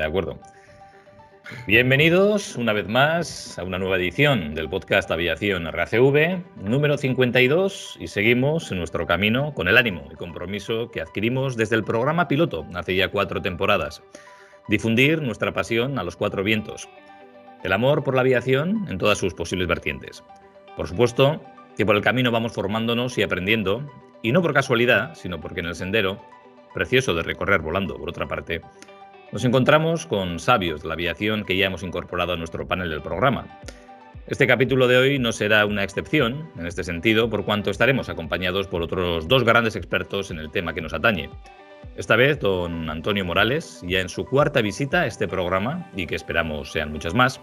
De acuerdo. Bienvenidos una vez más a una nueva edición del podcast Aviación RACV, número 52, y seguimos en nuestro camino con el ánimo y compromiso que adquirimos desde el programa piloto hace ya cuatro temporadas. Difundir nuestra pasión a los cuatro vientos. El amor por la aviación en todas sus posibles vertientes. Por supuesto que por el camino vamos formándonos y aprendiendo, y no por casualidad, sino porque en el sendero, precioso de recorrer volando por otra parte, nos encontramos con Sabios, de la aviación que ya hemos incorporado a nuestro panel del programa. Este capítulo de hoy no será una excepción en este sentido, por cuanto estaremos acompañados por otros dos grandes expertos en el tema que nos atañe. Esta vez, don Antonio Morales, ya en su cuarta visita a este programa, y que esperamos sean muchas más,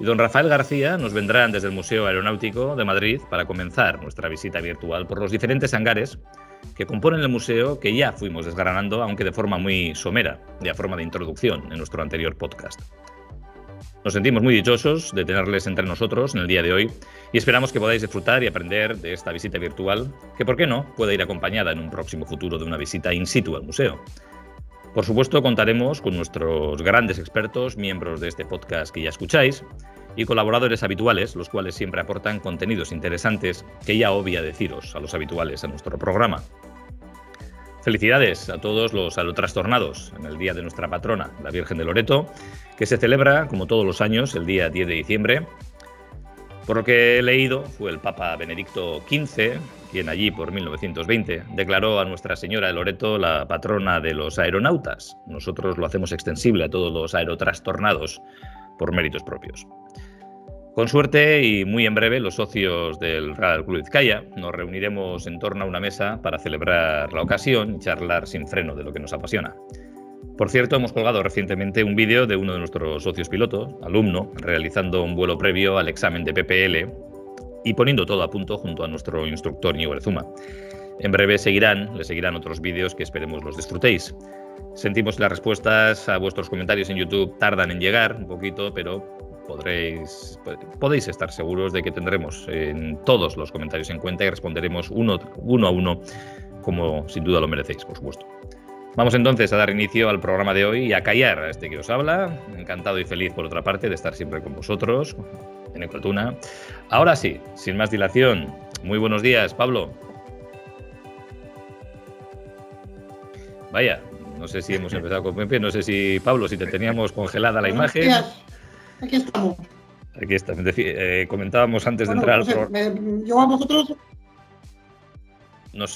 y don Rafael García nos vendrán desde el Museo Aeronáutico de Madrid para comenzar nuestra visita virtual por los diferentes hangares que componen el museo que ya fuimos desgranando, aunque de forma muy somera, de forma de introducción en nuestro anterior podcast. Nos sentimos muy dichosos de tenerles entre nosotros en el día de hoy y esperamos que podáis disfrutar y aprender de esta visita virtual, que por qué no pueda ir acompañada en un próximo futuro de una visita in situ al museo. Por supuesto, contaremos con nuestros grandes expertos, miembros de este podcast que ya escucháis, y colaboradores habituales, los cuales siempre aportan contenidos interesantes que ya obvia deciros a los habituales en nuestro programa. Felicidades a todos los aerotrastornados en el día de nuestra patrona, la Virgen de Loreto, que se celebra, como todos los años, el día 10 de diciembre. Por lo que he leído, fue el Papa Benedicto XV quien allí por 1920 declaró a Nuestra Señora de Loreto la patrona de los aeronautas. Nosotros lo hacemos extensible a todos los aerotrastornados por méritos propios. Con suerte y muy en breve los socios del Radar Club Izcaya nos reuniremos en torno a una mesa para celebrar la ocasión y charlar sin freno de lo que nos apasiona. Por cierto, hemos colgado recientemente un vídeo de uno de nuestros socios pilotos, alumno, realizando un vuelo previo al examen de PPL y poniendo todo a punto junto a nuestro instructor Ñigo Zuma. En breve seguirán, le seguirán otros vídeos que esperemos los disfrutéis. Sentimos las respuestas a vuestros comentarios en YouTube tardan en llegar un poquito, pero podréis, podéis estar seguros de que tendremos en eh, todos los comentarios en cuenta y responderemos uno, a uno como sin duda lo merecéis, por supuesto. Vamos entonces a dar inicio al programa de hoy y a callar a este que os habla. Encantado y feliz, por otra parte, de estar siempre con vosotros en Ecotuna. Ahora sí, sin más dilación, muy buenos días, Pablo. Vaya, no sé si hemos empezado con Pepe, no sé si, Pablo, si te teníamos congelada la imagen aquí estamos. Aquí estamos. Eh, comentábamos antes de entrar al sé, yo a vosotros. No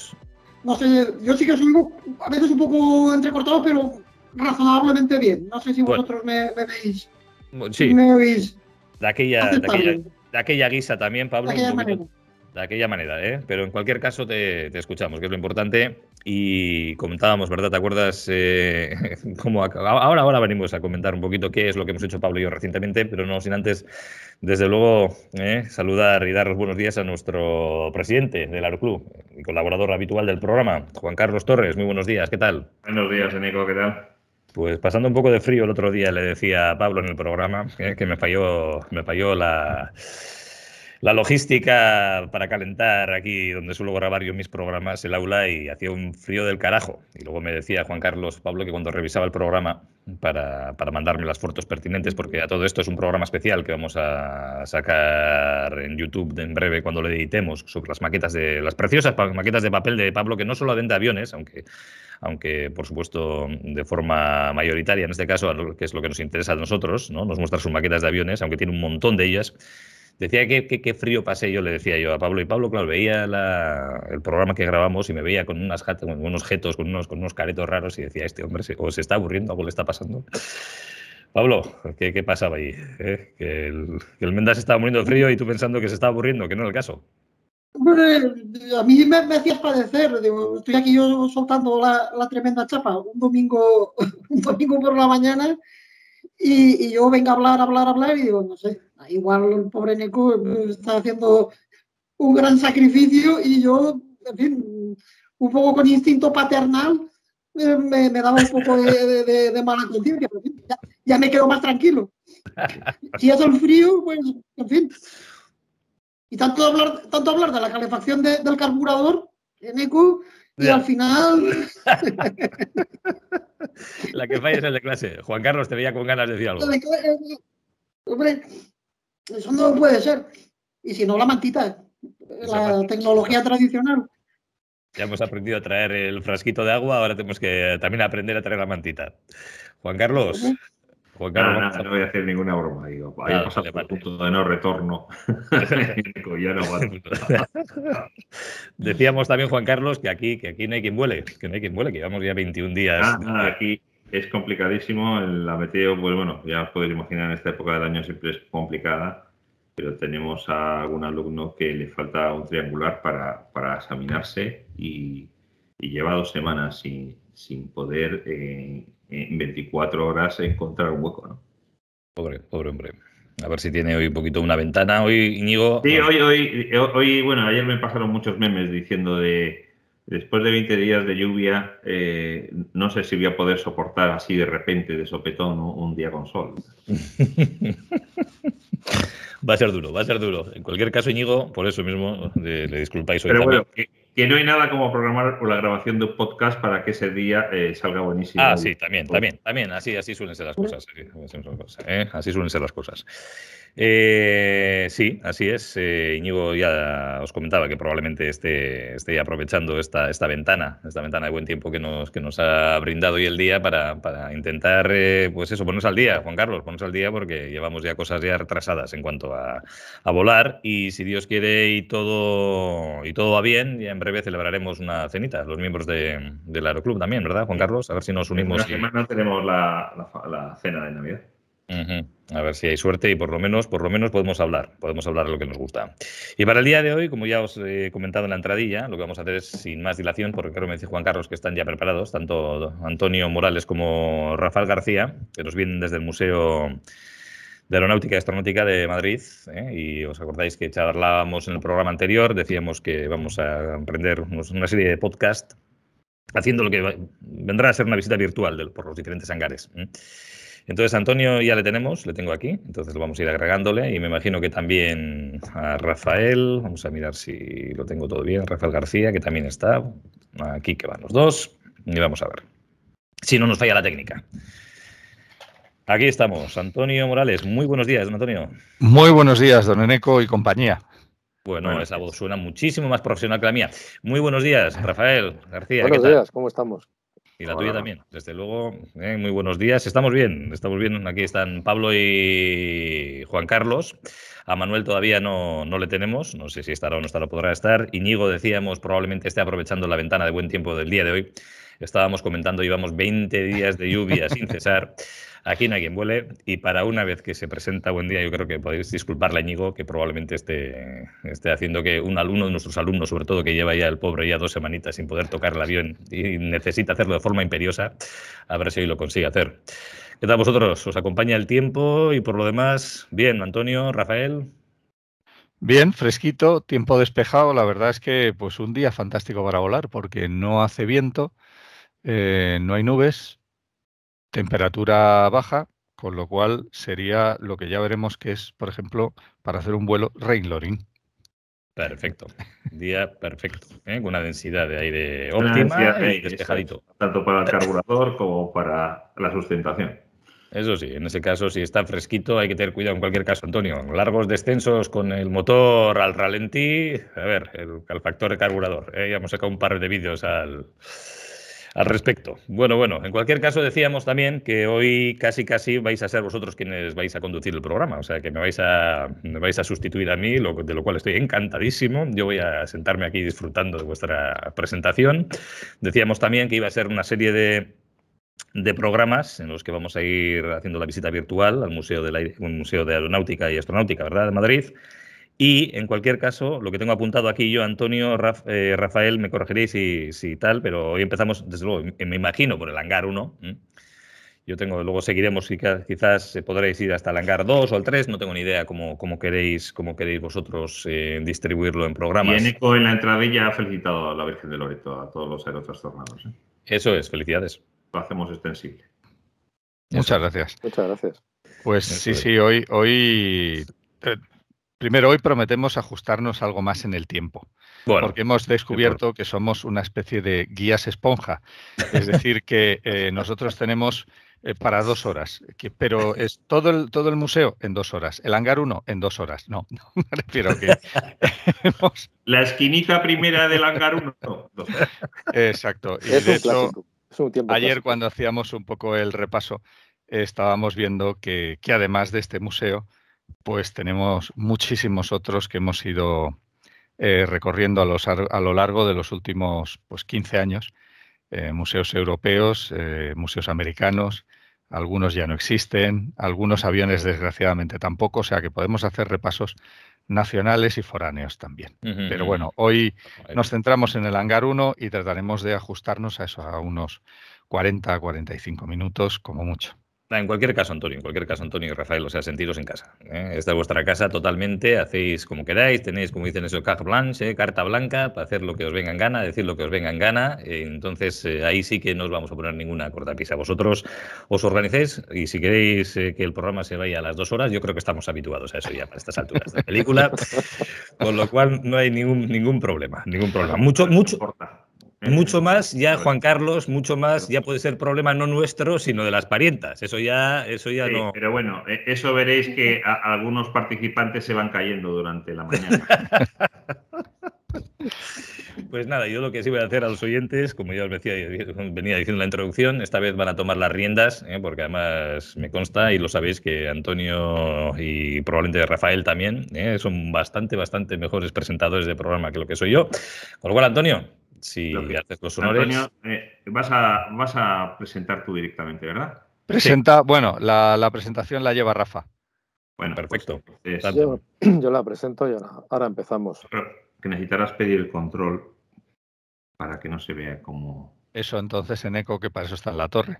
sé, yo sí que soy a veces un poco entrecortado, pero razonablemente bien. No sé si vosotros me, veis. Sí. De aquella, de aquella, guisa también, Pablo. De aquella, manera. ¿eh? Pero en cualquier caso te escuchamos, que es lo importante. Y comentábamos, ¿verdad? ¿Te acuerdas eh, cómo ahora, ahora venimos a comentar un poquito qué es lo que hemos hecho Pablo y yo recientemente, pero no sin antes, desde luego, eh, saludar y dar los buenos días a nuestro presidente del Aeroclub y colaborador habitual del programa, Juan Carlos Torres. Muy buenos días, ¿qué tal? Buenos días, Nico, ¿qué tal? Pues pasando un poco de frío el otro día le decía a Pablo en el programa eh, que me falló, me falló la la logística para calentar aquí donde suelo grabar yo mis programas, el aula, y hacía un frío del carajo. Y luego me decía Juan Carlos Pablo que cuando revisaba el programa para, mandarme las fotos pertinentes, porque a todo esto es un programa especial que vamos a sacar en YouTube en breve cuando lo editemos, sobre las maquetas de las preciosas maquetas de papel de Pablo, que no solo vende aviones, aunque aunque por supuesto de forma mayoritaria en este caso, que es lo que nos interesa a nosotros, ¿no? nos muestra sus maquetas de aviones, aunque tiene un montón de ellas, Decía que, qué frío pasé yo, le decía yo a Pablo. Y Pablo, claro, veía el programa que grabamos y me veía con unas con unos jetos, con unos, con unos caretos raros y decía, este hombre se, o se está aburriendo, algo le está pasando. Pablo, ¿qué, qué pasaba ahí? ¿Eh? ¿Que, el, que el estaba muriendo de frío y tú pensando que se estaba aburriendo, que no era el caso. a mí me, me hacías padecer, digo, estoy aquí yo soltando la, la tremenda chapa un domingo, un domingo por la mañana y, yo vengo a hablar, hablar, hablar, y digo, no sé, igual el pobre Neko eh, está haciendo un gran sacrificio y yo, en fin, un poco con instinto paternal, eh, me, me daba un poco de, de, de mala ya, ya, me quedo más tranquilo. Si es el frío, pues, en fin. Y tanto hablar, tanto hablar de la calefacción del carburador, eh, Neko, y al final. La que falla es el de clase. Juan Carlos te veía con ganas de decir algo. Eh, hombre, eso no puede ser. Y si no, la mantita, eh, la tecnología tradicional. Ya hemos aprendido a traer el frasquito de agua, ahora tenemos que también aprender a traer la mantita. Juan Carlos, no, voy a hacer ninguna broma, digo. Ahí pasa por el punto de no retorno. Decíamos también, Juan Carlos, que aquí, que aquí no hay quien vuele, que no hay quien vuele, que llevamos ya 21 días. Ah, aquí es complicadísimo. La meteo, pues bueno, ya os podéis imaginar, en esta época del año siempre es complicada, pero tenemos a algún alumno que le falta un triangular para, examinarse y, lleva dos semanas sin, sin poder eh, en 24 horas encontrar un hueco, ¿no? Pobre, pobre hombre. A ver si tiene hoy un poquito una ventana hoy, Íñigo. Sí, hoy, hoy, hoy, bueno, ayer me pasaron muchos memes diciendo de después de 20 días de lluvia, eh, no sé si voy a poder soportar así de repente, de sopetón, un día con sol. va a ser duro, va a ser duro. En cualquier caso, Íñigo, por eso mismo le, disculpáis hoy. Que no hay nada como programar o la grabación de un podcast para que ese día eh, salga buenísimo. Ah, sí, también, también, también. Así, así suelen ser las cosas. Así suelen ser las cosas. ¿eh? Eh, sí, así es. Eh, Íñigo ya os comentaba que probablemente esté, esté aprovechando esta, esta ventana, esta ventana de buen tiempo que nos, que nos ha brindado hoy el día para, intentar, eh, pues eso, ponernos al día, Juan Carlos, ponernos al día porque llevamos ya cosas ya retrasadas en cuanto a, a volar y si Dios quiere y todo, y todo va bien, ya en breve celebraremos una cenita, los miembros de, del Aeroclub también, ¿verdad, Juan Carlos? A ver si nos unimos. semana tenemos la cena de Navidad. A ver si hay suerte y por lo menos, por lo menos podemos hablar, podemos hablar de lo que nos gusta. Y para el día de hoy, como ya os he comentado en la entradilla, lo que vamos a hacer es sin más dilación, porque creo que me dice Juan Carlos que están ya preparados, tanto Antonio Morales como Rafael García, que nos vienen desde el Museo de Aeronáutica y Astronáutica de Madrid. ¿eh? Y os acordáis que charlábamos en el programa anterior, decíamos que vamos a emprender una serie de podcasts haciendo lo que vendrá a ser una visita virtual por los diferentes hangares. ¿eh? Entonces, Antonio ya le tenemos, le tengo aquí, entonces lo vamos a ir agregándole y me imagino que también a Rafael, vamos a mirar si lo tengo todo bien, Rafael García, que también está, aquí que van los dos, y vamos a ver si no nos falla la técnica. Aquí estamos, Antonio Morales, muy buenos días, don Antonio. Muy buenos días, don Eneco y compañía. Bueno, esa voz suena muchísimo más profesional que la mía. Muy buenos días, ah. Rafael García. Buenos días, ¿cómo estamos? Y la pues tuya también. Desde luego, eh, muy buenos días. Estamos bien, estamos bien. Aquí están Pablo y Juan Carlos. A Manuel todavía no, no le tenemos. No sé si estará o no estará, podrá estar. Iñigo, decíamos, probablemente esté aprovechando la ventana de buen tiempo del día de hoy. Estábamos comentando, llevamos 20 días de lluvia sin cesar. Aquí nadie hay y para una vez que se presenta buen día, yo creo que podéis disculparle a que probablemente esté, esté haciendo que un alumno de nuestros alumnos, sobre todo que lleva ya el pobre ya dos semanitas sin poder tocar el avión y necesita hacerlo de forma imperiosa, a ver si hoy lo consigue hacer. ¿Qué tal vosotros? ¿Os acompaña el tiempo y por lo demás? Bien, Antonio, Rafael. Bien, fresquito, tiempo despejado. La verdad es que pues un día fantástico para volar porque no hace viento, eh, no hay nubes, temperatura baja, con lo cual sería lo que ya veremos que es, por ejemplo, para hacer un vuelo rain Perfecto, día perfecto, ¿eh? Con una densidad de aire óptima y despejadito. tanto para el carburador como para la sustentación. Eso sí, en ese caso, si está fresquito, hay que tener cuidado en cualquier caso, Antonio. Largos descensos con el motor al ralentí. A ver, el, factor de carburador. ¿eh? Ya hemos sacado un par de vídeos al, al respecto. Bueno, bueno, en cualquier caso decíamos también que hoy casi casi vais a ser vosotros quienes vais a conducir el programa, o sea que me vais a, me vais a sustituir a mí, lo, de lo cual estoy encantadísimo. Yo voy a sentarme aquí disfrutando de vuestra presentación. Decíamos también que iba a ser una serie de programas en los que vamos a ir haciendo la visita virtual al Museo de, la, Museo de Aeronáutica y Astronáutica, ¿verdad?, de Madrid. Y en cualquier caso, lo que tengo apuntado aquí yo, Antonio, eh, Rafael, me corregiréis si, tal, pero hoy empezamos, desde luego, me imagino, por el hangar 1. Yo tengo, luego seguiremos y quizás eh, podréis ir hasta el hangar 2 o el 3, no tengo ni idea cómo, cómo queréis, cómo queréis vosotros eh, distribuirlo en programas. Y en la entradilla ha felicitado a la Virgen de Loreto, a todos los aerotrastornados. ¿eh? Eso es, felicidades. Lo hacemos extensible. Muchas gracias. Muchas gracias. Pues sí, sí, hoy, hoy Primero, hoy prometemos ajustarnos algo más en el tiempo, porque hemos descubierto que somos una especie de guías esponja, es decir, que eh, nosotros tenemos eh, para dos horas, pero es todo el, todo el museo en dos horas, el hangar 1 en dos horas, no, no me refiero a que... La esquinita primera del hangar 1. Exacto, de hecho, ayer cuando hacíamos un poco el repaso, eh, estábamos viendo que además de este museo, pues tenemos muchísimos otros que hemos ido eh, recorriendo a, lo largo de los últimos pues, 15 años. Eh, museos europeos, eh, museos americanos, algunos ya no existen, algunos aviones desgraciadamente tampoco, o sea que podemos hacer repasos nacionales y foráneos también. Pero bueno, hoy nos centramos en el hangar 1 y trataremos de ajustarnos a eso, a unos 40 45 minutos como mucho. En cualquier caso, Antonio, en cualquier caso, Antonio y Rafael, o sea, sentiros en casa. ¿eh? Esta es vuestra casa totalmente, hacéis como queráis, tenéis, como dicen eso, carte blanche, ¿eh? carta blanca, para hacer lo que os venga en gana, decir lo que os venga en gana. Eh, entonces, ahí sí que no os vamos a poner ninguna cortapisa. Vosotros os organizáis y si queréis que el programa se vaya a las dos horas, yo creo que estamos habituados a eso ya para estas alturas de película, con lo cual no hay ningún, ningún problema, ningún problema. Mucho, mucho. Mucho más, ya Juan Carlos, mucho más, ya puede ser problema no nuestro, sino de las parientas. Eso ya, eso ya no. Pero bueno, e, eso veréis que algunos participantes se van cayendo durante la mañana. Pues nada, yo lo que sí voy a hacer a los oyentes, como ya os decía, venía diciendo en la introducción, esta vez van a tomar las riendas, ¿eh? porque además me consta y lo sabéis que Antonio y probablemente Rafael también ¿eh? son bastante, bastante mejores presentadores de programa que lo que soy yo. Con lo cual, Antonio, si que, haces honores. Antonio, eh, vas, a, vas a presentar tú directamente, ¿verdad? Presenta, bueno, la, presentación la lleva Rafa. Bueno, pues, perfecto. yo, la presento y ahora, empezamos. Que necesitarás pedir el control para que no se vea como. Eso entonces en eco, que para eso está en la torre.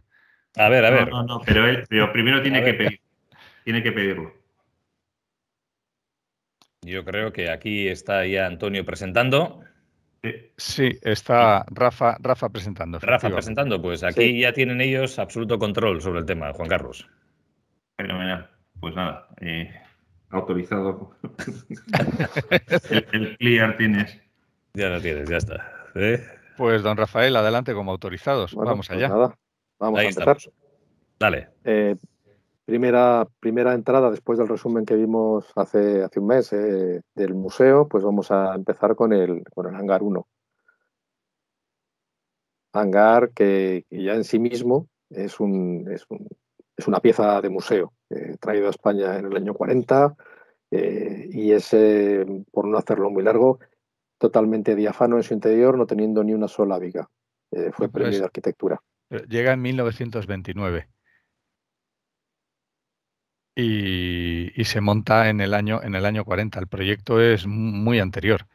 A ver, a ver. no, pero, él, primero tiene que pedir. Tiene que pedirlo. Yo creo que aquí está ya Antonio presentando. Eh, sí, está Rafa, Rafa presentando. Rafa presentando, pues aquí ya tienen ellos absoluto control sobre el tema, Juan Carlos. Fenomenal. Pues nada, eh, autorizado. el, clear tienes. Ya lo tienes, ya está. ¿eh? Pues don Rafael, adelante como autorizados. Vamos pues allá. Vamos a empezar. Dale primera, primera entrada después del resumen que vimos hace, hace un mes eh, del museo, pues vamos a empezar con el, hangar 1. Hangar que, ya en sí mismo es, un, es, una pieza de museo, eh, traído a España en el año 40 eh, y es, por no hacerlo muy largo, totalmente diafano en su interior, no teniendo ni una sola viga. fue pues premio de arquitectura. Llega en 1929 y, se monta en el, año, en el año 40. El proyecto es muy anterior,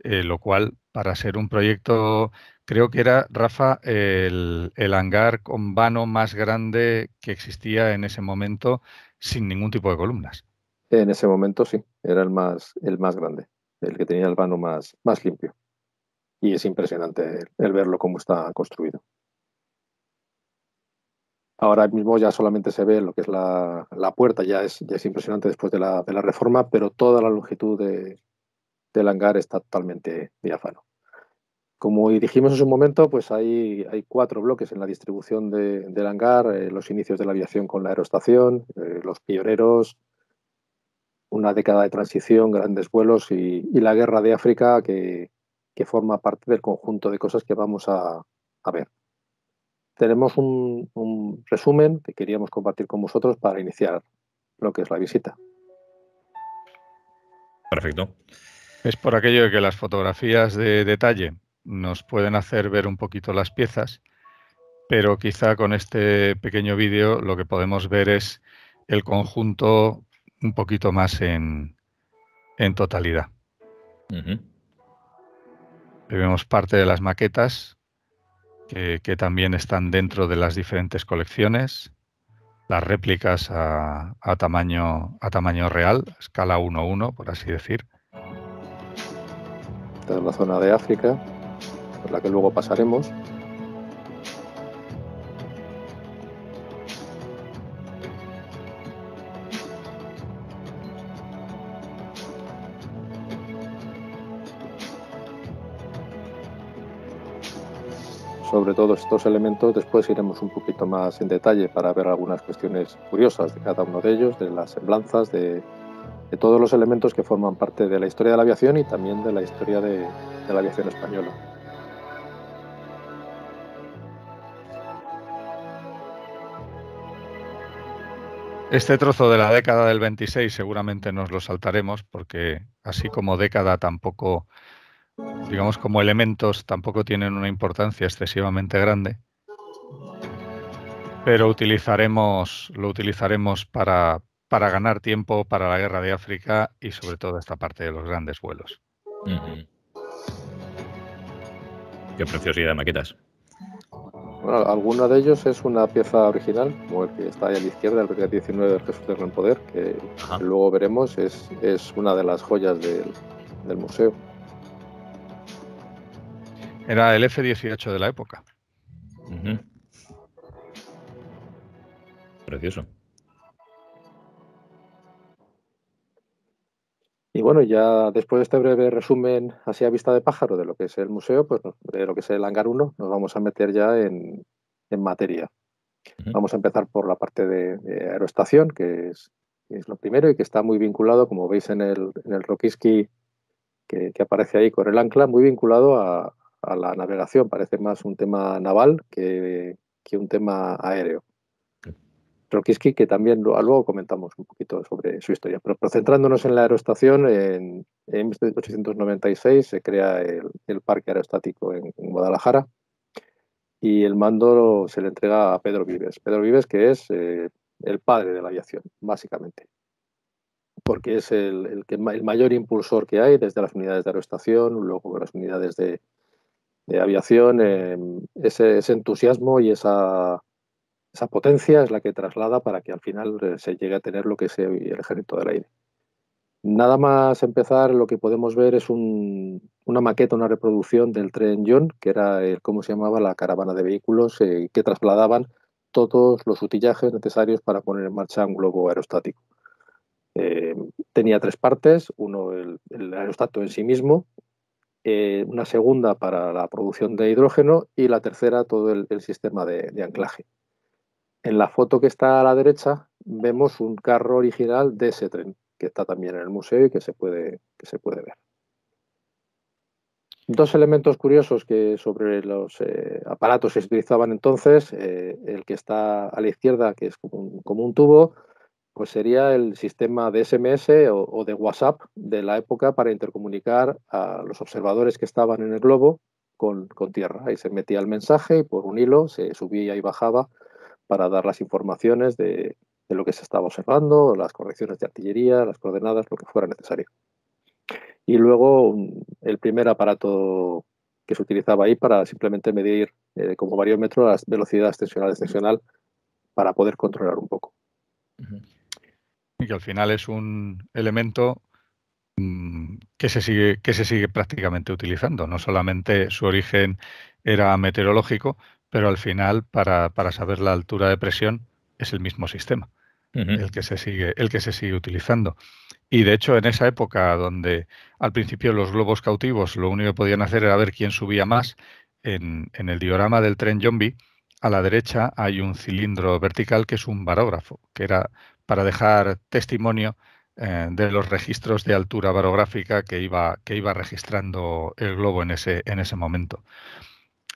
eh, lo cual para ser un proyecto, creo que era, Rafa, el, hangar con vano más grande que existía en ese momento sin ningún tipo de columnas. En ese momento sí, era el más, el más grande, el que tenía el vano más, más limpio. Y es impresionante el, el verlo cómo está construido. Ahora mismo ya solamente se ve lo que es la, la puerta, ya es, impresionante después de la, de la reforma, pero toda la longitud de, del hangar está totalmente diáfano. Como dijimos en su momento, pues hay, hay cuatro bloques en la distribución de, del hangar, eh, los inicios de la aviación con la aerostación, eh, los pioneros, una década de transición, grandes vuelos y, la guerra de África que, forma parte del conjunto de cosas que vamos a ver tenemos un, resumen que queríamos compartir con vosotros para iniciar lo que es la visita. Perfecto. Es por aquello de que las fotografías de detalle nos pueden hacer ver un poquito las piezas, pero quizá con este pequeño vídeo lo que podemos ver es el conjunto un poquito más en, totalidad. Vemos parte de las maquetas que, también están dentro de las diferentes colecciones, las réplicas a, tamaño, a tamaño real, escala 1-1, por así decir. Esta es la zona de África, por la que luego pasaremos. sobre todos estos elementos. Después iremos un poquito más en detalle para ver algunas cuestiones curiosas de cada uno de ellos, de las semblanzas, de, todos los elementos que forman parte de la historia de la aviación y también de la historia de, de la aviación española. Este trozo de la década del 26 seguramente nos lo saltaremos porque así como década tampoco digamos, como elementos tampoco tienen una importancia excesivamente grande, pero utilizaremos, lo utilizaremos para, para ganar tiempo para la guerra de África y sobre todo esta parte de los grandes vuelos. Qué preciosidad de maquetas. Bueno, alguno de ellos es una pieza original, como el que está ahí a la izquierda, el que 19 del Jesús del Gran Poder, que luego veremos, es, es, una de las joyas del, del museo. Era el F-18 de la época. Precioso. Y bueno, ya después de este breve resumen así a vista de pájaro de lo que es el museo, pues de lo que es el hangar 1, nos vamos a meter ya en, materia. Vamos a empezar por la parte de, aeroestación, que es, lo primero y que está muy vinculado, como veis en el, en Rokiski que, aparece ahí con el ancla, muy vinculado a, a la navegación, parece más un tema naval que, un tema aéreo. Troquiski, que también luego comentamos un poquito sobre su historia. Pero, centrándonos en la aerostación, en, 1896 se crea el, parque aerostático en, Guadalajara y el mando se le entrega a Pedro Vives. Pedro Vives, que es eh, el padre de la aviación, básicamente, porque es el, que, el mayor impulsor que hay desde las unidades de aerostación, luego las unidades de, de aviación, eh, ese, entusiasmo y esa, potencia es la que traslada para que al final eh, se llegue a tener lo que es el ejército del aire. Nada más empezar, lo que podemos ver es una maqueta, una reproducción del tren John, que era el, cómo se llamaba la caravana de vehículos eh, que trasladaban todos los utillajes necesarios para poner en marcha un globo aerostático. tenía tres partes, uno el aerostato en sí mismo, eh, una segunda para la producción de hidrógeno y la tercera todo el, sistema de, anclaje. En la foto que está a la derecha vemos un carro original de ese tren que está también en el museo y que se puede, que se puede ver. Dos elementos curiosos que sobre los eh, aparatos que se utilizaban entonces, eh, el que está a la izquierda, que es como un tubo, pues sería el sistema de SMS o, de WhatsApp de la época para intercomunicar a los observadores que estaban en el globo con, Tierra. Ahí se metía el mensaje y por un hilo se subía y bajaba para dar las informaciones de, lo que se estaba observando, las correcciones de artillería, las coordenadas, lo que fuera necesario. Y luego el primer aparato que se utilizaba ahí para simplemente medir eh, como variómetro la velocidad extensional extensional para poder controlar un poco y que al final es un elemento mm, que, se sigue, que se sigue prácticamente utilizando. No solamente su origen era meteorológico, pero al final para, saber la altura de presión es el mismo sistema el, que se sigue, el que se sigue utilizando. Y de hecho en esa época donde al principio los globos cautivos lo único que podían hacer era ver quién subía más, en, el diorama del tren Zombie a la derecha hay un cilindro vertical que es un barógrafo, que era para dejar testimonio eh, de los registros de altura barográfica que iba, que iba registrando el globo en ese, en ese momento.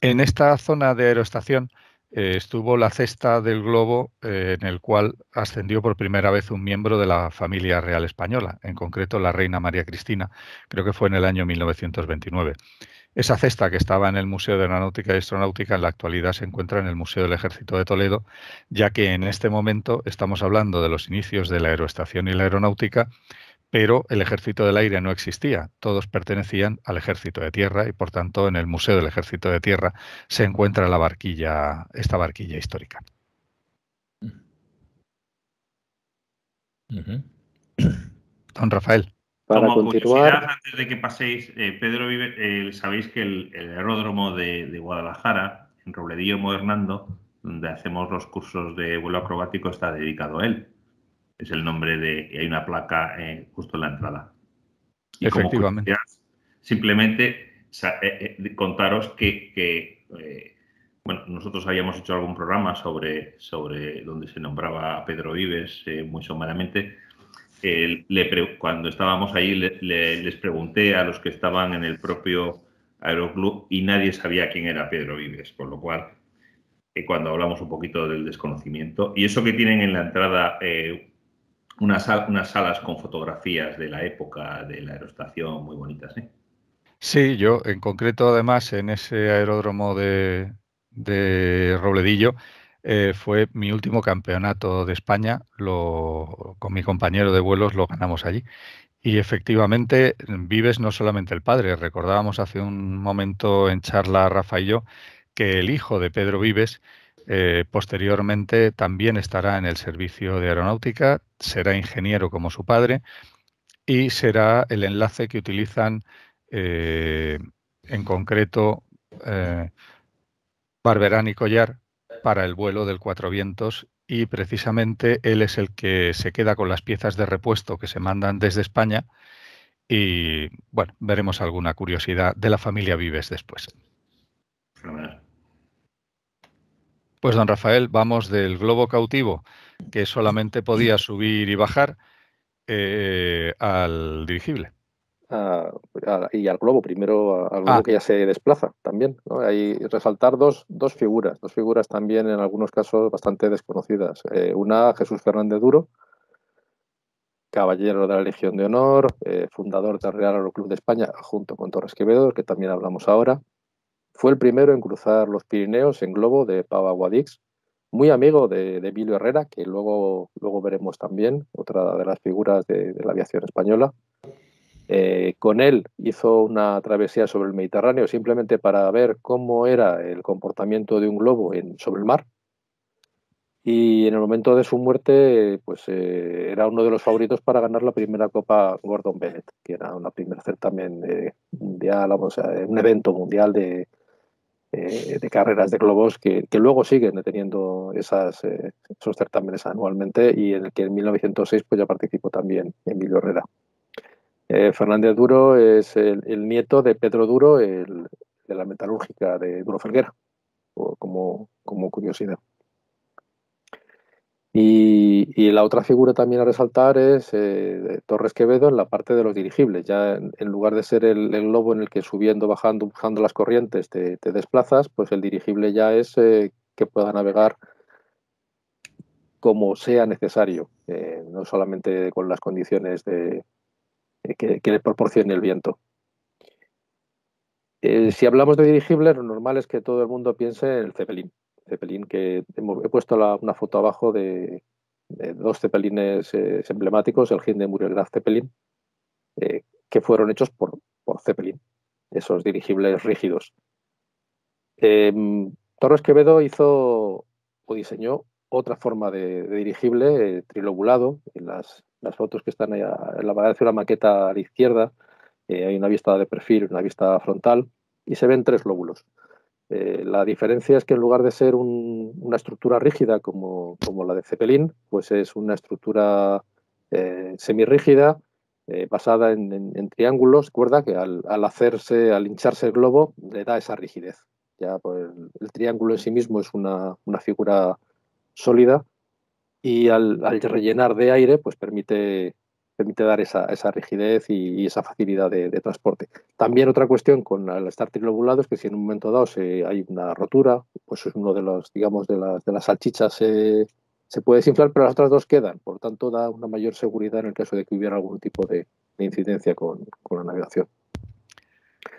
En esta zona de aeroestación eh, estuvo la cesta del globo eh, en el cual ascendió por primera vez un miembro de la familia real española, en concreto la reina María Cristina, creo que fue en el año 1929. Esa cesta que estaba en el Museo de Aeronáutica y Astronáutica en la actualidad se encuentra en el Museo del Ejército de Toledo, ya que en este momento estamos hablando de los inicios de la aeroestación y la aeronáutica, pero el ejército del aire no existía, todos pertenecían al ejército de tierra y por tanto en el Museo del Ejército de Tierra se encuentra la barquilla, esta barquilla histórica. Mm. Don Rafael para Como continuar. Antes de que paséis, eh, Pedro vive, eh, sabéis que el, aeródromo de, Guadalajara, en Robledillo Modernando, donde hacemos los cursos de vuelo acrobático, está dedicado a él. Es el nombre de. Y hay una placa eh, justo en la entrada. Efectivamente. simplemente contaros que, bueno, nosotros habíamos hecho algún programa sobre, sobre donde se nombraba a Pedro Vives muy someramente cuando estábamos ahí les pregunté a los que estaban en el propio aeroclub y nadie sabía quién era Pedro Vives, por lo cual eh, cuando hablamos un poquito del desconocimiento y eso que tienen en la entrada eh, unas, salas con fotografías de la época de la aerostación, muy bonitas. ¿eh? Sí, yo en concreto además en ese aeródromo de Robledillo eh, fue mi último campeonato de España. con mi compañero de vuelos lo ganamos allí. Y efectivamente, vives no solamente el padre. Recordábamos hace un momento en charla Rafa y yo que el hijo de Pedro Vives eh, posteriormente también estará en el servicio de aeronáutica, será ingeniero como su padre y será el enlace que utilizan eh, en concreto Barberán y Collar para el vuelo del Cuatro Vientos y precisamente él es el que se queda con las piezas de repuesto que se mandan desde España y bueno, veremos alguna curiosidad de la familia Vives después. Pues don Rafael, vamos del globo cautivo que solamente podía subir y bajar eh, al dirigible y al globo, primero al ah. globo que ya se desplaza también. Hay resaltar dos, figuras, dos figuras también en algunos casos bastante desconocidas. Eh, una, Jesús Fernández Duro, caballero de la Legión de Honor, eh, fundador del Real Club de España, junto con Torres Quevedo, que también hablamos ahora. Fue el primero en cruzar los Pirineos en globo de Pava Guadix, muy amigo de, de Herrera, que luego, luego veremos también, otra de las figuras de la aviación española. Eh, con él hizo una travesía sobre el Mediterráneo simplemente para ver cómo era el comportamiento de un globo sobre el mar. Y en el momento de su muerte, pues eh, era uno de los favoritos para ganar la primera Copa Gordon Bennett, que era una primera certamen eh, un evento mundial eh, de, carreras de globos que, luego siguen teniendo esas, esos certámenes anualmente y en el que en 1906 pues, ya participó también Emilio Herrera. Eh, Fernández Duro es el, nieto de Pedro Duro, el, de la metalúrgica de Duro Felguera, como, curiosidad. Y, la otra figura también a resaltar es eh, Torres Quevedo en la parte de los dirigibles. Ya en, lugar de ser el, el, globo en el que subiendo, bajando, buscando las corrientes te, desplazas, pues el dirigible ya es eh, que pueda navegar como sea necesario, no solamente con las condiciones de, eh, que, le proporcione el viento. Eh, si hablamos de dirigibles, lo normal es que todo el mundo piense en el Zeppelin. Zeppelin que he puesto una foto abajo de, dos Zeppelines eh, emblemáticos, el de Muriel Zeppelin, que fueron hechos por, Zeppelin, esos dirigibles rígidos. Em, Torres Quevedo hizo o diseñó otra forma de, de dirigible trilobulado en las las fotos que están en la pared de maqueta a la izquierda, eh, hay una vista de perfil, una vista frontal, y se ven tres lóbulos. Eh, la diferencia es que en lugar de ser una estructura rígida como, la de Zeppelin, pues es una estructura eh, semirrígida eh, basada en, triángulos, Recuerda que al, hacerse, al hincharse el globo, le da esa rigidez. Ya pues, el, triángulo en sí mismo es una, una figura sólida, y al, rellenar de aire, pues permite, permite dar esa, esa rigidez y, esa facilidad de, transporte. También otra cuestión con el estar trilobulado es que si en un momento dado se, hay una rotura, pues es uno de los, digamos, de las, de las salchichas se puede desinflar, pero las otras dos quedan. Por tanto, da una mayor seguridad en el caso de que hubiera algún tipo de, incidencia con, con, la navegación.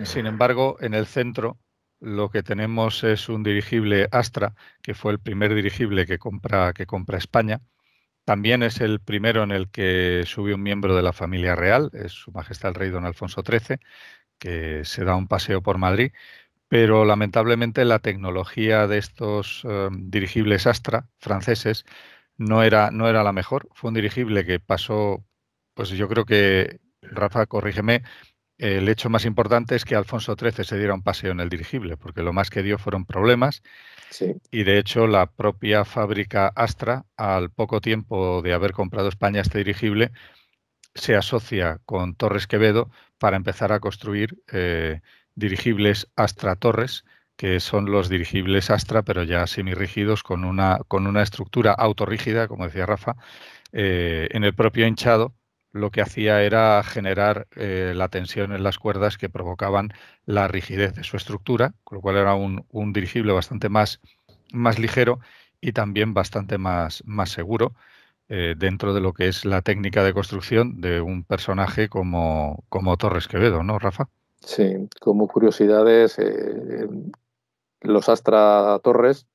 Sin embargo, en el centro lo que tenemos es un dirigible Astra, que fue el primer dirigible que compra, que compra España. También es el primero en el que sube un miembro de la familia real, es Su Majestad el Rey Don Alfonso XIII, que se da un paseo por Madrid, pero lamentablemente la tecnología de estos em, dirigibles Astra franceses no era, no era la mejor. Fue un dirigible que pasó, pues yo creo que, Rafa, corrígeme, el hecho más importante es que Alfonso XIII se diera un paseo en el dirigible, porque lo más que dio fueron problemas. Y de hecho, la propia fábrica Astra, al poco tiempo de haber comprado España este dirigible, se asocia con Torres Quevedo para empezar a construir eh, dirigibles Astra Torres, que son los dirigibles Astra, pero ya semirrígidos, con una, con una estructura autorrígida, como decía Rafa, eh, en el propio hinchado lo que hacía era generar eh, la tensión en las cuerdas que provocaban la rigidez de su estructura, con lo cual era un, dirigible bastante más, más, ligero y también bastante más, seguro eh, dentro de lo que es la técnica de construcción de un personaje como, Torres Quevedo, ¿no, Rafa? Sí, como curiosidades, eh, los Astra Torres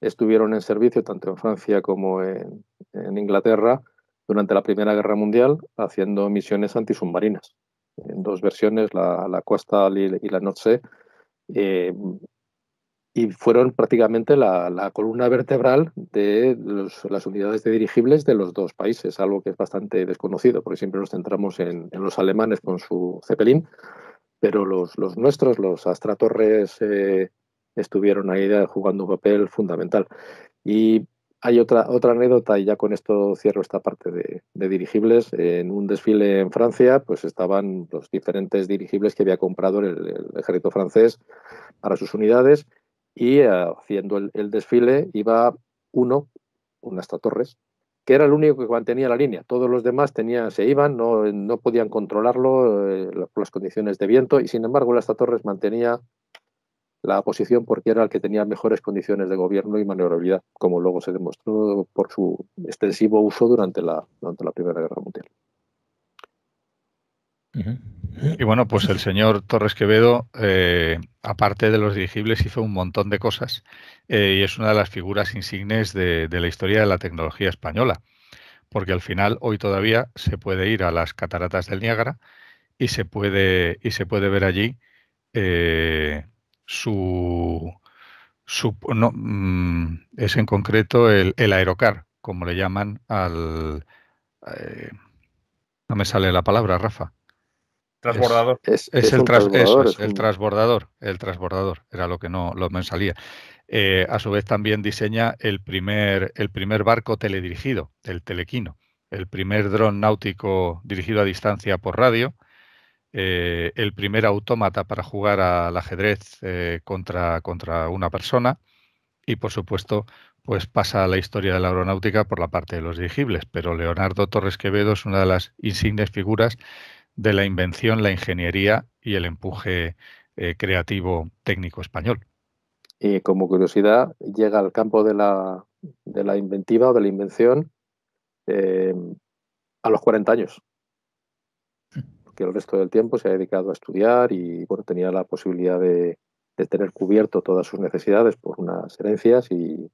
estuvieron en servicio tanto en Francia como en Inglaterra durante la Primera Guerra Mundial haciendo misiones antisubmarinas. En dos versiones, la, la Coastal y, la North eh, y fueron prácticamente la, columna vertebral de las unidades de dirigibles de los dos países, algo que es bastante desconocido, porque siempre nos centramos en, los alemanes con su Zeppelin, pero los, los nuestros, los Astra Torres, eh, estuvieron ahí jugando un papel fundamental. Y hay otra, otra anécdota y ya con esto cierro esta parte de, dirigibles. En un desfile en Francia, pues estaban los diferentes dirigibles que había comprado el, ejército francés para sus unidades y eh, haciendo el, desfile iba uno, un Torres, que era el único que mantenía la línea. Todos los demás tenían, se iban, no, no podían controlarlo por eh, las condiciones de viento y sin embargo el Torres mantenía la oposición porque era el que tenía mejores condiciones de gobierno y maniobrabilidad, como luego se demostró por su extensivo uso durante la, durante la Primera Guerra Mundial. Y bueno, pues el señor Torres Quevedo, eh, aparte de los dirigibles, hizo un montón de cosas eh, y es una de las figuras insignes de, la historia de la tecnología española, porque al final hoy todavía se puede ir a las cataratas del Niágara y se puede, y se puede ver allí eh, su, su no, mm, es en concreto el, el, aerocar, como le llaman al... Eh, no me sale la palabra, Rafa. Transbordador. Es, el, transbordador, el transbordador. El transbordador, era lo que no lo me salía. Eh, a su vez también diseña el primer, el primer barco teledirigido, el telequino, el primer dron náutico dirigido a distancia por radio eh, el primer autómata para jugar al ajedrez eh, contra, contra una persona y por supuesto pues pasa la historia de la aeronáutica por la parte de los dirigibles, pero Leonardo Torres Quevedo es una de las insignes figuras de la invención, la ingeniería y el empuje eh, creativo técnico español. Y como curiosidad, llega al campo de la, inventiva o de la invención a los 40 años que el resto del tiempo se ha dedicado a estudiar y bueno, tenía la posibilidad de, tener cubierto todas sus necesidades por unas herencias y,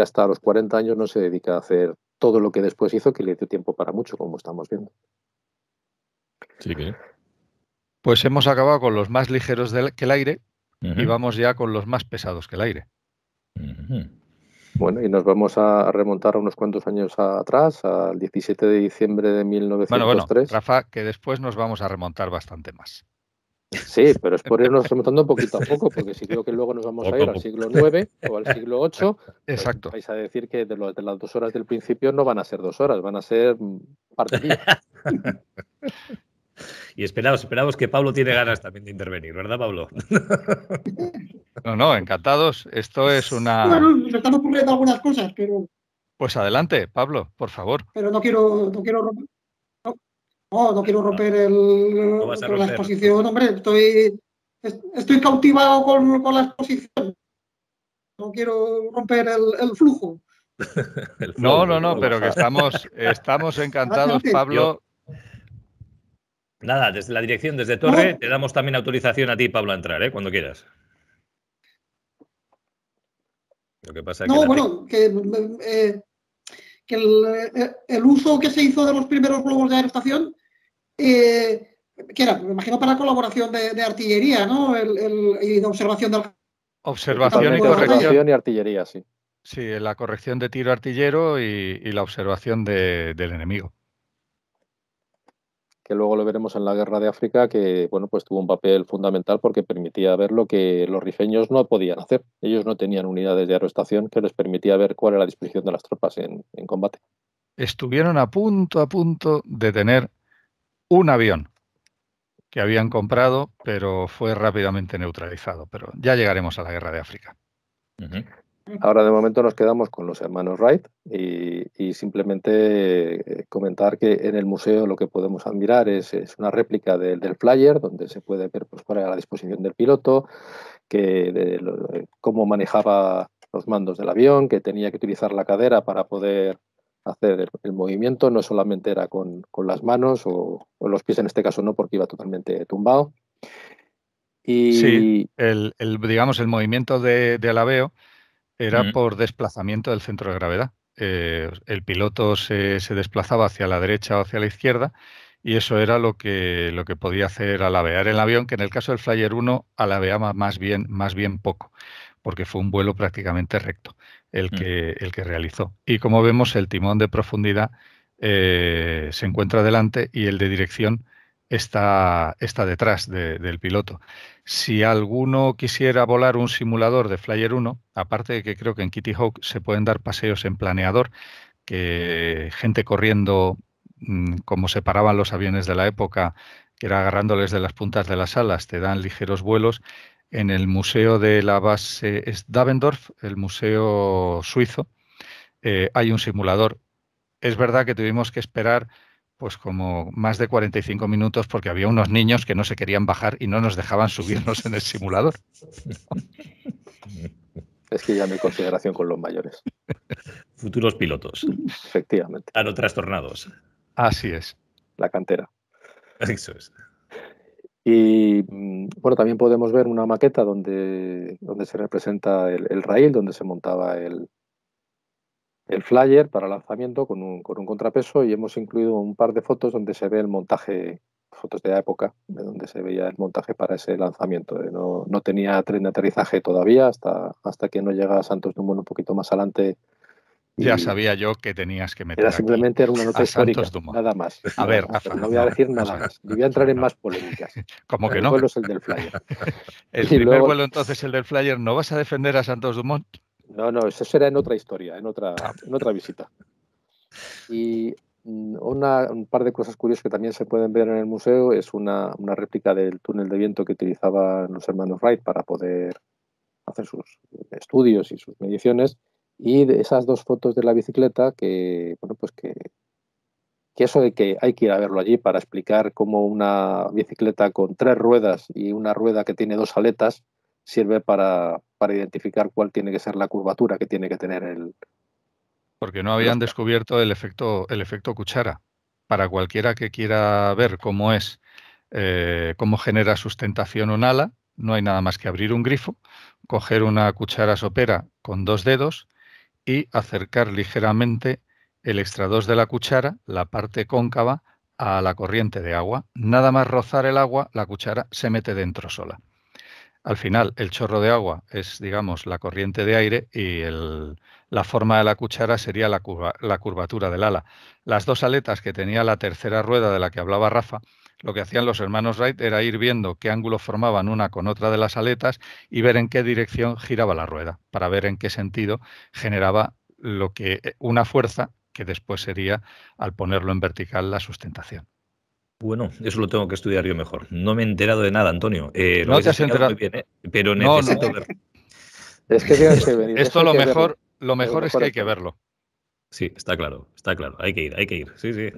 hasta los 40 años no se dedica a hacer todo lo que después hizo, que le dio tiempo para mucho, como estamos viendo. Sí, Pues hemos acabado con los más ligeros del, que el aire y vamos ya con los más pesados que el aire. Bueno, y nos vamos a remontar a unos cuantos años atrás, al 17 de diciembre de 1903. Bueno, bueno, Rafa, que después nos vamos a remontar bastante más. Sí, pero es por irnos remontando poquito a poco, porque si creo que luego nos vamos a ir al siglo IX o al siglo VIII, pues vais a decir que de, las dos horas del principio no van a ser dos horas, van a ser mm, partidas. Y esperamos, esperamos que Pablo tiene ganas también de intervenir, ¿verdad, Pablo? No, no, encantados. Esto es una. Bueno, se están ocurriendo algunas cosas, pero. Pues adelante, Pablo, por favor. Pero no quiero, no quiero romper. No, no, quiero romper, el, la exposición, hombre, estoy, estoy cautivado con, la exposición. No quiero romper el, el flujo. no, no, no, pero que estamos, estamos encantados, Pablo. Nada, desde la dirección, desde Torre, te damos también autorización a ti, Pablo, a entrar, ¿eh? cuando quieras. no, bueno, que, eh, eh, el, uso que se hizo de los primeros globos de aerostación, que era, me imagino, para colaboración de, artillería, ¿no? y de observación de Observación y corrección. artillería, sí. Sí, la corrección de tiro artillero y, la observación del enemigo que luego lo veremos en la guerra de África, que bueno, pues tuvo un papel fundamental porque permitía ver lo que los rifeños no podían hacer. Ellos no tenían unidades de aerostación que les permitía ver cuál era la disposición de las tropas en, combate. Estuvieron a punto, a punto de tener un avión que habían comprado, pero fue rápidamente neutralizado. Pero ya llegaremos a la guerra de África. Ahora de momento nos quedamos con los hermanos Wright y, simplemente eh, comentar que en el museo lo que podemos admirar es, una réplica del flyer donde se puede ver pues, la disposición del piloto, que, eh, cómo manejaba los mandos del avión, que tenía que utilizar la cadera para poder hacer el, movimiento, no solamente era con, las manos o, los pies en este caso no porque iba totalmente tumbado. Y... Sí, el, digamos, el movimiento del de, alabeo era por desplazamiento del centro de gravedad. Eh, el piloto se, desplazaba hacia la derecha o hacia la izquierda y eso era lo que, lo que podía hacer alabear el avión, que en el caso del Flyer 1 alabeaba más bien, más bien poco, porque fue un vuelo prácticamente recto el mm. que, el que realizó. Y como vemos, el timón de profundidad eh, se encuentra delante y el de dirección está, detrás del piloto. Si alguno quisiera volar un simulador de Flyer 1, aparte de que creo que en Kitty Hawk se pueden dar paseos en planeador, que gente corriendo mm, como se paraban los aviones de la época, que era agarrándoles de las puntas de las alas, te dan ligeros vuelos. En el museo de la base es Davendorf, el museo suizo, eh, hay un simulador. Es verdad que tuvimos que esperar pues como más de 45 minutos porque había unos niños que no se querían bajar y no nos dejaban subirnos en el simulador. Es que ya no hay consideración con los mayores. Futuros pilotos. Efectivamente. A ah, no trastornados. Así es. La cantera. Eso es. Y bueno, también podemos ver una maqueta donde, donde se representa el rail, donde se montaba el, el flyer para lanzamiento con un, con un contrapeso y hemos incluido un par de fotos donde se ve el montaje, fotos de la época, de donde se veía el montaje para ese lanzamiento. Eh, no, no tenía tren de aterrizaje todavía hasta, hasta que no llega Santos Dumont un poquito más adelante ya sabía yo que tenías que meter. Era simplemente era una nota histórica, nada más. A ver, no voy a decir nada más. voy a entrar en más polémicas. Como que no. El vuelo es el del Flyer. El primer vuelo entonces el del Flyer. ¿No vas a defender a Santos Dumont? No, no, eso será en otra historia, en otra, ah. en otra visita. Y mm, una, un par de cosas curiosas que también se pueden ver en el museo es una, una réplica del túnel de viento que utilizaban los hermanos Wright para poder hacer sus estudios y sus mediciones y esas dos fotos de la bicicleta que bueno pues que, que eso de que hay que ir a verlo allí para explicar cómo una bicicleta con tres ruedas y una rueda que tiene dos aletas sirve para, para identificar cuál tiene que ser la curvatura que tiene que tener el... Porque no habían descubierto el efecto, el efecto cuchara. Para cualquiera que quiera ver cómo es, eh, cómo genera sustentación un ala, no hay nada más que abrir un grifo, coger una cuchara sopera con dos dedos y acercar ligeramente el 2 de la cuchara, la parte cóncava, a la corriente de agua. Nada más rozar el agua, la cuchara se mete dentro sola. Al final, el chorro de agua es, digamos, la corriente de aire y la forma de la cuchara sería la, la curvatura del ala. Las dos aletas que tenía la tercera rueda de la que hablaba Rafa, lo que hacían los hermanos Wright era ir viendo qué ángulo formaban una con otra de las aletas y ver en qué dirección giraba la rueda, para ver en qué sentido generaba lo que eh, una fuerza que después sería, al ponerlo en vertical, la sustentación. Bueno, eso lo tengo que estudiar yo mejor. No me he enterado de nada, Antonio. Eh, no te has enterado. bien, ¿eh? Pero necesito no, verlo. Es que Esto lo mejor, lo mejor, es que hay que verlo. Sí, está claro, está claro. Hay que ir, hay que ir. Sí, sí.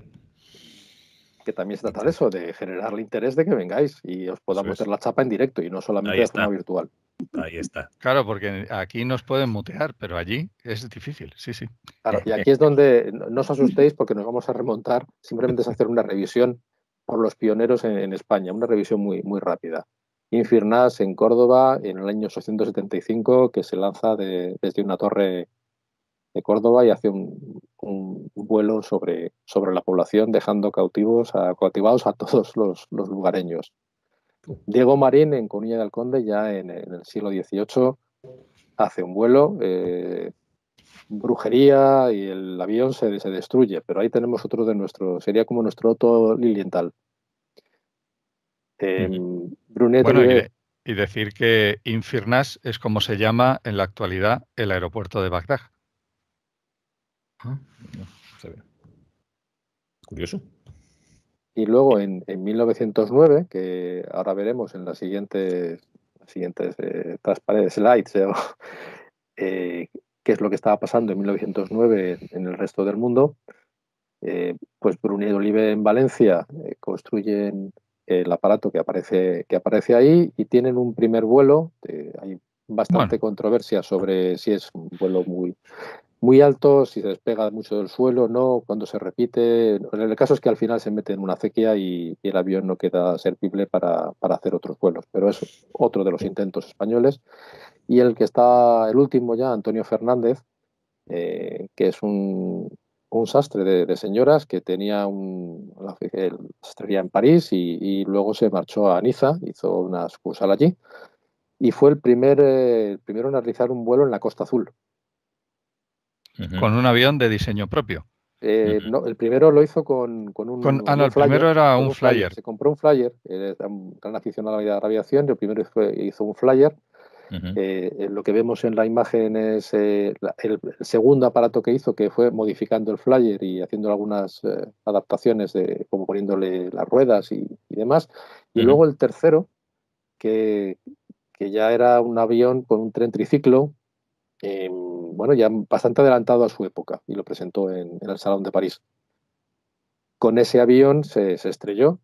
Que también se trata de eso, de generar el interés de que vengáis y os podamos hacer la chapa en directo y no solamente en forma virtual. Ahí está. Claro, porque aquí nos pueden mutear, pero allí es difícil, sí, sí. Claro, y eh, aquí es donde no os asustéis porque nos vamos a remontar, simplemente es hacer una revisión por los pioneros en, España, una revisión muy, muy rápida. Infirnas en Córdoba en el año 875, que se lanza desde una torre de Córdoba y hace un, vuelo sobre, sobre, la población, dejando cautivos cautivados a todos los, lugareños. Diego Marín en Coruña del Conde, ya en, el siglo XVIII, hace un vuelo eh, brujería y el avión se, destruye, pero ahí tenemos otro de nuestro, sería como nuestro otro liliental eh, Brunet y, decir que Infirnas es como se llama en la actualidad el aeropuerto de Bagdad. Ah, Curioso. Y luego en, 1909, que ahora veremos en las siguientes, siguientes eh, slides, eh, qué es lo que estaba pasando en 1909 en el resto del mundo, eh, pues Bruni y Olive en Valencia eh, construyen eh, el aparato que aparece, que aparece ahí y tienen un primer vuelo. hay bastante controversia sobre si es un vuelo muy, muy alto, si se despega mucho del suelo, no, cuando se repite. El caso es que al final se mete en una acequia y, el avión no queda servible para, para hacer otros vuelos. Pero es otro de los intentos españoles y el que está, el último ya, Antonio Fernández, eh, que es un, sastre de, señoras que tenía un, la, el, sastrería en París y, luego se marchó a Niza, hizo una excursal allí y fue el, primer, eh, el primero en realizar un vuelo en la Costa Azul. Con un avión de diseño propio. Eh, no, el primero lo hizo con, un. Con, ah, primero era un, flyer. Se compró un flyer, era un gran aficionado a la aviación, y el primero hizo un flyer eh, eh, lo que vemos en la imagen es eh, el, segundo aparato que hizo, que fue modificando el flyer y haciendo algunas adaptaciones, de, como poniéndole las ruedas y, demás. Y luego el tercero, que, ya era un avión con un tren triciclo, em, bueno, ya bastante adelantado a su época, y lo presentó en, el Salón de París. Con ese avión se estrelló,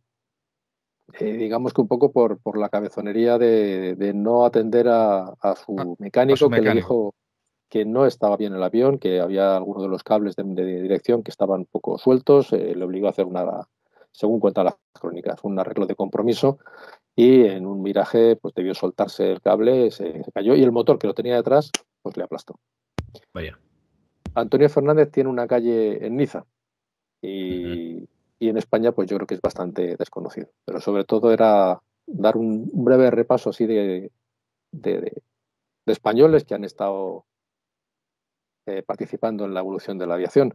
eh, digamos que un poco por, la cabezonería de, no atender a, su mecánico, que le dijo que no estaba bien el avión, que había algunos de los cables de, dirección que estaban un poco sueltos, eh, le obligó a hacer una, según cuentan las crónicas, un arreglo de compromiso y en un miraje pues debió soltarse el cable, se, cayó y el motor que lo tenía detrás pues le aplastó. Vaya. Antonio Fernández tiene una calle en Niza y y en España pues yo creo que es bastante desconocido. Pero sobre todo era dar un breve repaso así de, españoles que han estado eh, participando en la evolución de la aviación.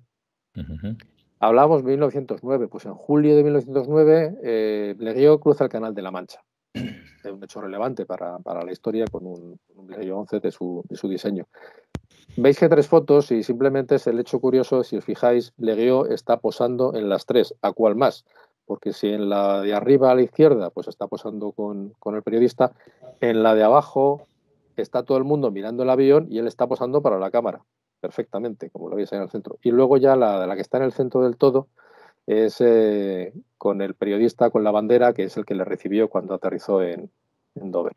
Hablábamos de 1909, pues en julio de 1909 eh, cruza el Canal de la Mancha. Es un hecho relevante para, la historia con un, un 11 de su diseño. Veis que tres fotos y simplemente es el hecho curioso, si os fijáis, Leguio está posando en las tres, ¿a cuál más? Porque si en la de arriba a la izquierda, pues está posando con, el periodista, en la de abajo está todo el mundo mirando el avión y él está posando para la cámara, perfectamente, como lo veis ahí en el centro. Y luego ya la, la que está en el centro del todo es eh, con el periodista con la bandera, que es el que le recibió cuando aterrizó en, Dover.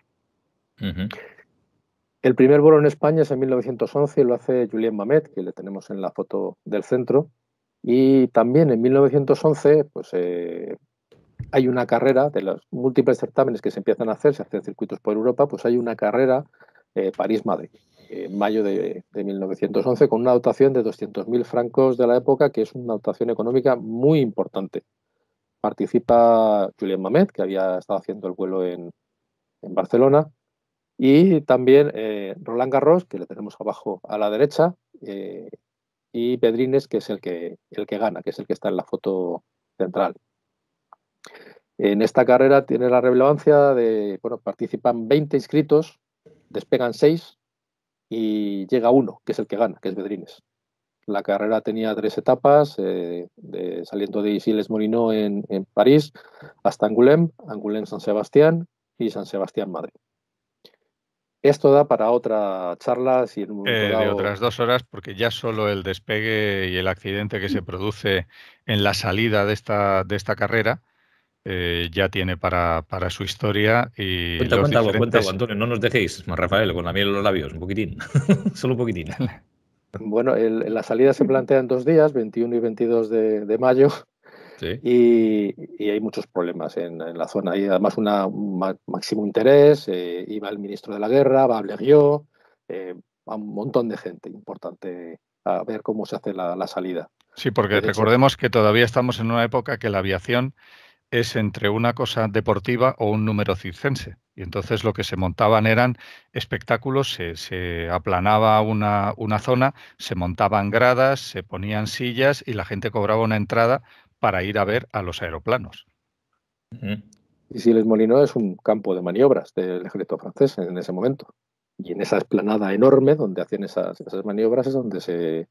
El primer vuelo en España es en 1911 y lo hace Julien Mamet, que le tenemos en la foto del centro. Y también en 1911 pues, eh, hay una carrera de los múltiples certámenes que se empiezan a hacer, se hacen circuitos por Europa, pues hay una carrera eh, París-Madrid en mayo de, 1911 con una dotación de 200.000 francos de la época, que es una dotación económica muy importante. Participa Julien Mamet, que había estado haciendo el vuelo en Barcelona, y también eh, Roland Garros, que le tenemos abajo a la derecha, eh, y Pedrines, que es el que, el que gana, que es el que está en la foto central. En esta carrera tiene la relevancia de, bueno, participan 20 inscritos, despegan 6 y llega uno, que es el que gana, que es Pedrines. La carrera tenía tres etapas, eh, de, saliendo de Isiles Morinot en, en París hasta Angoulême, Angoulême San Sebastián y San Sebastián Madrid. Esto da para otra charla. Eh, de otras dos horas, porque ya solo el despegue y el accidente que se produce en la salida de esta, de esta carrera eh, ya tiene para, su historia. Y Antonio, no nos dejéis, Rafael, con la miel en los labios, un poquitín, solo un poquitín. Bueno, la salida se plantea en dos días, 21 y 22 de mayo, y, hay muchos problemas en, la zona. Y además un máximo interés, eh, iba el ministro de la guerra, va a eh, va un montón de gente importante a ver cómo se hace la, salida. Sí, porque eh, recordemos que todavía estamos en una época que la aviación es entre una cosa deportiva o un número circense. Y entonces lo que se montaban eran espectáculos, se, se aplanaba una, una, zona, se montaban gradas, se ponían sillas y la gente cobraba una entrada para ir a ver a los aeroplanos. Y si les Molino es un campo de maniobras del ejército francés en ese momento. Y en esa esplanada enorme donde hacen esas, maniobras es donde se,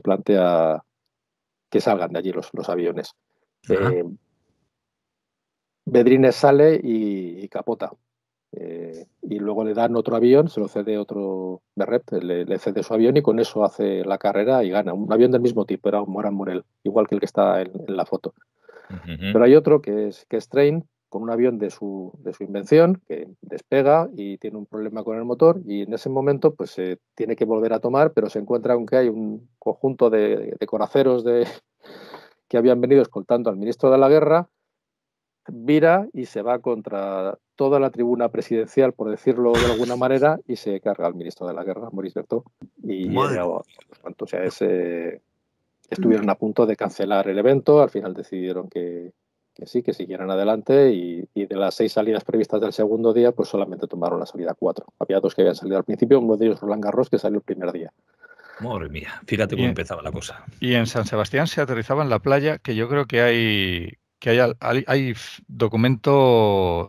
plantea que salgan de allí los, aviones. Eh, Bedrines sale y capota. Eh, y luego le dan otro avión, se lo cede otro Berret, le, cede su avión y con eso hace la carrera y gana. Un avión del mismo tipo, era un Moran Morel, igual que el que está en, la foto. Pero hay otro que es, que Strain Train, con un avión de su, de su invención, que despega y tiene un problema con el motor y en ese momento pues se tiene que volver a tomar, pero se encuentra aunque hay un conjunto de, de coraceros de, que habían venido escoltando al ministro de la guerra vira y se va contra toda la tribuna presidencial, por decirlo de alguna manera, y se carga al ministro de la guerra, Maurice Berthaud. Y cuánto sea, estuvieron a punto de cancelar el evento, al final decidieron que, sí, que siguieran adelante y, de las seis salidas previstas del segundo día, pues solamente tomaron la salida cuatro. Había dos que habían salido al principio, uno de ellos Roland Garros, que salió el primer día. Madre mía, fíjate cómo empezaba la cosa. Y en San Sebastián se aterrizaba en la playa, que yo creo que hay que hay, documento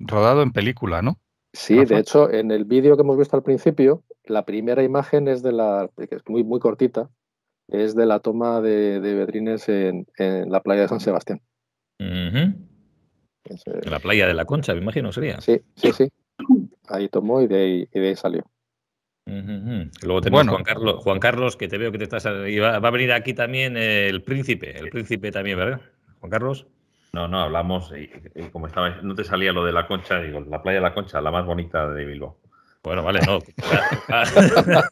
rodado en película, ¿no? Sí, de hecho, en el vídeo que hemos visto al principio, la primera imagen es de la, que es muy, muy cortita, es de la toma de, de Bedrines en, la playa de San Sebastián. en la playa de la Concha, me imagino, sería. Sí, sí, sí. Ahí tomó y de ahí, y de salió. Luego tenemos bueno. Juan, Carlos, Juan Carlos, que te veo que te estás. Y va, a venir aquí también el príncipe, el príncipe también, ¿verdad? Juan Carlos. No, no, hablamos y, como estaba, no te salía lo de la concha, digo, la playa de la concha, la más bonita de Bilbao. Bueno, vale, no.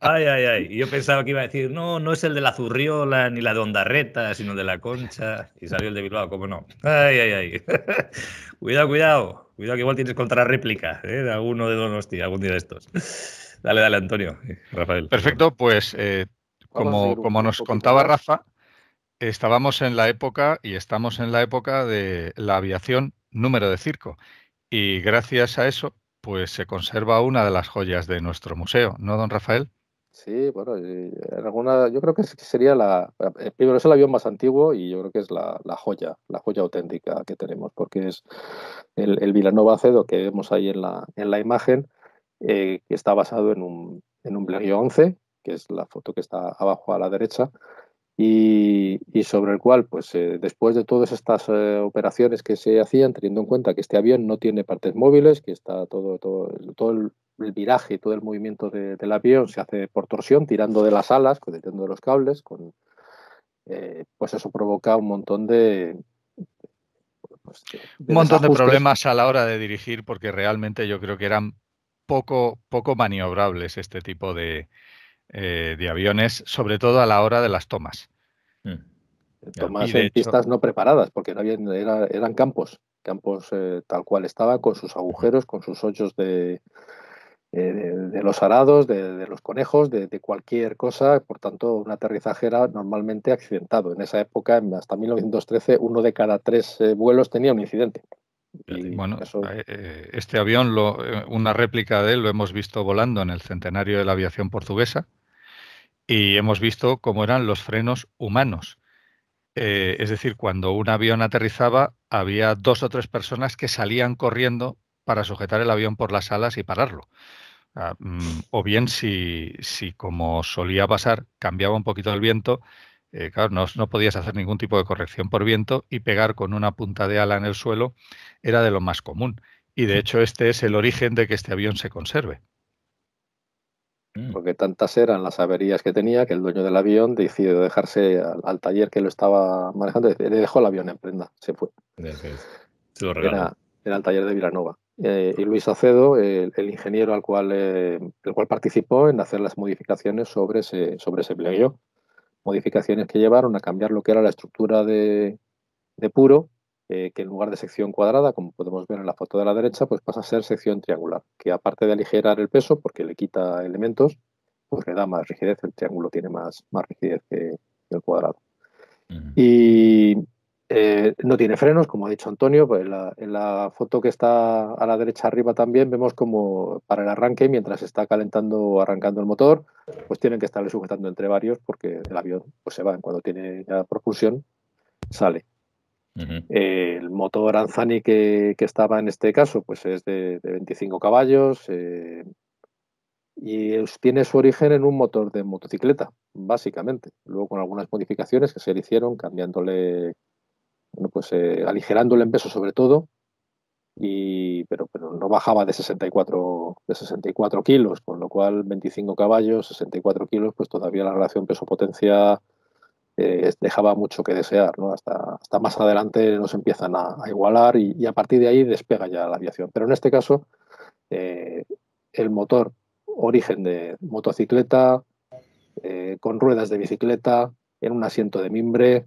ay, ay, ay. Yo pensaba que iba a decir, no, no es el de la Zurriola ni la de Ondarreta, sino de la Concha. Y salió el de Bilbao, ¿cómo no? Ay, ay, ay. cuidado, cuidado. Cuidado que igual tienes contrarréplica ¿eh? de alguno de Donosti, algún día de estos. Dale, dale, Antonio. Eh, Rafael. Perfecto, pues eh, como, como nos contaba Rafa, estábamos en la época y estamos en la época de la aviación número de circo. Y gracias a eso, pues se conserva una de las joyas de nuestro museo, ¿no, don Rafael? Sí, bueno, alguna, yo creo que sería la. Eh, primero es el avión más antiguo y yo creo que es la, joya, la joya auténtica que tenemos, porque es el, el Vilanova que vemos ahí en la, imagen, eh, que está basado en un, en un 11, que es la foto que está abajo a la derecha, y, sobre el cual, pues eh, después de todas estas eh, operaciones que se hacían, teniendo en cuenta que este avión no tiene partes móviles, que está todo, todo, el, viraje y todo el movimiento del avión se hace por torsión, tirando de las alas, tirando de los cables, con, eh, pues eso provoca un montón de, pues, un montón de problemas a la hora de dirigir, porque realmente yo creo que eran poco, poco maniobrables este tipo de, eh, de aviones, sobre todo a la hora de las tomas. Mm. Eh, tomas en pistas no preparadas, porque eran campos, campos eh, tal cual estaba, con sus agujeros, con sus hoyos de, los arados, de, los conejos, de, cualquier cosa. Por tanto, un aterrizaje era normalmente accidentado. En esa época, hasta 1913, uno de cada tres vuelos tenía un incidente bueno, eh, eh, este avión, lo, eh, una réplica de él, lo hemos visto volando en el centenario de la aviación portuguesa y hemos visto cómo eran los frenos humanos. es decir, cuando un avión aterrizaba, había dos o tres personas que salían corriendo para sujetar el avión por las alas y pararlo. O mm, bien si, si como solía pasar, cambiaba un poquito el viento, eh, claro, no, podías hacer ningún tipo de corrección por viento y pegar con una punta de ala en el suelo era de lo más común. Y de hecho este es el origen de que este avión se conserve. Mm. Porque tantas eran las averías que tenía que el dueño del avión decidió dejarse al, taller que lo estaba manejando, le dejó el avión en prenda, se fue. era, el taller de Vilanova. Eh, y Luis Acedo, el, ingeniero al cual, eh, el cual participó en hacer las modificaciones sobre ese, sobre ese modificaciones que llevaron a cambiar lo que era la estructura de, puro, eh, que en lugar de sección cuadrada, como podemos ver en la foto de la derecha, pues pasa a ser sección triangular, que aparte de aligerar el peso, porque le quita elementos, pues le da más rigidez, el triángulo tiene más, más rigidez que, el cuadrado. Y eh, no tiene frenos, como ha dicho Antonio, pues en la, foto que está a la derecha arriba también vemos como para el arranque, mientras está calentando o arrancando el motor, pues tienen que estarle sujetando entre varios porque el avión pues, se va, cuando tiene ya propulsión sale. el motor Anzani que, estaba en este caso pues es de, 25 caballos eh, y tiene su origen en un motor de motocicleta, básicamente. Luego con algunas modificaciones que se le hicieron cambiándole bueno, pues eh, en peso sobre todo, y, pero, pero no bajaba de 64, de 64 kilos, con lo cual 25 caballos, 64 kilos, pues todavía la relación peso-potencia eh, dejaba mucho que desear. ¿no? Hasta, hasta más adelante nos empiezan a, igualar y, a partir de ahí despega ya la aviación. Pero en este caso, eh, el motor, origen de motocicleta, con ruedas de bicicleta, en un asiento de mimbre,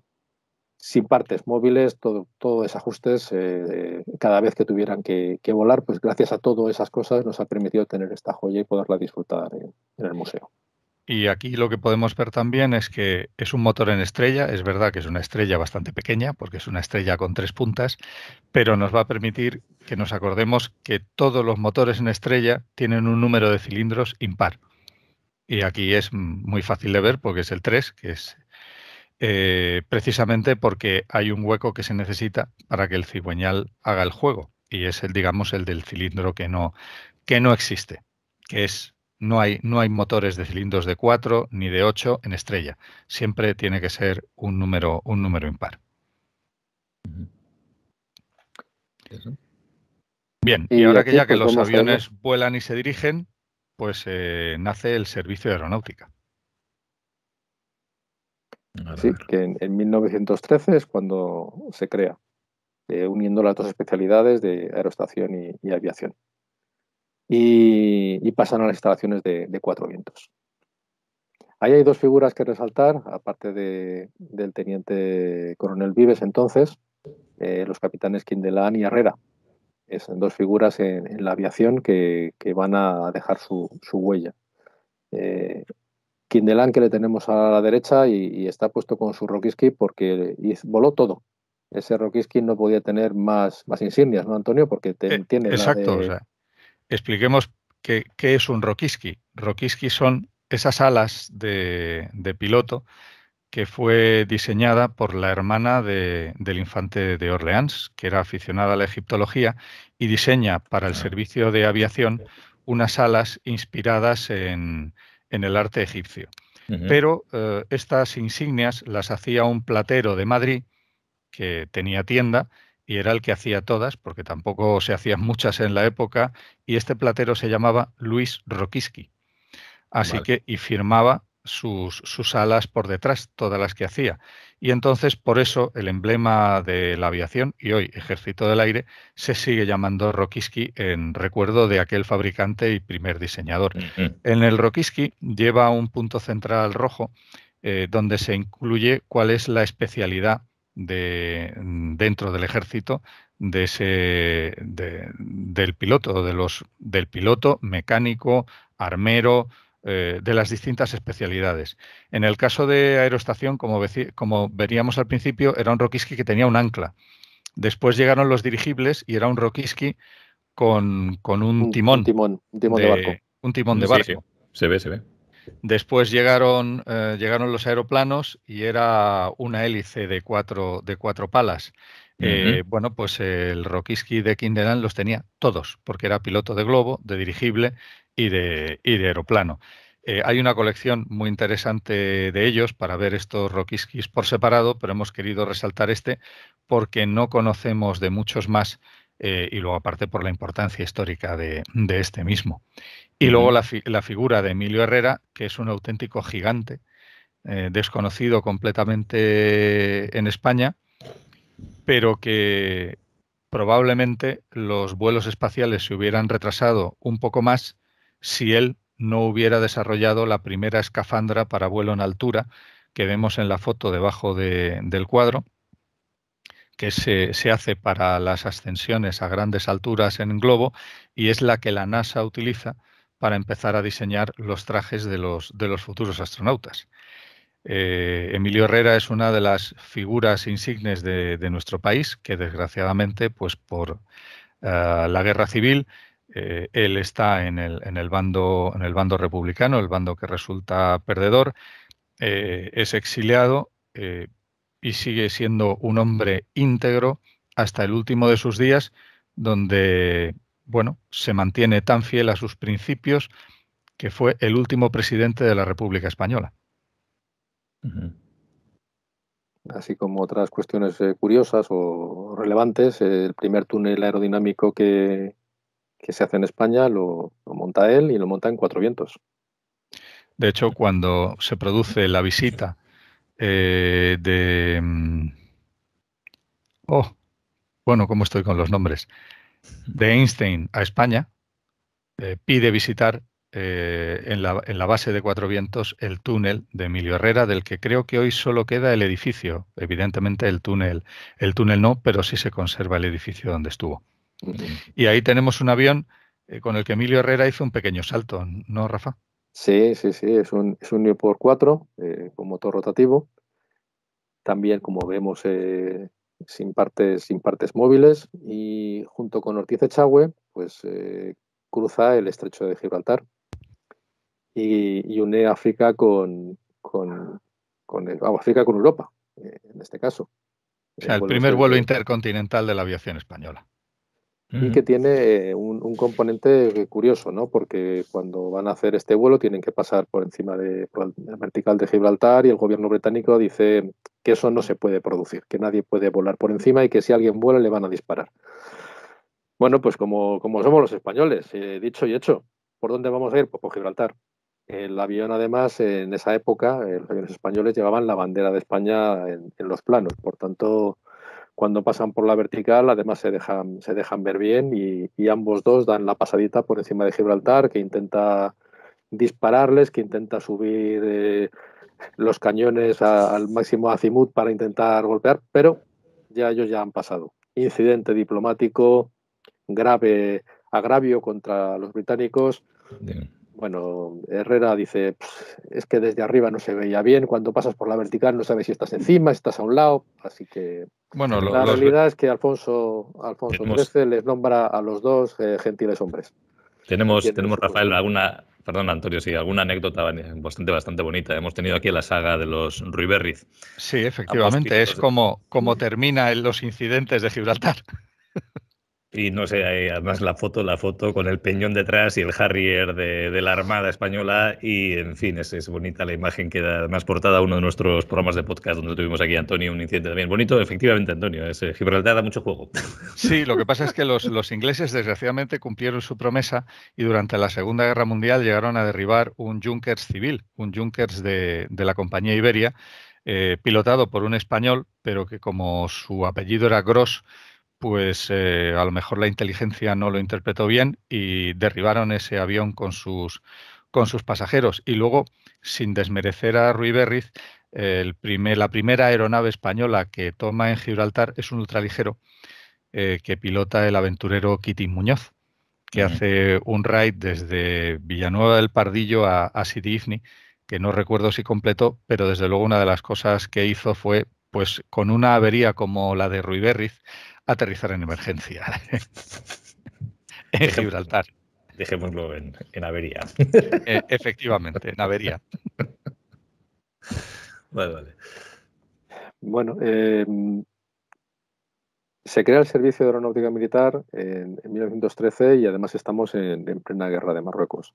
sin partes móviles, todo, todo ajustes, eh, eh, cada vez que tuvieran que, volar, pues gracias a todas esas cosas nos ha permitido tener esta joya y poderla disfrutar en, en, el museo. Y aquí lo que podemos ver también es que es un motor en estrella, es verdad que es una estrella bastante pequeña, porque es una estrella con tres puntas, pero nos va a permitir que nos acordemos que todos los motores en estrella tienen un número de cilindros impar. Y aquí es muy fácil de ver porque es el 3, que es eh, precisamente porque hay un hueco que se necesita para que el cigüeñal haga el juego y es el, digamos, el del cilindro que no, que no existe, que es no hay, no hay motores de cilindros de 4 ni de 8 en estrella. Siempre tiene que ser un número, un número impar. Bien, y, ahora que ya que pues los aviones vuelan y se dirigen, pues eh, nace el servicio de aeronáutica. Sí, que en, 1913 es cuando se crea, eh, uniendo las dos especialidades de aerostación y, aviación. Y, pasan a las instalaciones de, cuatro vientos. Ahí hay dos figuras que resaltar, aparte del teniente coronel Vives entonces, eh, los capitanes Quindelán y Herrera. Son dos figuras en, la aviación que, van a dejar su, huella. Eh, Kindelan que le tenemos a la derecha y, está puesto con su Rokiski porque voló todo. Ese Rokiski no podía tener más, más insignias, ¿no, Antonio? Porque te, eh, tiene Exacto, expliquemos qué, qué es un Rokiski. Roquisqui son esas alas de, piloto que fue diseñada por la hermana del infante de Orleans, que era aficionada a la egiptología, y diseña para el ah. servicio de aviación unas alas inspiradas en, en el arte egipcio. Pero eh, estas insignias las hacía un platero de Madrid que tenía tienda y era el que hacía todas, porque tampoco se hacían muchas en la época, y este platero se llamaba Luis Rokiski. Así que, y firmaba sus, alas por detrás, todas las que hacía. Y entonces, por eso, el emblema de la aviación y hoy Ejército del Aire se sigue llamando Rokiski en recuerdo de aquel fabricante y primer diseñador. En el Rokiski lleva un punto central rojo eh, donde se incluye cuál es la especialidad de, dentro del ejército de ese, del piloto, de los, del piloto mecánico, armero, eh, de las distintas especialidades. En el caso de aerostación, como, como veríamos al principio, era un roquiski que tenía un ancla. Después llegaron los dirigibles y era un roquiski con, un, timón. Un timón, timón de, barco. Un timón de barco. Se ve, se ve. Después llegaron, eh, llegaron los aeroplanos y era una hélice de cuatro, de cuatro palas. Eh, bueno, pues el Rokiski de Kinderland los tenía todos, porque era piloto de globo, de dirigible y de, aeroplano. Eh, hay una colección muy interesante de ellos para ver estos Rokiskis por separado, pero hemos querido resaltar este porque no conocemos de muchos más eh, y luego aparte por la importancia histórica de, este mismo. Y luego la, figura de Emilio Herrera, que es un auténtico gigante, desconocido completamente en España, pero que probablemente los vuelos espaciales se hubieran retrasado un poco más si él no hubiera desarrollado la primera escafandra para vuelo en altura que vemos en la foto debajo del cuadro, que se, hace para las ascensiones a grandes alturas en globo y es la que la NASA utiliza para empezar a diseñar los trajes de los futuros astronautas. Eh, Emilio Herrera es una de las figuras insignes de, nuestro país, que desgraciadamente, pues por ah, la guerra civil, eh, él está en el, bando, en el bando republicano, el bando que resulta perdedor, eh, es exiliado y sigue siendo un hombre íntegro hasta el último de sus días, donde bueno, se mantiene tan fiel a sus principios que fue el último presidente de la República Española. Así como otras cuestiones eh, curiosas o relevantes, eh, el primer túnel aerodinámico que, se hace en España lo, monta él y lo monta en cuatro vientos. De hecho, cuando se produce la visita eh, de... Mm, oh, bueno, ¿cómo estoy con los nombres? De Einstein a España, pide visitar eh, en, la, base de Cuatro Vientos el túnel de Emilio Herrera, del que creo que hoy solo queda el edificio. Evidentemente el túnel, el túnel no, pero sí se conserva el edificio donde estuvo. Y ahí tenemos un avión eh, con el que Emilio Herrera hizo un pequeño salto, ¿no, Rafa? Sí, sí, sí, es un, es un Newport 4 eh, con motor rotativo. También, como vemos, sin, partes, sin partes móviles. Y junto con Ortiz Echagüe, pues cruza el estrecho de Gibraltar y, y une África con, con, África con Europa, eh, en este caso. O eh, sea, el, primer vuelo intercontinental de la aviación española. Y mm. que tiene eh, un, componente curioso, ¿no? Porque cuando van a hacer este vuelo tienen que pasar por encima de la vertical de Gibraltar y el gobierno británico dice que eso no se puede producir, que nadie puede volar por encima y que si alguien vuela le van a disparar. Bueno, pues como, somos los españoles, dicho y hecho, ¿por dónde vamos a ir? Pues por Gibraltar. El avión, además, en esa época, eh, los aviones españoles llevaban la bandera de España en, los planos. Por tanto, cuando pasan por la vertical, además se dejan, se dejan ver bien y, ambos dos dan la pasadita por encima de Gibraltar, que intenta dispararles, que intenta subir eh, los cañones al máximo azimut para intentar golpear, pero ya ellos ya han pasado. Incidente diplomático, grave agravio contra los británicos. Bueno, Herrera dice, es que desde arriba no se veía bien, cuando pasas por la vertical no sabes si estás encima, si estás a un lado, así que la realidad es que Alfonso, Alfonso les nombra a los dos eh, gentiles hombres. Tenemos, tenemos Rafael, alguna, perdón Antonio, sí, alguna anécdota bastante, bastante bonita. Hemos tenido aquí la saga de los Ruiberriz. Sí, efectivamente, es como, como termina en los incidentes de Gibraltar. Y no sé, además la foto, la foto con el peñón detrás y el Harrier de, la Armada Española. Y en fin, es, bonita la imagen que da además portada a uno de nuestros programas de podcast donde tuvimos aquí a Antonio un incidente también bonito. Efectivamente, Antonio, es, eh, Gibraltar da mucho juego. Sí, lo que pasa es que los, ingleses desgraciadamente cumplieron su promesa y durante la Segunda Guerra Mundial llegaron a derribar un Junkers civil, un Junkers de, la compañía Iberia, eh, pilotado por un español, pero que como su apellido era Gross, pues eh, a lo mejor la inteligencia no lo interpretó bien y derribaron ese avión con sus, con sus pasajeros. Y luego, sin desmerecer a Ruy Berriz, la primera aeronave española que toma en Gibraltar es un ultraligero eh, que pilota el aventurero Kitty Muñoz, que hace un raid desde Villanueva del Pardillo a, a City Ifni, que no recuerdo si completó, pero desde luego una de las cosas que hizo fue, pues con una avería como la de Ruy Berriz, aterrizar en emergencia en Gibraltar. Dejémoslo en, avería. E, efectivamente, en avería. Vale, vale. Bueno, em, se crea el Servicio de Aeronáutica Militar en, 1913 y además estamos en, plena guerra de Marruecos.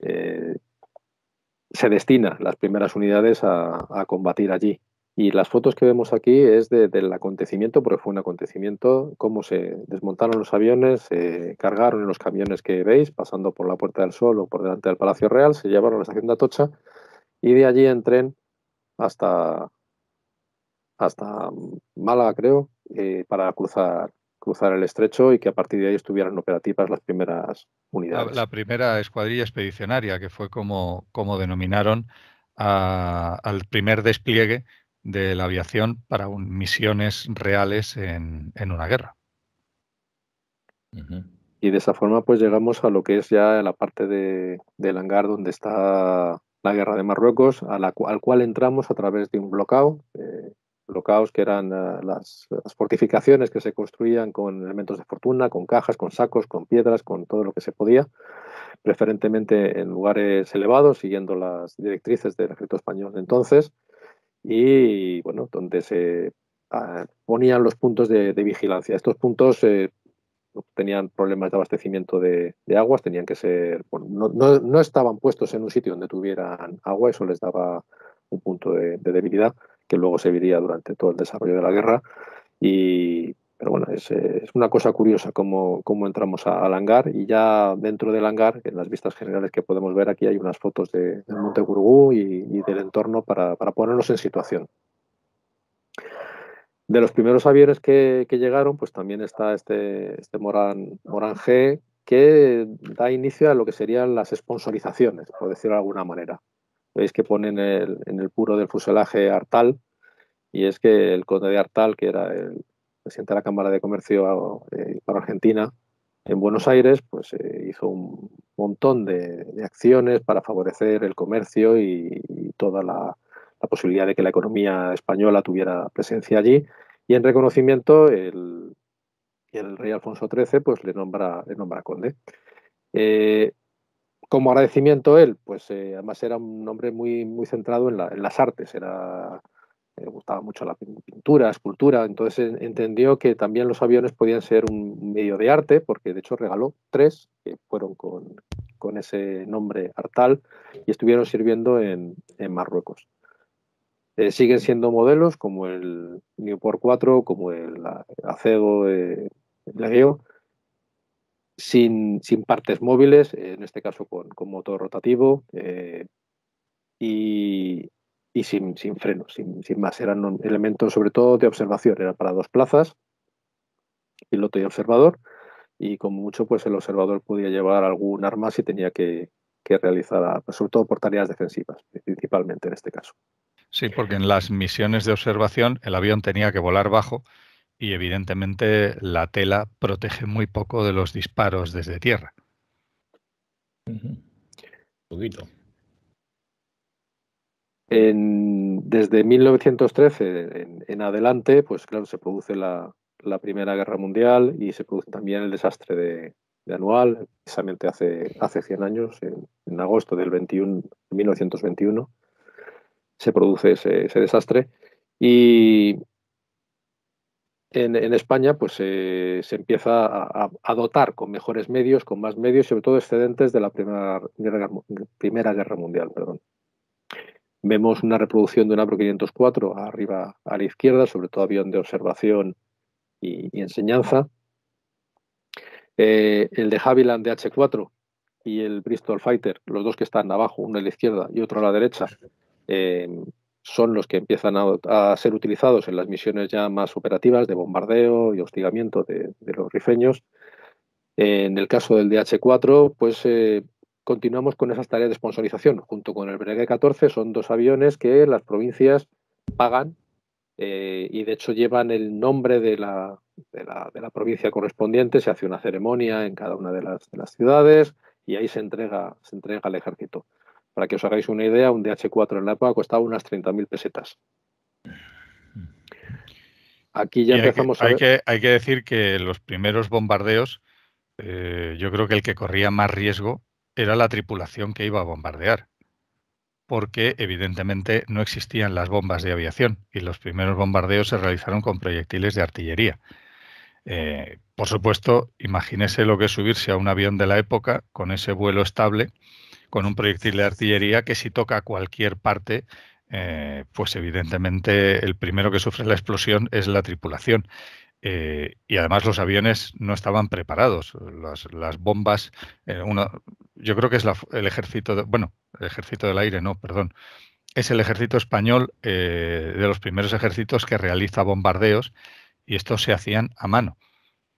Eh, se destina las primeras unidades a combatir allí. Y las fotos que vemos aquí es del acontecimiento, porque fue un acontecimiento, cómo se desmontaron los aviones, se cargaron en los camiones que veis, pasando por la Puerta del Sol o por delante del Palacio Real, se llevaron a la estación de Atocha y de allí en tren hasta, hasta Málaga, creo, eh, para cruzar cruzar el estrecho y que a partir de ahí estuvieran operativas las primeras unidades. La, primera escuadrilla expedicionaria, que fue como, como denominaron al primer despliegue de la aviación para misiones reales en, una guerra. Y de esa forma pues llegamos a lo que es ya la parte del hangar donde está la guerra de Marruecos, a al cual entramos a través de un bloqueo, eh, bloqueos que eran eh, las, fortificaciones que se construían con elementos de fortuna, con cajas, con sacos, con piedras, con todo lo que se podía, preferentemente en lugares elevados, siguiendo las directrices del ejército español de entonces, y bueno, donde se ah, ponían los puntos de, vigilancia. Estos puntos eh, tenían problemas de abastecimiento de, aguas, tenían que ser, no, estaban puestos en un sitio donde tuvieran agua, eso les daba un punto de, debilidad que luego se vería durante todo el desarrollo de la guerra. Pero bueno, eh, es, una cosa curiosa cómo, entramos al hangar y ya dentro del hangar, en las vistas generales que podemos ver aquí, hay unas fotos del Monte Gurugú y, del entorno para, para ponernos en situación. De los primeros aviones que, llegaron, pues también está este, este que da inicio a lo que serían las sponsorizaciones, por decirlo de alguna manera. Veis que ponen el, en el puro del fuselaje Artal, y es que el conde de Artal, que era el, presidente de la Cámara de Comercio eh, para Argentina, en Buenos Aires, pues eh, hizo un montón de, acciones para favorecer el comercio y, toda la, posibilidad de que la economía española tuviera presencia allí. Y en reconocimiento, el, rey Alfonso XIII pues, le, nombra, le nombra conde. Eh, como agradecimiento él, pues además era un hombre muy, muy centrado en, en las artes, era le gustaba mucho la pintura, escultura, entonces entendió que también los aviones podían ser un medio de arte, porque de hecho regaló tres que fueron con, ese nombre Artal y estuvieron sirviendo en, Marruecos. Eh, siguen siendo modelos como el Newport 4, como el Acebo eh, sin, partes móviles, en este caso con, con motor rotativo. Eh, y, y sin, sin freno, sin, sin, más. Eran elementos sobre todo de observación, era para dos plazas, piloto y observador, y como mucho pues el observador podía llevar algún arma si tenía que, que realizar, sobre todo por tareas defensivas, principalmente en este caso. Sí, porque en las misiones de observación el avión tenía que volar bajo y evidentemente la tela protege muy poco de los disparos desde tierra. Un poquito. En, desde 1913 en, adelante, pues claro, se produce la, Primera Guerra Mundial y se produce también el desastre de, Anual, precisamente hace, hace 100 años, en, agosto del 21, 1921, se produce ese, desastre. Y en, España pues, se empieza a, dotar con mejores medios, con más medios, sobre todo excedentes de la Primera, primera Guerra Mundial. Perdón. Vemos una reproducción de un ABRO 504 arriba a la izquierda, sobre todo avión de observación y, enseñanza. Eh, el de Haviland DH4 y el Bristol Fighter, los dos que están abajo, uno a la izquierda y otro a la derecha, eh, son los que empiezan a, ser utilizados en las misiones ya más operativas de bombardeo y hostigamiento de, los rifeños. En el caso del DH4, pues eh, continuamos con esas tareas de sponsorización. Junto con el Breguet 14 son dos aviones que las provincias pagan eh, y de hecho llevan el nombre de la, de, la, provincia correspondiente, se hace una ceremonia en cada una de las, ciudades y ahí se entrega, se entrega al ejército. Para que os hagáis una idea, un DH4 en la época costaba unas 30.000 pesetas. Aquí ya empezamos hay que, a hay que, decir que los primeros bombardeos, eh, yo creo que el que corría más riesgo era la tripulación que iba a bombardear, porque evidentemente no existían las bombas de aviación y los primeros bombardeos se realizaron con proyectiles de artillería. Eh, por supuesto, imagínese lo que es subirse a un avión de la época con ese vuelo estable, con un proyectil de artillería que si toca cualquier parte, eh, pues evidentemente el primero que sufre la explosión es la tripulación. Eh, y además los aviones no estaban preparados. Las, bombas, eh, yo creo que es el ejército, bueno, el ejército del aire, no, perdón. Es el ejército español eh, de los primeros ejércitos que realiza bombardeos y estos se hacían a mano.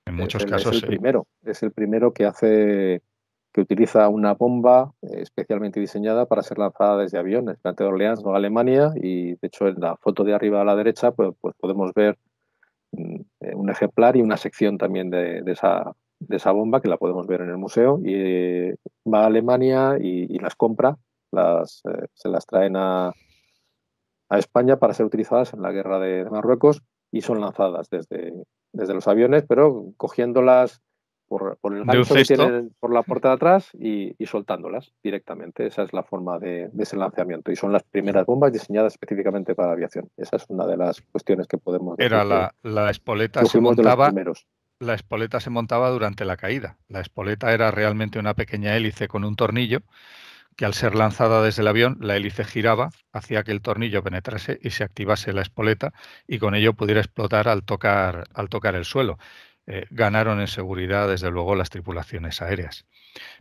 En muchos es, casos. Es el primero, es el primero que hace que utiliza una bomba especialmente diseñada para ser lanzada desde aviones, durante Orleans, no Alemania, y de hecho en la foto de arriba a la derecha pues, pues podemos ver Mm, un ejemplar y una sección también de, esa, de, esa, bomba que la podemos ver en el museo. Y eh, va a Alemania y, las compra, las, eh, se las traen a, España para ser utilizadas en la guerra de, Marruecos y son lanzadas desde, desde los aviones, pero cogiéndolas por, la puerta de atrás y, soltándolas directamente. Esa es la forma de, ese lanzamiento. Y son las primeras bombas diseñadas específicamente para aviación. Esa es una de las cuestiones que podemos Era la, espoleta se montaba. La espoleta se montaba durante la caída. La espoleta era realmente una pequeña hélice con un tornillo que al ser lanzada desde el avión, la hélice giraba, hacía que el tornillo penetrase y se activase la espoleta y con ello pudiera explotar al tocar, al tocar el suelo. Eh, ganaron en seguridad, desde luego, las tripulaciones aéreas.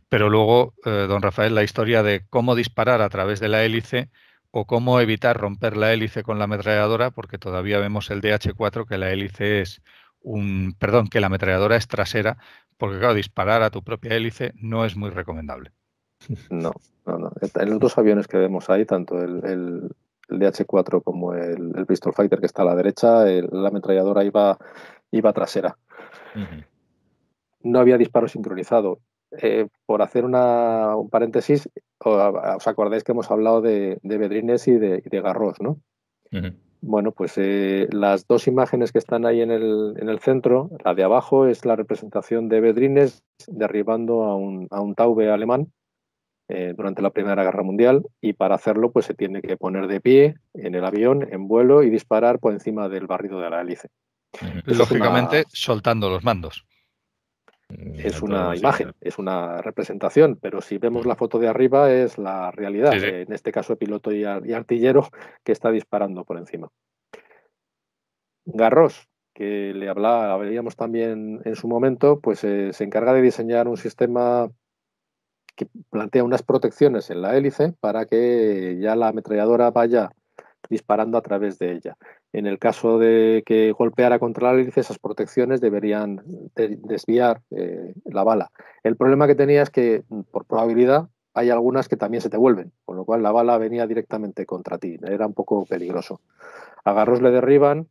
Pero luego, eh, don Rafael, la historia de cómo disparar a través de la hélice o cómo evitar romper la hélice con la ametralladora, porque todavía vemos el DH-4 que la hélice es un, perdón, que la ametralladora es trasera, porque claro, disparar a tu propia hélice no es muy recomendable. No, no, no. En los dos aviones que vemos ahí, tanto el, DH-4 como el, Pistol Fighter que está a la derecha, la ametralladora iba, iba trasera no había disparo sincronizado. Eh, por hacer una, un paréntesis, os acordáis que hemos hablado de, Bedrines y de, Garros, ¿no? Bueno, pues eh, las dos imágenes que están ahí en el, centro, la de abajo es la representación de Bedrines derribando a un, taube alemán eh, durante la Primera Guerra Mundial y para hacerlo pues se tiene que poner de pie en el avión, en vuelo y disparar por encima del barrido de la hélice. Lógicamente, soltando los mandos. Mm, es una imagen, es una representación, pero si vemos mm. la foto de arriba es la realidad, en este caso piloto y artillero que está disparando por encima. Garros, que le hablaba, veríamos también en su momento, pues eh, se encarga de diseñar un sistema que plantea unas protecciones en la hélice para que ya la ametralladora vaya disparando a través de ella. En el caso de que golpeara contra la hélice, esas protecciones deberían desviar eh, la bala. El problema que tenía es que, mm, por probabilidad, hay algunas que también se te vuelven, con lo cual la bala venía directamente contra ti. Era un poco peligroso. Agarros le derriban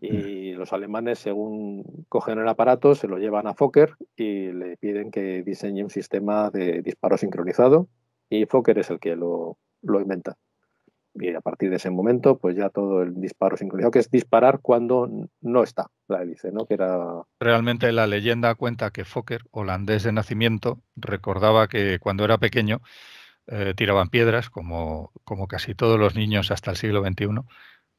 y mm. los alemanes, según cogen el aparato, se lo llevan a Fokker y le piden que diseñe un sistema de disparo sincronizado y Fokker es el que lo inventa y a partir de ese momento, pues ya todo el disparo sincronizado, que es disparar cuando no está la hélice, ¿no? Que era... Realmente la leyenda cuenta que Fokker, holandés de nacimiento, recordaba que cuando era pequeño eh, tiraban piedras, como, como casi todos los niños hasta el siglo XXI,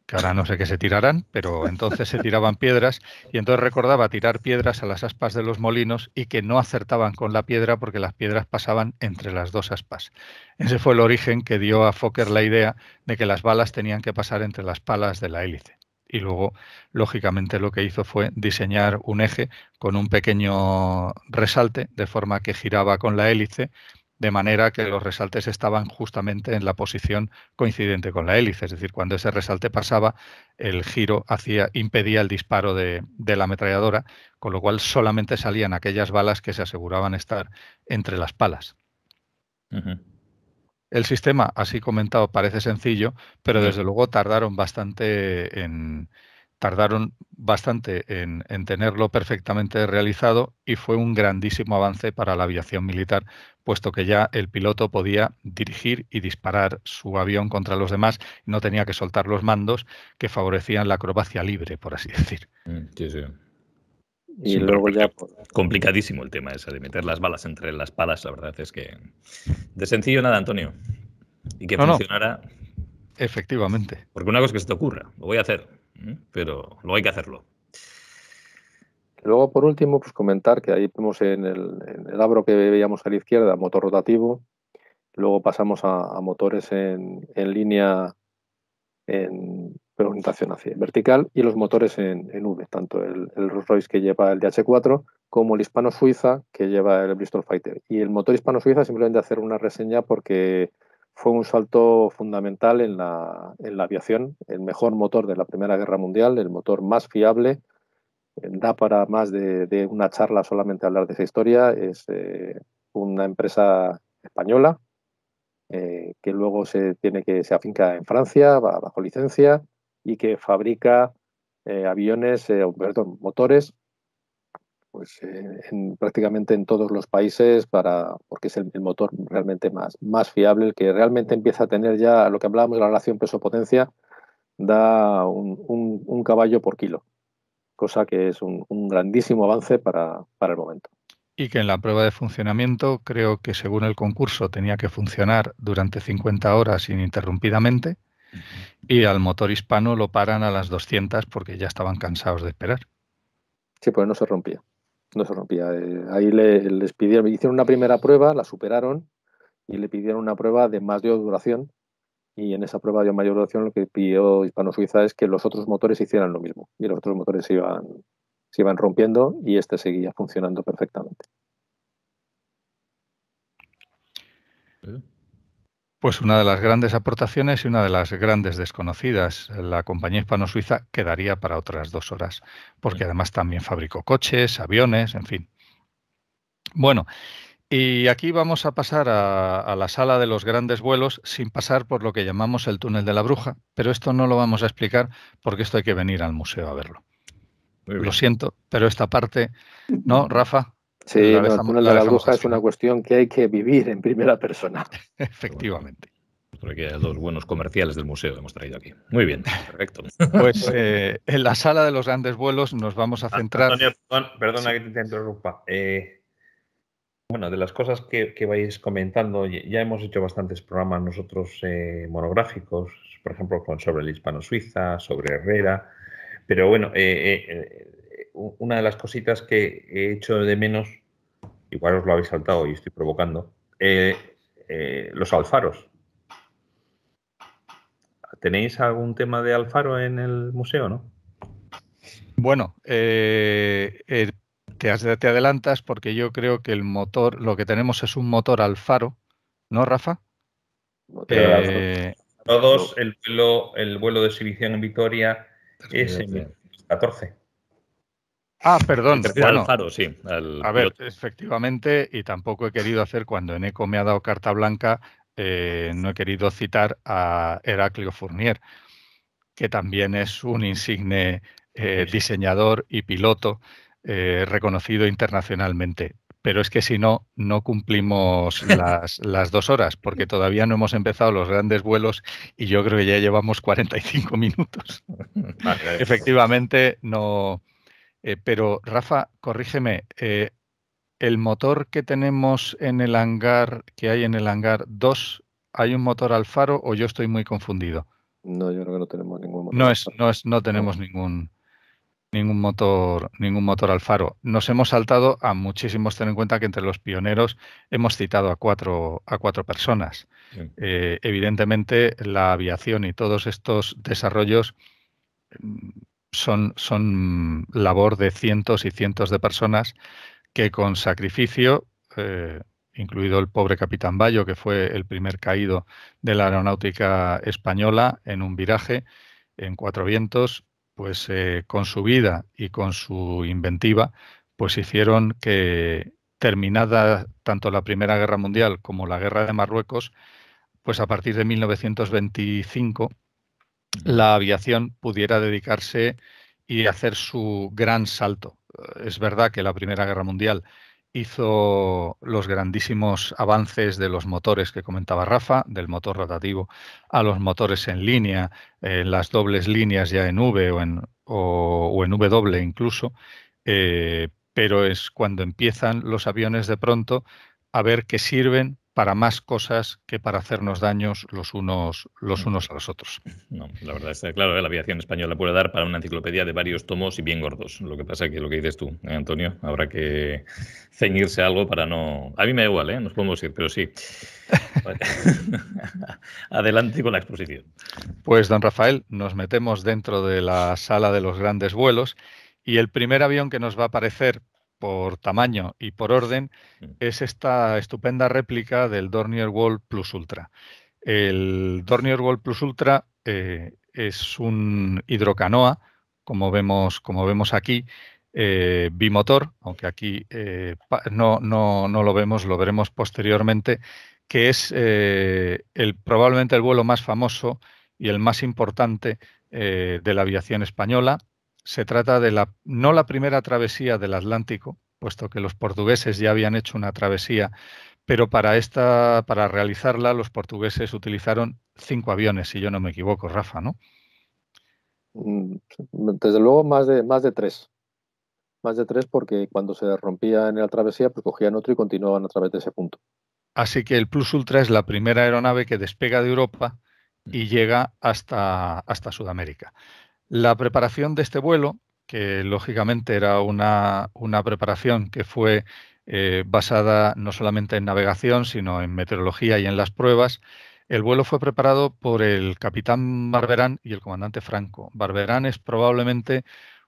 que ahora no sé qué se tirarán, pero entonces se tiraban piedras y entonces recordaba tirar piedras a las aspas de los molinos y que no acertaban con la piedra porque las piedras pasaban entre las dos aspas. Ese fue el origen que dio a Fokker la idea de que las balas tenían que pasar entre las palas de la hélice. Y luego, lógicamente, lo que hizo fue diseñar un eje con un pequeño resalte de forma que giraba con la hélice de manera que los resaltes estaban justamente en la posición coincidente con la hélice, es decir, cuando ese resalte pasaba, el giro hacía, impedía el disparo de, la ametralladora, con lo cual solamente salían aquellas balas que se aseguraban estar entre las palas. El sistema, así comentado, parece sencillo, pero desde luego tardaron bastante en, tardaron bastante en, tenerlo perfectamente realizado y fue un grandísimo avance para la aviación militar, puesto que ya el piloto podía dirigir y disparar su avión contra los demás, no tenía que soltar los mandos que favorecían la acrobacia libre, por así decir. Mm, sí, sí. Y luego ya. Pues, Complicadísimo el tema ese de meter las balas entre las palas, la verdad es que. De sencillo nada, Antonio. Y que funcionara. Efectivamente. Porque una cosa que se te ocurra, lo voy a hacer pero no hay que hacerlo. Luego, por último, pues comentar que ahí vemos en el, abro que veíamos a la izquierda, motor rotativo. Luego pasamos a, motores en, línea, en orientación hacia vertical, y los motores en, V, tanto el, el Rolls Royce que lleva el DH4 como el hispano-suiza que lleva el Bristol Fighter. Y el motor hispano-suiza simplemente hacer una reseña porque fue un salto fundamental en la, aviación, el mejor motor de la Primera Guerra Mundial, el motor más fiable. Eh, da para más de, una charla solamente hablar de esa historia. Es eh, una empresa española eh, que luego se tiene que se afinca en Francia bajo licencia y que fabrica aviones, perdón, motores pues eh, en, prácticamente en todos los países para porque es el, motor realmente más, más fiable, el que realmente empieza a tener ya lo que hablábamos de la relación peso-potencia, da un, caballo por kilo, cosa que es un, grandísimo avance para, el momento. Y que en la prueba de funcionamiento creo que según el concurso tenía que funcionar durante 50 horas ininterrumpidamente y al motor hispano lo paran a las 200 porque ya estaban cansados de esperar. Sí, pues no se rompía. No se rompía. Eh, ahí les pidieron, hicieron una primera prueba, la superaron y le pidieron una prueba de más de duración. Y en esa prueba de mayor duración lo que pidió Hispano Suiza es que los otros motores hicieran lo mismo. Y los otros motores se iban, se iban rompiendo y este seguía funcionando perfectamente. ¿Eh? Pues una de las grandes aportaciones y una de las grandes desconocidas. La compañía hispano-suiza quedaría para otras dos horas, porque además también fabricó coches, aviones, en fin. Bueno, y aquí vamos a pasar a, a, la sala de los grandes vuelos sin pasar por lo que llamamos el túnel de la bruja, pero esto no lo vamos a explicar porque esto hay que venir al museo a verlo. Lo siento, pero esta parte, ¿no, Rafa? Sí, la, de es una cuestión que hay que vivir en primera persona. Efectivamente. Porque hay dos buenos comerciales del museo que hemos traído aquí. Muy bien, perfecto. Pues eh, en la sala de los grandes vuelos nos vamos a ah, centrar. Antonio, perdona que te interrumpa. Eh, bueno, de las cosas que, vais comentando, ya hemos hecho bastantes programas nosotros eh, monográficos, por ejemplo, sobre el hispano suiza, sobre Herrera. Pero bueno, una de las cositas que he hecho de menos, igual os lo habéis saltado y estoy provocando, eh, eh, los alfaros. ¿Tenéis algún tema de alfaro en el museo, no? Bueno, eh, te, adelantas porque yo creo que el motor, lo que tenemos es un motor alfaro, ¿no, Rafa? todos el vuelo, el vuelo de exhibición en Vitoria es en 14. Ah, perdón. faro, sí. A ver, efectivamente, y tampoco he querido hacer cuando Eneco me ha dado carta blanca, eh, no he querido citar a Heraclio Fournier, que también es un insigne eh, diseñador y piloto eh, reconocido internacionalmente. Pero es que si no, no cumplimos las, dos horas, porque todavía no hemos empezado los grandes vuelos y yo creo que ya llevamos 45 minutos. Efectivamente, no, eh, pero Rafa, corrígeme, eh, el motor que tenemos en el hangar, que hay en el hangar 2, ¿hay un motor Alfaro o yo estoy muy confundido? No, yo creo que no tenemos ningún motor. No es, no es, no tenemos ningún ningún motor, ningún motor Alfaro. Nos hemos saltado a muchísimos, tener en cuenta que entre los pioneros hemos citado a cuatro, a cuatro personas. Eh, evidentemente, la aviación y todos estos desarrollos mm, son, labor de cientos y cientos de personas que con sacrificio, eh, incluido el pobre capitán Bayo, que fue el primer caído de la aeronáutica española en un viraje en cuatro vientos, pues eh, con su vida y con su inventiva, pues hicieron que terminada tanto la Primera Guerra Mundial como la Guerra de Marruecos, pues a partir de 1925 la aviación pudiera dedicarse y hacer su gran salto. Es verdad que la Primera Guerra Mundial hizo los grandísimos avances de los motores que comentaba Rafa, del motor rotativo a los motores en línea, en las dobles líneas ya en V o en, o, W incluso, eh, pero es cuando empiezan los aviones de pronto a ver qué sirven para más cosas que para hacernos daños los unos, los unos a los otros. No, la verdad está claro, eh, la aviación española puede dar para una enciclopedia de varios tomos y bien gordos. Lo que pasa es que lo que dices tú, eh, Antonio, habrá que ceñirse algo para no... A mí me da igual, ¿eh? nos podemos ir, pero sí. Adelante con la exposición. Pues, don Rafael, nos metemos dentro de la sala de los grandes vuelos y el primer avión que nos va a aparecer por tamaño y por orden, mm. es esta estupenda réplica del Dornier Wall Plus Ultra. El Dornier Wall Plus Ultra eh, es un hidrocanoa, como vemos, como vemos aquí, eh, bimotor, aunque aquí eh, no, no, no, lo vemos, lo veremos posteriormente, que es el, probablemente el vuelo más famoso y el más importante de la aviación española se trata de la, no la primera travesía del Atlántico, puesto que los portugueses ya habían hecho una travesía, pero para esta, para realizarla, los portugueses utilizaron cinco aviones, si yo no me equivoco, Rafa, ¿no? Mm, desde luego más de más de tres, más de tres, porque cuando se rompía en la travesía, pues cogían otro y continuaban a través de ese punto. Así que el Plus Ultra es la primera aeronave que despega de Europa y mm. llega hasta, hasta Sudamérica. La preparación de este vuelo, que lógicamente era una, preparación que fue eh, basada no solamente en navegación, sino en meteorología y en las pruebas, el vuelo fue preparado por el capitán Barberán y el comandante Franco. Barberán es probablemente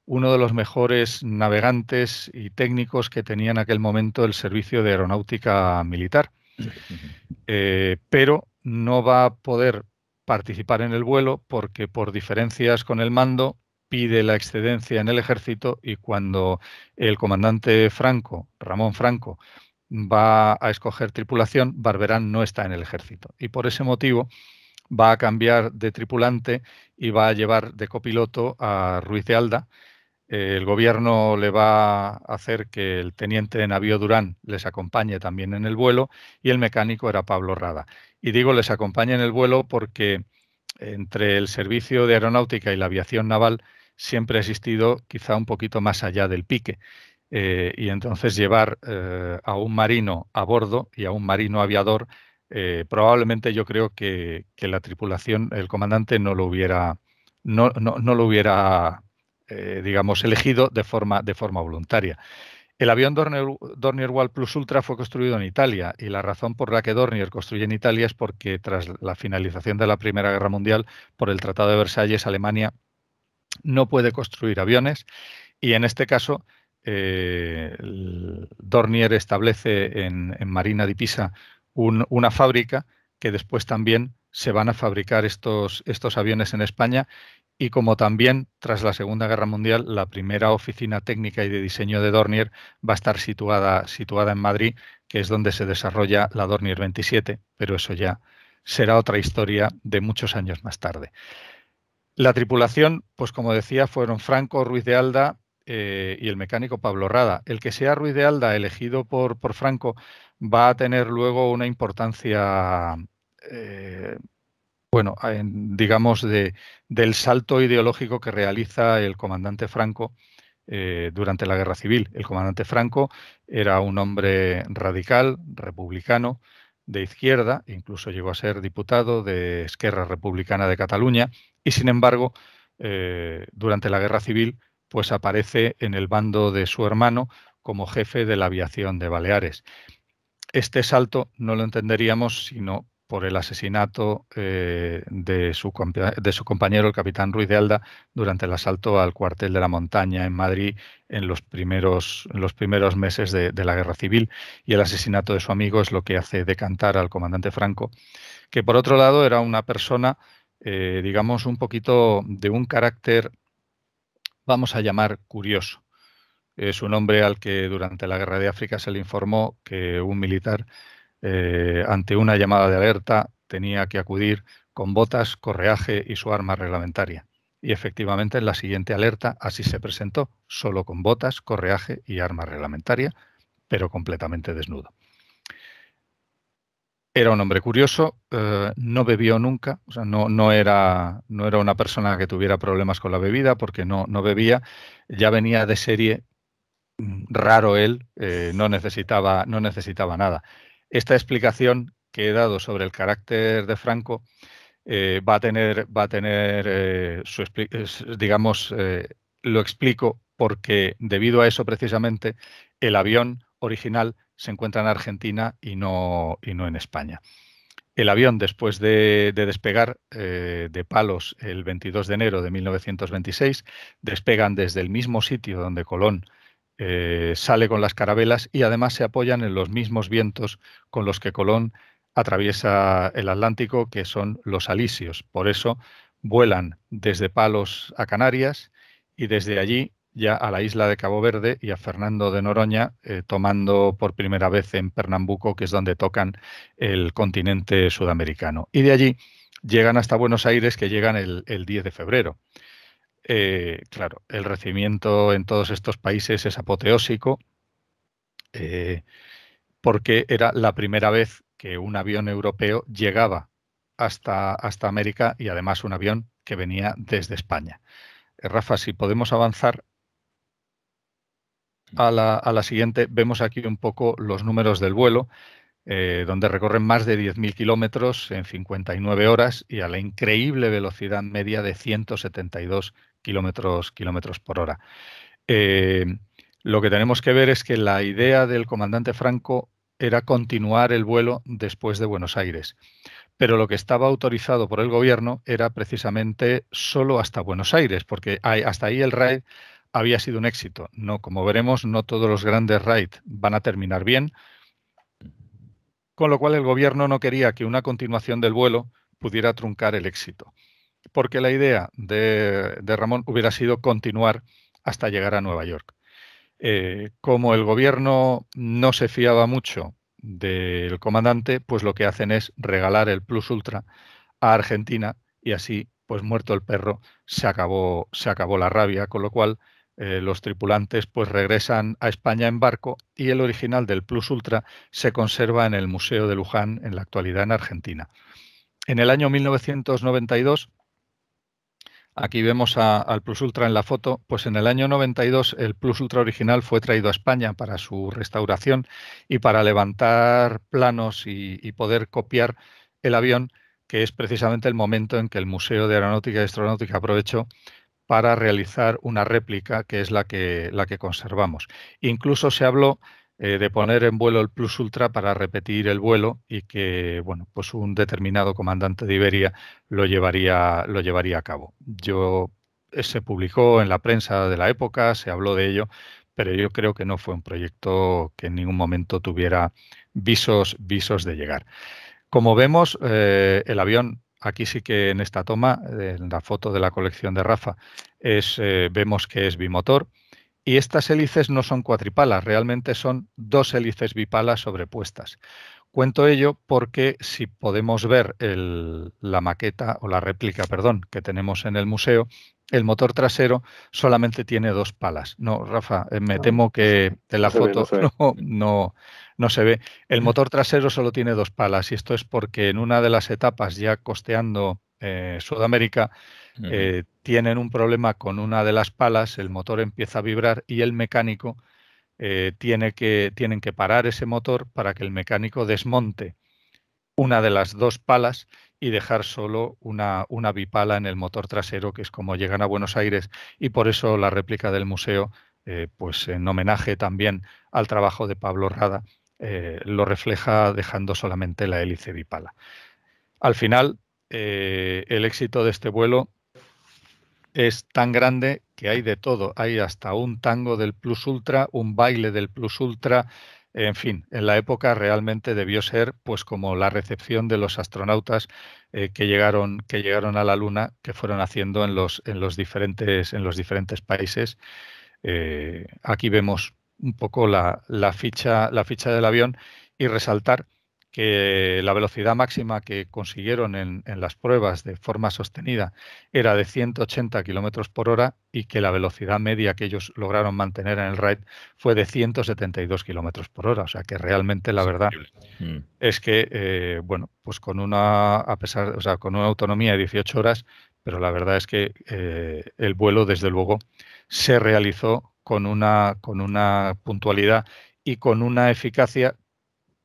uno de los mejores navegantes y técnicos que tenía en aquel momento el servicio de aeronáutica militar. Eh, pero no va a poder participar en el vuelo porque por diferencias con el mando pide la excedencia en el ejército y cuando el comandante Franco, Ramón Franco, va a escoger tripulación, Barberán no está en el ejército. Y por ese motivo va a cambiar de tripulante y va a llevar de copiloto a Ruiz de Alda. El gobierno le va a hacer que el teniente de navío Durán les acompañe también en el vuelo y el mecánico era Pablo Rada. Y digo, les acompaña en el vuelo porque entre el servicio de aeronáutica y la aviación naval siempre ha existido quizá un poquito más allá del pique. Eh, y entonces llevar eh, a un marino a bordo y a un marino aviador, eh, probablemente yo creo que, la tripulación, el comandante no lo hubiera, no, lo hubiera digamos, elegido de forma, de forma voluntaria. El avión Dornier, Wall Plus Ultra fue construido en Italia y la razón por la que Dornier construye en Italia es porque tras la finalización de la Primera Guerra Mundial por el Tratado de Versalles, Alemania no puede construir aviones y en este caso eh, Dornier establece en, Marina di Pisa una fábrica que después también se van a fabricar estos, estos aviones en España y como también tras la Segunda Guerra Mundial la primera oficina técnica y de diseño de Dornier va a estar situada, situada en Madrid, que es donde se desarrolla la Dornier 27, pero eso ya será otra historia de muchos años más tarde. La tripulación, pues como decía, fueron Franco, Ruiz de Alda eh, y el mecánico Pablo Rada. El que sea Ruiz de Alda elegido por, Franco va a tener luego una importancia eh, bueno, digamos, de, del salto ideológico que realiza el comandante Franco eh, durante la guerra civil. El comandante Franco era un hombre radical, republicano, de izquierda, incluso llegó a ser diputado de Esquerra Republicana de Cataluña, y sin embargo, eh, durante la guerra civil, pues aparece en el bando de su hermano como jefe de la aviación de Baleares. Este salto no lo entenderíamos sino por el asesinato eh, de, su, de, su, compañero, el capitán Ruiz de Alda, durante el asalto al cuartel de la montaña en Madrid en los primeros, los primeros meses de, la guerra civil. Y el asesinato de su amigo es lo que hace decantar al comandante Franco, que por otro lado era una persona, eh, digamos, un poquito de un carácter, vamos a llamar, curioso. Es un hombre al que durante la guerra de África se le informó que un militar eh, ante una llamada de alerta tenía que acudir con botas, correaje y su arma reglamentaria. Y efectivamente en la siguiente alerta así se presentó, solo con botas, correaje y arma reglamentaria, pero completamente desnudo. Era un hombre curioso, eh, no bebió nunca, o sea, no, no, era, no, era, una persona que tuviera problemas con la bebida porque no, no bebía, ya venía de serie, mm, raro él, eh, no, necesitaba, no necesitaba nada esta explicación que he dado sobre el carácter de Franco eh, va a tener, va a tener eh, su, digamos, eh, lo explico porque debido a eso precisamente el avión original se encuentra en Argentina y no, y no en España. El avión, después de, despegar de Palos el 22 de enero de 1926, despegan desde el mismo sitio donde Colón eh, sale con las carabelas y además se apoyan en los mismos vientos con los que Colón atraviesa el Atlántico, que son los alisios. Por eso vuelan desde Palos a Canarias y desde allí ya a la isla de Cabo Verde y a Fernando de Noroña, eh, tomando por primera vez en Pernambuco, que es donde tocan el continente sudamericano. Y de allí llegan hasta Buenos Aires, que llegan el 10 de febrero. Eh, claro, el recibimiento en todos estos países es apoteósico, eh, porque era la primera vez que un avión europeo llegaba hasta, hasta América y además un avión que venía desde España. Eh, Rafa, si podemos avanzar a la, siguiente, vemos aquí un poco los números del vuelo. donde recorren más de 10.000 kilómetros en 59 horas y a la increíble velocidad media de 172 kilómetros, kilómetros por hora. Eh, lo que tenemos que ver es que la idea del comandante Franco era continuar el vuelo después de Buenos Aires, pero lo que estaba autorizado por el gobierno era precisamente solo hasta Buenos Aires, porque hasta ahí el raid había sido un éxito. No, como veremos, no todos los grandes raids van a terminar bien, con lo cual el gobierno no quería que una continuación del vuelo pudiera truncar el éxito porque la idea de, Ramón hubiera sido continuar hasta llegar a Nueva York. Eh, como el gobierno no se fiaba mucho del comandante, pues lo que hacen es regalar el Plus Ultra a Argentina y así, pues muerto el perro, se acabó, se acabó la rabia, con lo cual eh, los tripulantes pues regresan a España en barco y el original del Plus Ultra se conserva en el Museo de Luján en la actualidad en Argentina. En el año 1992 Aquí vemos al Plus Ultra en la foto. Pues en el año 92 el Plus Ultra original fue traído a España para su restauración y para levantar planos y, poder copiar el avión, que es precisamente el momento en que el Museo de Aeronáutica y Astronáutica aprovechó para realizar una réplica que es la que, la que conservamos. Incluso se habló eh, de poner en vuelo el Plus Ultra para repetir el vuelo y que, bueno, pues un determinado comandante de Iberia lo llevaría, lo llevaría a cabo. Yo eh, se publicó en la prensa de la época, se habló de ello, pero yo creo que no fue un proyecto que en ningún momento tuviera visos, visos de llegar. Como vemos, eh, el avión, aquí sí que en esta toma, en la foto de la colección de Rafa, es, vemos que es bimotor. Y estas hélices no son cuatripalas, realmente son dos hélices bipalas sobrepuestas. Cuento ello porque si podemos ver la maqueta o la réplica, perdón, que tenemos en el museo, el motor trasero solamente tiene dos palas. No, Rafa, eh, me ah, temo que en la foto no, se ve. El motor trasero solo tiene dos palas y esto es porque en una de las etapas, ya costeando eh, Sudamérica, eh, tienen un problema con una de las palas, el motor empieza a vibrar y el mecánico eh, tiene que, tienen que parar ese motor para que el mecánico desmonte una de las dos palas y dejar solo una, una bipala en el motor trasero, que es como llegan a Buenos Aires, y por eso la réplica del museo, pues en homenaje también al trabajo de Pablo Rada, lo refleja dejando solamente la hélice bipala. Al final, eh, el éxito de este vuelo es tan grande que hay de todo. Hay hasta un tango del Plus Ultra, un baile del Plus Ultra. En fin, en la época realmente debió ser pues como la recepción de los astronautas eh, que, llegaron, que llegaron a la Luna, que fueron haciendo en los, diferentes, países. Eh, aquí vemos un poco la ficha del avión y resaltar que la velocidad máxima que consiguieron en, las pruebas de forma sostenida era de 180 kilómetros por hora y que la velocidad media que ellos lograron mantener en el RAID fue de 172 kilómetros por hora. O sea que realmente la verdad mm. es que, eh, bueno, pues con una, a pesar, o sea, con una autonomía de 18 horas, pero la verdad es que eh, el vuelo, desde luego, se realizó con una, con una puntualidad y con una eficacia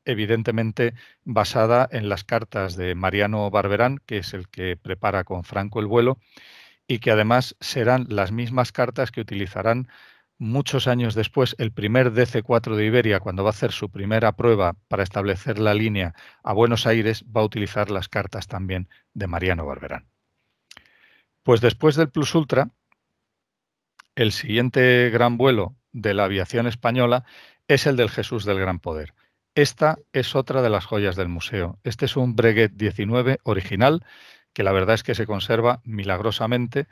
evidentemente basada en las cartas de Mariano Barberán, que es el que prepara con Franco el vuelo, y que además serán las mismas cartas que utilizarán muchos años después el primer DC-4 de Iberia, cuando va a hacer su primera prueba para establecer la línea a Buenos Aires, va a utilizar las cartas también de Mariano Barberán. Pues después del Plus Ultra, el siguiente gran vuelo de la aviación española es el del Jesús del Gran Poder. Esta es otra de las joyas del museo. Este es un Breguet 19 original, que la verdad es que se conserva milagrosamente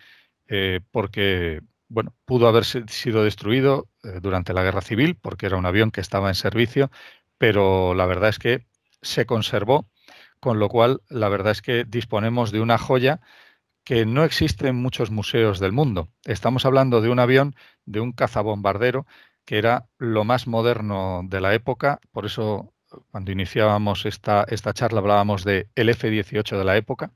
eh, porque bueno, pudo haber sido destruido eh, durante la guerra civil porque era un avión que estaba en servicio, pero la verdad es que se conservó, con lo cual la verdad es que disponemos de una joya que no existe en muchos museos del mundo. Estamos hablando de un avión, de un cazabombardero que era lo más moderno de la época, por eso cuando iniciábamos esta, esta charla hablábamos de el F-18 de la época.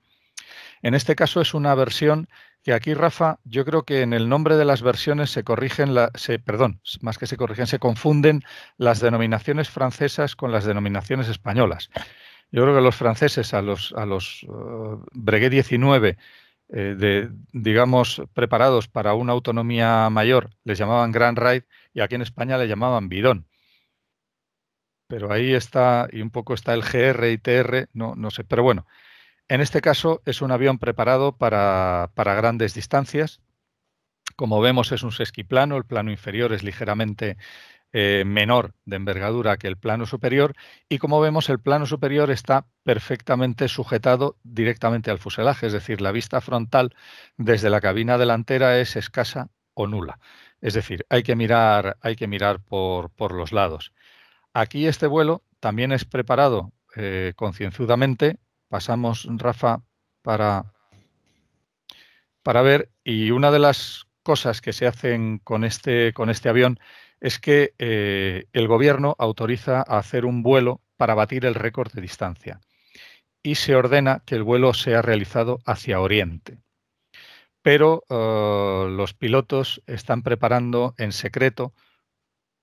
En este caso es una versión que aquí, Rafa, yo creo que en el nombre de las versiones se corrigen, la, se, perdón, más que se corrigen, se confunden las denominaciones francesas con las denominaciones españolas. Yo creo que los franceses a los, a los eh, Breguet 19 eh, de, digamos, preparados para una autonomía mayor, les llamaban Grand Ride y aquí en España le llamaban bidón. Pero ahí está, y un poco está el GR y TR, no, no sé, pero bueno, en este caso es un avión preparado para, para grandes distancias. Como vemos es un sesquiplano, el plano inferior es ligeramente eh, menor de envergadura que el plano superior y como vemos el plano superior está perfectamente sujetado directamente al fuselaje, es decir, la vista frontal desde la cabina delantera es escasa o nula. Es decir, hay que mirar, hay que mirar por, por los lados. Aquí este vuelo también es preparado eh, concienzudamente. Pasamos, Rafa, para, para ver. Y una de las cosas que se hacen con este, con este avión es que eh, el gobierno autoriza a hacer un vuelo para batir el récord de distancia y se ordena que el vuelo sea realizado hacia Oriente. Pero eh, los pilotos están preparando en secreto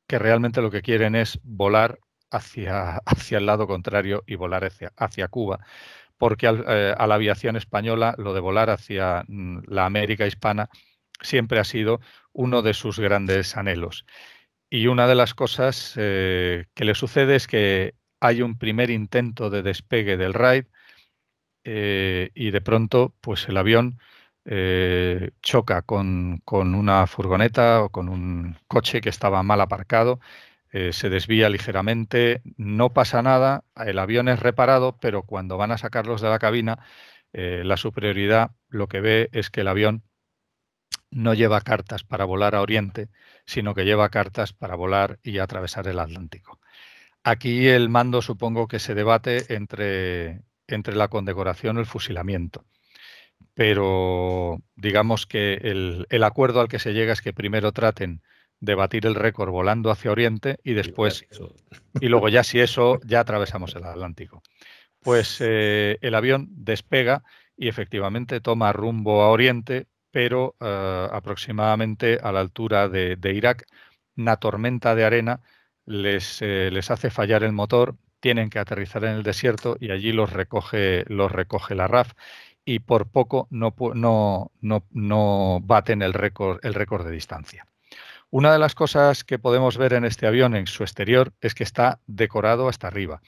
que realmente lo que quieren es volar hacia, hacia el lado contrario y volar hacia, Cuba, porque eh, a la aviación española lo de volar hacia mm, la América hispana siempre ha sido uno de sus grandes anhelos. Y una de las cosas eh, que le sucede es que hay un primer intento de despegue del RAID eh, y de pronto pues el avión eh, choca con, con, una furgoneta o con un coche que estaba mal aparcado, se desvía ligeramente, no pasa nada, el avión es reparado, pero cuando van a sacarlos de la cabina, la superioridad lo que ve es que el avión no lleva cartas para volar a Oriente, sino que lleva cartas para volar y atravesar el Atlántico. Aquí el mando supongo que se debate entre, la condecoración o el fusilamiento. Pero digamos que el, acuerdo al que se llega es que primero traten de batir el récord volando hacia Oriente y después, y luego ya si eso, ya atravesamos el Atlántico. Pues eh, el avión despega y efectivamente toma rumbo a Oriente, pero eh, aproximadamente a la altura de, Irak, una tormenta de arena les, eh, les, hace fallar el motor, tienen que aterrizar en el desierto y allí los recoge, los recoge la RAF y por poco no, no, baten el récord, el récord de distancia. Una de las cosas que podemos ver en este avión en su exterior es que está decorado hasta arriba.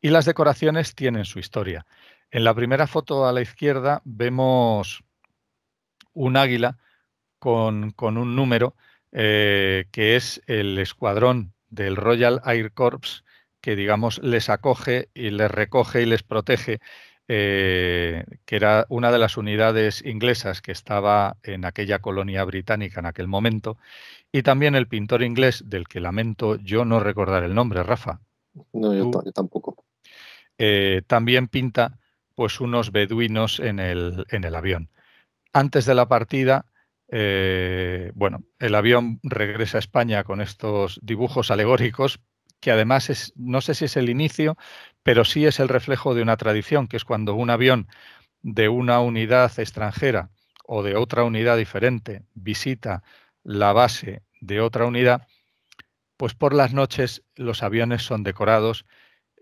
Y las decoraciones tienen su historia. En la primera foto a la izquierda vemos un águila con, un número eh, que es el escuadrón del Royal Air Corps que, digamos, les acoge y les recoge y les protege, eh, que era una de las unidades inglesas que estaba en aquella colonia británica en aquel momento, y también el pintor inglés, del que lamento yo no recordar el nombre, Rafa. No, yo, tampoco. Eh, también pinta pues unos beduinos el, en el avión antes de la partida, eh, bueno, el avión regresa a España con estos dibujos alegóricos, que además es, no sé si es el inicio, pero sí es el reflejo de una tradición, que es cuando un avión de una unidad extranjera o de otra unidad diferente visita la base de otra unidad, pues por las noches los aviones son decorados,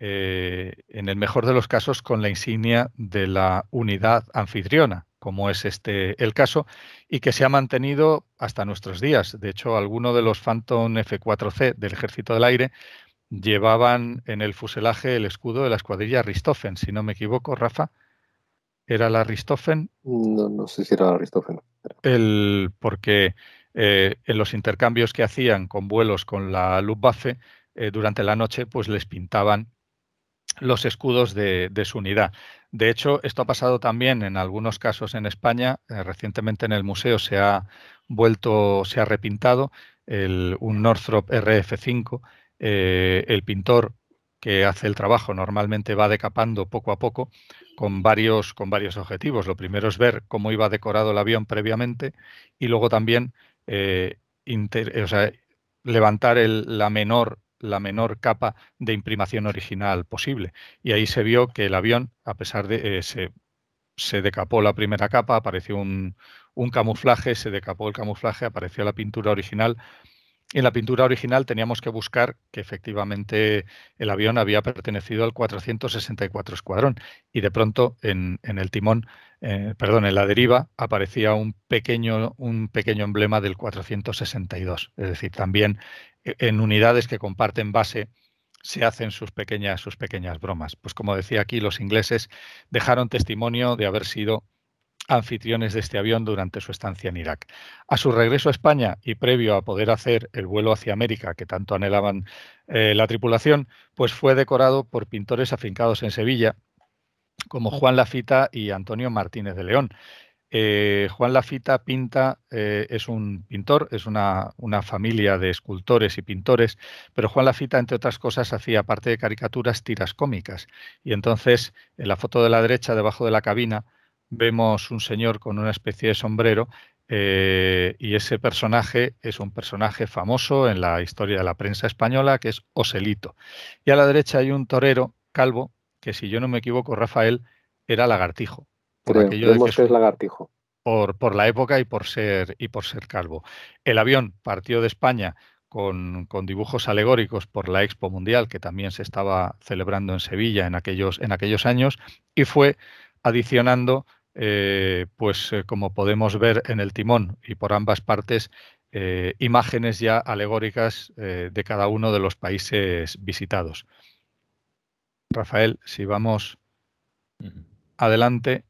eh, en el mejor de los casos, con la insignia de la unidad anfitriona como es este el caso, y que se ha mantenido hasta nuestros días. De hecho, algunos de los Phantom F4C del Ejército del Aire llevaban en el fuselaje el escudo de la escuadrilla Ristoffen, si no me equivoco, Rafa. ¿Era la Ristoffen? No, no sé si era la Ristoffen. El, porque eh, en los intercambios que hacían con vuelos con la Luftwaffe eh, durante la noche, pues les pintaban los escudos de, su unidad. De hecho, esto ha pasado también en algunos casos en España. Eh, recientemente en el museo se ha vuelto, se ha repintado un Northrop RF5. Eh, el pintor que hace el trabajo normalmente va decapando poco a poco con varios, con varios objetivos. Lo primero es ver cómo iba decorado el avión previamente y luego también eh, levantar la menor la menor capa de imprimación original posible. Y ahí se vio que el avión, a pesar de eh, se, se, decapó la primera capa, apareció un, camuflaje, se decapó el camuflaje, apareció la pintura original. En la pintura original teníamos que buscar que efectivamente el avión había pertenecido al 464 Escuadrón y de pronto en, en el timón, eh, perdón, en la deriva aparecía un pequeño, un pequeño emblema del 462. Es decir, también en unidades que comparten base se hacen sus pequeñas, sus pequeñas bromas. Pues como decía aquí, los ingleses dejaron testimonio de haber sido anfitriones de este avión durante su estancia en Irak. A su regreso a España y previo a poder hacer el vuelo hacia América que tanto anhelaban eh, la tripulación, pues fue decorado por pintores afincados en Sevilla como Juan Lafita y Antonio Martínez de León, eh, Juan Lafita pinta, eh, es un pintor, es una, familia de escultores y pintores, pero Juan Lafita, entre otras cosas, hacía, parte de caricaturas, tiras cómicas. Y entonces, en la foto de la derecha, debajo de la cabina, vemos un señor con una especie de sombrero. Eh, y ese personaje es un personaje famoso en la historia de la prensa española, que es Oselito. Y a la derecha hay un torero calvo, que si yo no me equivoco, Rafael, era lagartijo. Por es lagartijo. Por, la época y por ser y por ser calvo. El avión partió de España con, dibujos alegóricos por la Expo Mundial, que también se estaba celebrando en Sevilla en aquellos, años, y fue adicionando, eh, pues eh, como podemos ver en el timón y por ambas partes, eh, imágenes ya alegóricas de cada uno de los países visitados. Rafael, si vamos adelante.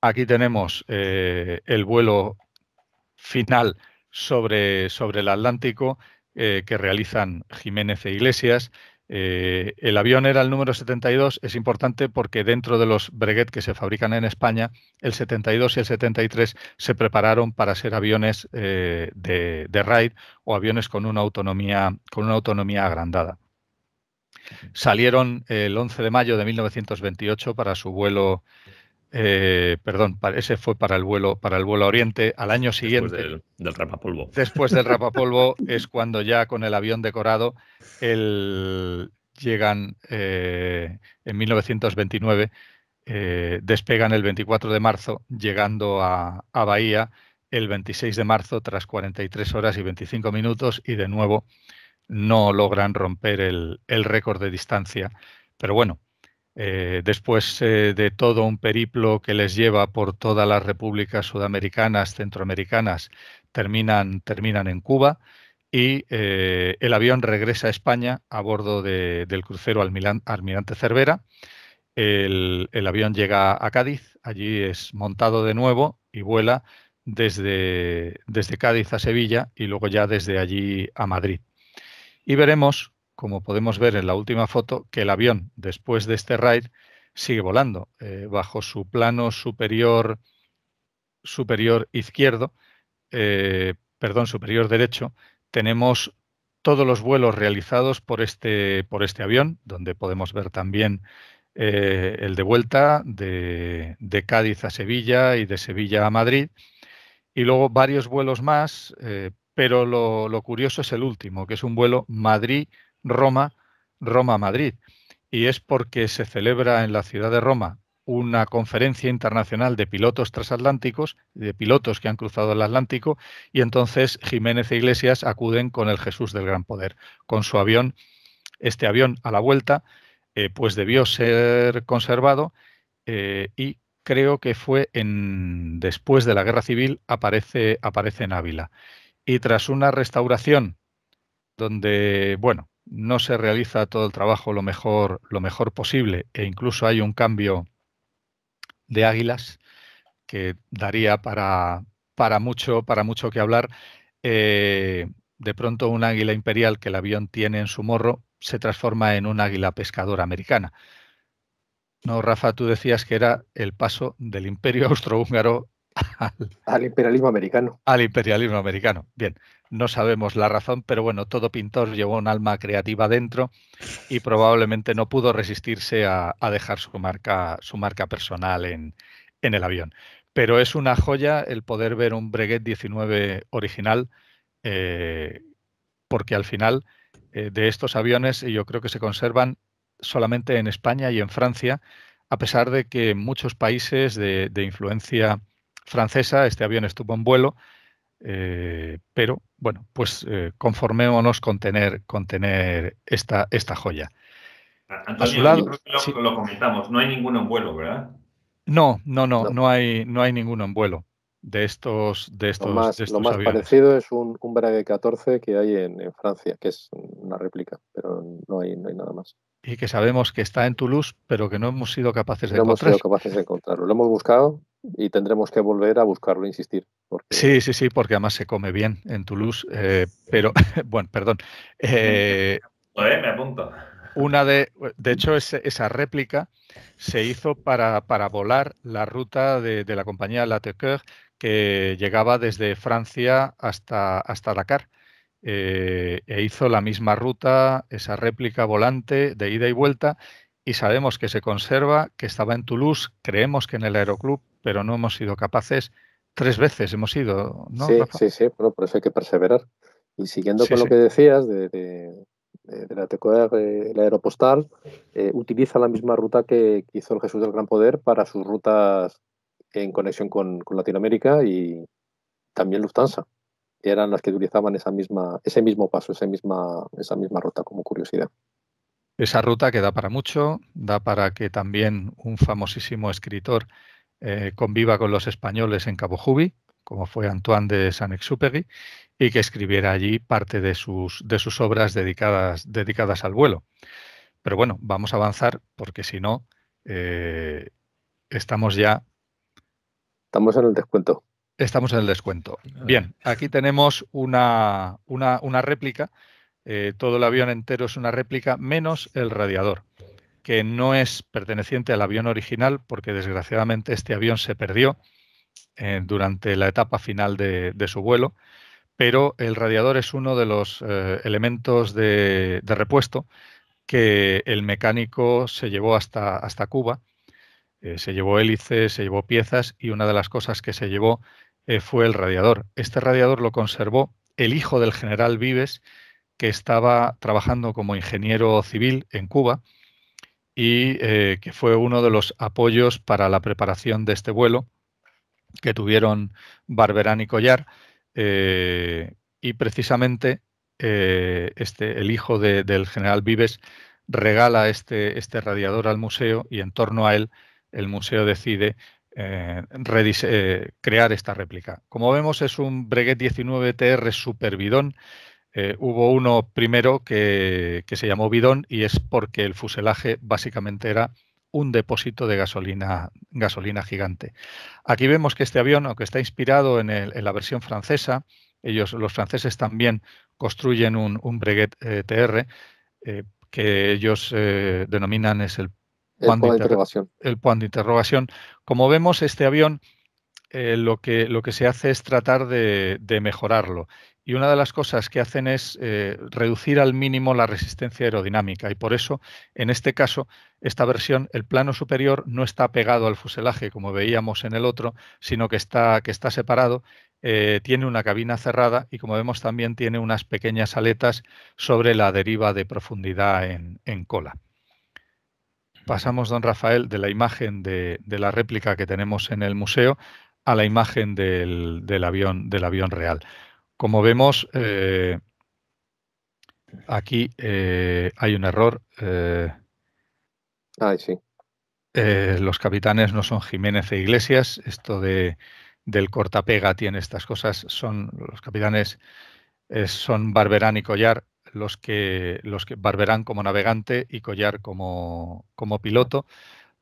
Aquí tenemos eh, el vuelo final sobre, sobre el Atlántico eh, que realizan Jiménez e Iglesias. Eh, el avión era el número 72, es importante porque dentro de los Breguet que se fabrican en España, el 72 y el 73 se prepararon para ser aviones de, de, raid o aviones con una autonomía, con una autonomía agrandada. Salieron eh, el 11 de mayo de 1928 para su vuelo, eh, perdón, ese fue para el vuelo para el vuelo a Oriente. Al año siguiente, después del, rapapolvo. Después del rapapolvo es cuando ya con el avión decorado el, llegan eh, en 1929. despegan el 24 de marzo, llegando a, a, Bahía el 26 de marzo tras 43 horas y 25 minutos y de nuevo no logran romper el, récord de distancia. Pero bueno, eh, después eh, de todo un periplo que les lleva por todas las repúblicas sudamericanas, centroamericanas, terminan, terminan en Cuba y eh, el avión regresa a España a bordo del crucero Almirante Cervera. El, avión llega a Cádiz, allí es montado de nuevo y vuela desde, desde Cádiz a Sevilla y luego ya desde allí a Madrid. Y veremos, como podemos ver en la última foto, que el avión, después de este raid, sigue volando eh, bajo su plano superior, superior izquierdo, eh, perdón, superior derecho, tenemos todos los vuelos realizados por este, por este avión, donde podemos ver también eh, el de vuelta de, Cádiz a Sevilla y de Sevilla a Madrid. Y luego varios vuelos más, pero lo, curioso es el último, que es un vuelo Madrid-Roma, Roma-Madrid. Y es porque se celebra en la ciudad de Roma una conferencia internacional de pilotos transatlánticos, de pilotos que han cruzado el Atlántico, y entonces Jiménez e Iglesias acuden con el Jesús del Gran Poder, con su avión, este avión a la vuelta, eh, pues debió ser conservado eh, y creo que fue en, después de la Guerra Civil aparece, aparece en Ávila y tras una restauración donde, bueno, no se realiza todo el trabajo lo mejor, lo mejor posible e incluso hay un cambio de águilas que daría para, para, mucho, para mucho que hablar. Eh, de pronto un águila imperial que el avión tiene en su morro se transforma en un águila pescadora americana. No, Rafa, tú decías que era el paso del imperio austrohúngaro al, imperialismo americano. Al imperialismo americano. Bien, no sabemos la razón, pero bueno, todo pintor llevó un alma creativa dentro y probablemente no pudo resistirse a, dejar su marca, su marca personal en, el avión. Pero es una joya el poder ver un Breguet 19 original, eh, porque al final eh, de estos aviones yo creo que se conservan solamente en España y en Francia, a pesar de que muchos países de influencia francesa, este avión estuvo en vuelo, eh, pero bueno, pues eh, conformémonos con tener, esta, esta joya. a su lo, comentamos, no hay ninguno en vuelo, ¿verdad? No, no, no, no, hay, no hay ninguno en vuelo de estos de más, de lo más parecido es un, un Brague 14 que hay en, en, Francia, que es una réplica, pero no hay, no hay nada más y que sabemos que está en Toulouse, pero que no hemos sido capaces de encontrarlo. hemos capaces de encontrarlo. Lo hemos buscado y tendremos que volver a buscarlo, e insistir. Sí, sí, sí, porque además se come bien en Toulouse, eh, pero, bueno, perdón. Eh, me apunto. Una de, de hecho, esa réplica se hizo para, volar la ruta de, la compañía La que llegaba desde Francia hasta, hasta Dakar. Eh, e hizo la misma ruta, esa réplica volante de ida y vuelta, y sabemos que se conserva, que estaba en Toulouse, creemos que en el Aeroclub, pero no hemos sido capaces. Tres veces hemos ido, ¿no? Sí, sí, sí, por eso hay que perseverar. Y siguiendo con lo que decías de, la TCR, eh, el Aeropostal, eh, utiliza la misma ruta que hizo el Jesús del Gran Poder para sus rutas en conexión con, con Latinoamérica y también Lufthansa eran las que utilizaban esa misma, ese mismo paso, esa misma, ruta como curiosidad. Esa ruta que da para mucho, da para que también un famosísimo escritor eh, conviva con los españoles en Cabo Jubi, como fue Antoine de Saint-Exupéry, y que escribiera allí parte de sus, obras dedicadas, al vuelo. Pero bueno, vamos a avanzar porque si no, eh, estamos ya... Estamos en el descuento. Estamos en el descuento. Bien, aquí tenemos una, una, réplica. Eh, todo el avión entero es una réplica, menos el radiador, que no es perteneciente al avión original, porque desgraciadamente este avión se perdió eh, durante la etapa final de, su vuelo. Pero el radiador es uno de los eh, elementos de, de, repuesto que el mecánico se llevó hasta, hasta Cuba. se llevó hélices, se llevó piezas y una de las cosas que se llevó eh, fue el radiador. Este radiador lo conservó el hijo del general Vives, que estaba trabajando como ingeniero civil en Cuba y eh, que fue uno de los apoyos para la preparación de este vuelo que tuvieron Barberán y Collar. Eh, y precisamente este, el hijo del general Vives regala este, este radiador al museo y en torno a él el museo decide eh, eh, crear esta réplica. Como vemos es un Breguet 19TR super bidón. Eh, hubo uno primero que, se llamó bidón y es porque el fuselaje básicamente era un depósito de gasolina, gigante. Aquí vemos que este avión, aunque está inspirado en, la versión francesa, ellos, los franceses también construyen un, un Breguet TR, que ellos denominan es el el punto de interrogación. Como vemos, este avión eh, lo, que, lo que se hace es tratar de, mejorarlo. Y una de las cosas que hacen es eh, reducir al mínimo la resistencia aerodinámica. Y por eso, en este caso, esta versión, el plano superior no está pegado al fuselaje, como veíamos en el otro, sino que está, que está separado. Eh, tiene una cabina cerrada y, como vemos, también tiene unas pequeñas aletas sobre la deriva de profundidad en cola pasamos, don Rafael, de la imagen de, la réplica que tenemos en el museo a la imagen del, avión, real. Como vemos, eh, aquí eh, hay un error. Eh, sí. los capitanes no son Jiménez e Iglesias. Esto de, del cortapega tiene estas cosas. Son los capitanes son Barberán y Collar los que, los Barberán como navegante y Collar como, piloto.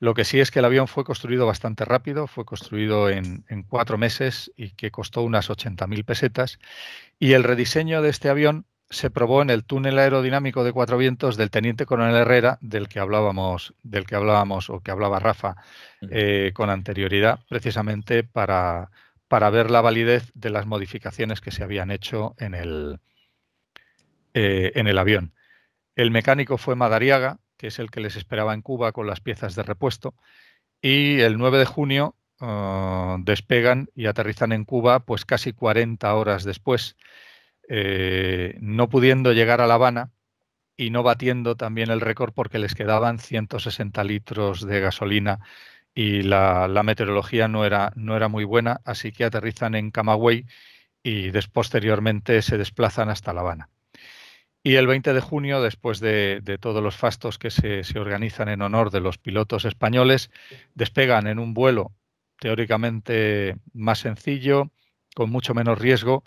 Lo que sí es que el avión fue construido bastante rápido, fue construido en, cuatro meses y que costó unas 80.000 pesetas. Y el rediseño de este avión se probó en el túnel aerodinámico de Cuatro Vientos del teniente coronel Herrera, del que hablábamos, del que hablábamos o que hablaba Rafa eh, con anterioridad, precisamente para, para ver la validez de las modificaciones que se habían hecho en el, eh, en el avión. El mecánico fue Madariaga, que es el que les esperaba en Cuba con las piezas de repuesto, y el 9 de junio ah, despegan y aterrizan en Cuba pues casi 40 horas después, eh, no pudiendo llegar a La Habana y no batiendo también el récord porque les quedaban 160 litros de gasolina y la, meteorología no era, no era muy buena, así que aterrizan en Camagüey y posteriormente se desplazan hasta La Habana. Y el 20 de junio, después de, todos los fastos que se, organizan en honor de los pilotos españoles, despegan en un vuelo teóricamente más sencillo, con mucho menos riesgo,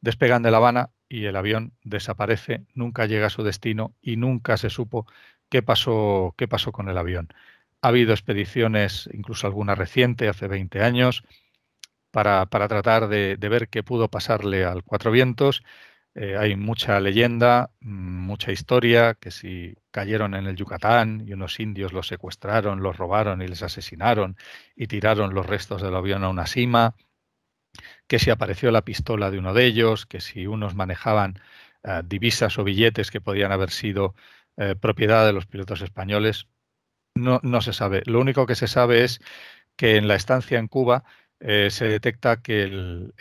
despegan de La Habana y el avión desaparece, nunca llega a su destino y nunca se supo qué pasó, qué pasó con el avión. Ha habido expediciones, incluso alguna reciente, hace 20 años, para, tratar de, de ver qué pudo pasarle al Cuatro Vientos eh, hay mucha leyenda, mm, mucha historia, que si cayeron en el Yucatán y unos indios los secuestraron, los robaron y les asesinaron y tiraron los restos del avión a una cima, que si apareció la pistola de uno de ellos, que si unos manejaban eh, divisas o billetes que podían haber sido eh, propiedad de los pilotos españoles, no se sabe. Lo único que se sabe es que en la estancia en Cuba eh, se detecta que el,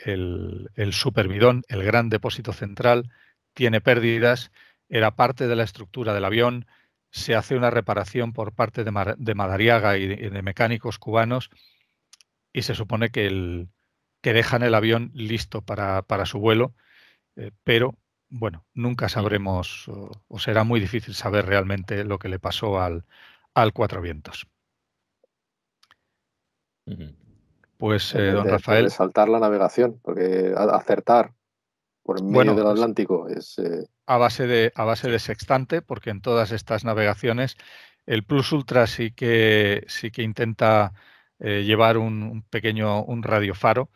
supermidón, el el gran depósito central, tiene pérdidas, era parte de la estructura del avión, se hace una reparación por parte de, Madariaga y de, mecánicos cubanos y se supone que, dejan el avión listo para, su vuelo, eh, pero bueno, nunca sabremos o, será muy difícil saber realmente lo que le pasó al, Cuatro Vientos. Pues, eh, don Rafael. saltar la navegación, porque acertar por medio del pues Atlántico es. Eh, a, base de, a base de sextante, porque en todas estas navegaciones el Plus Ultra sí que, sí que intenta eh, llevar un, pequeño un radiofaro.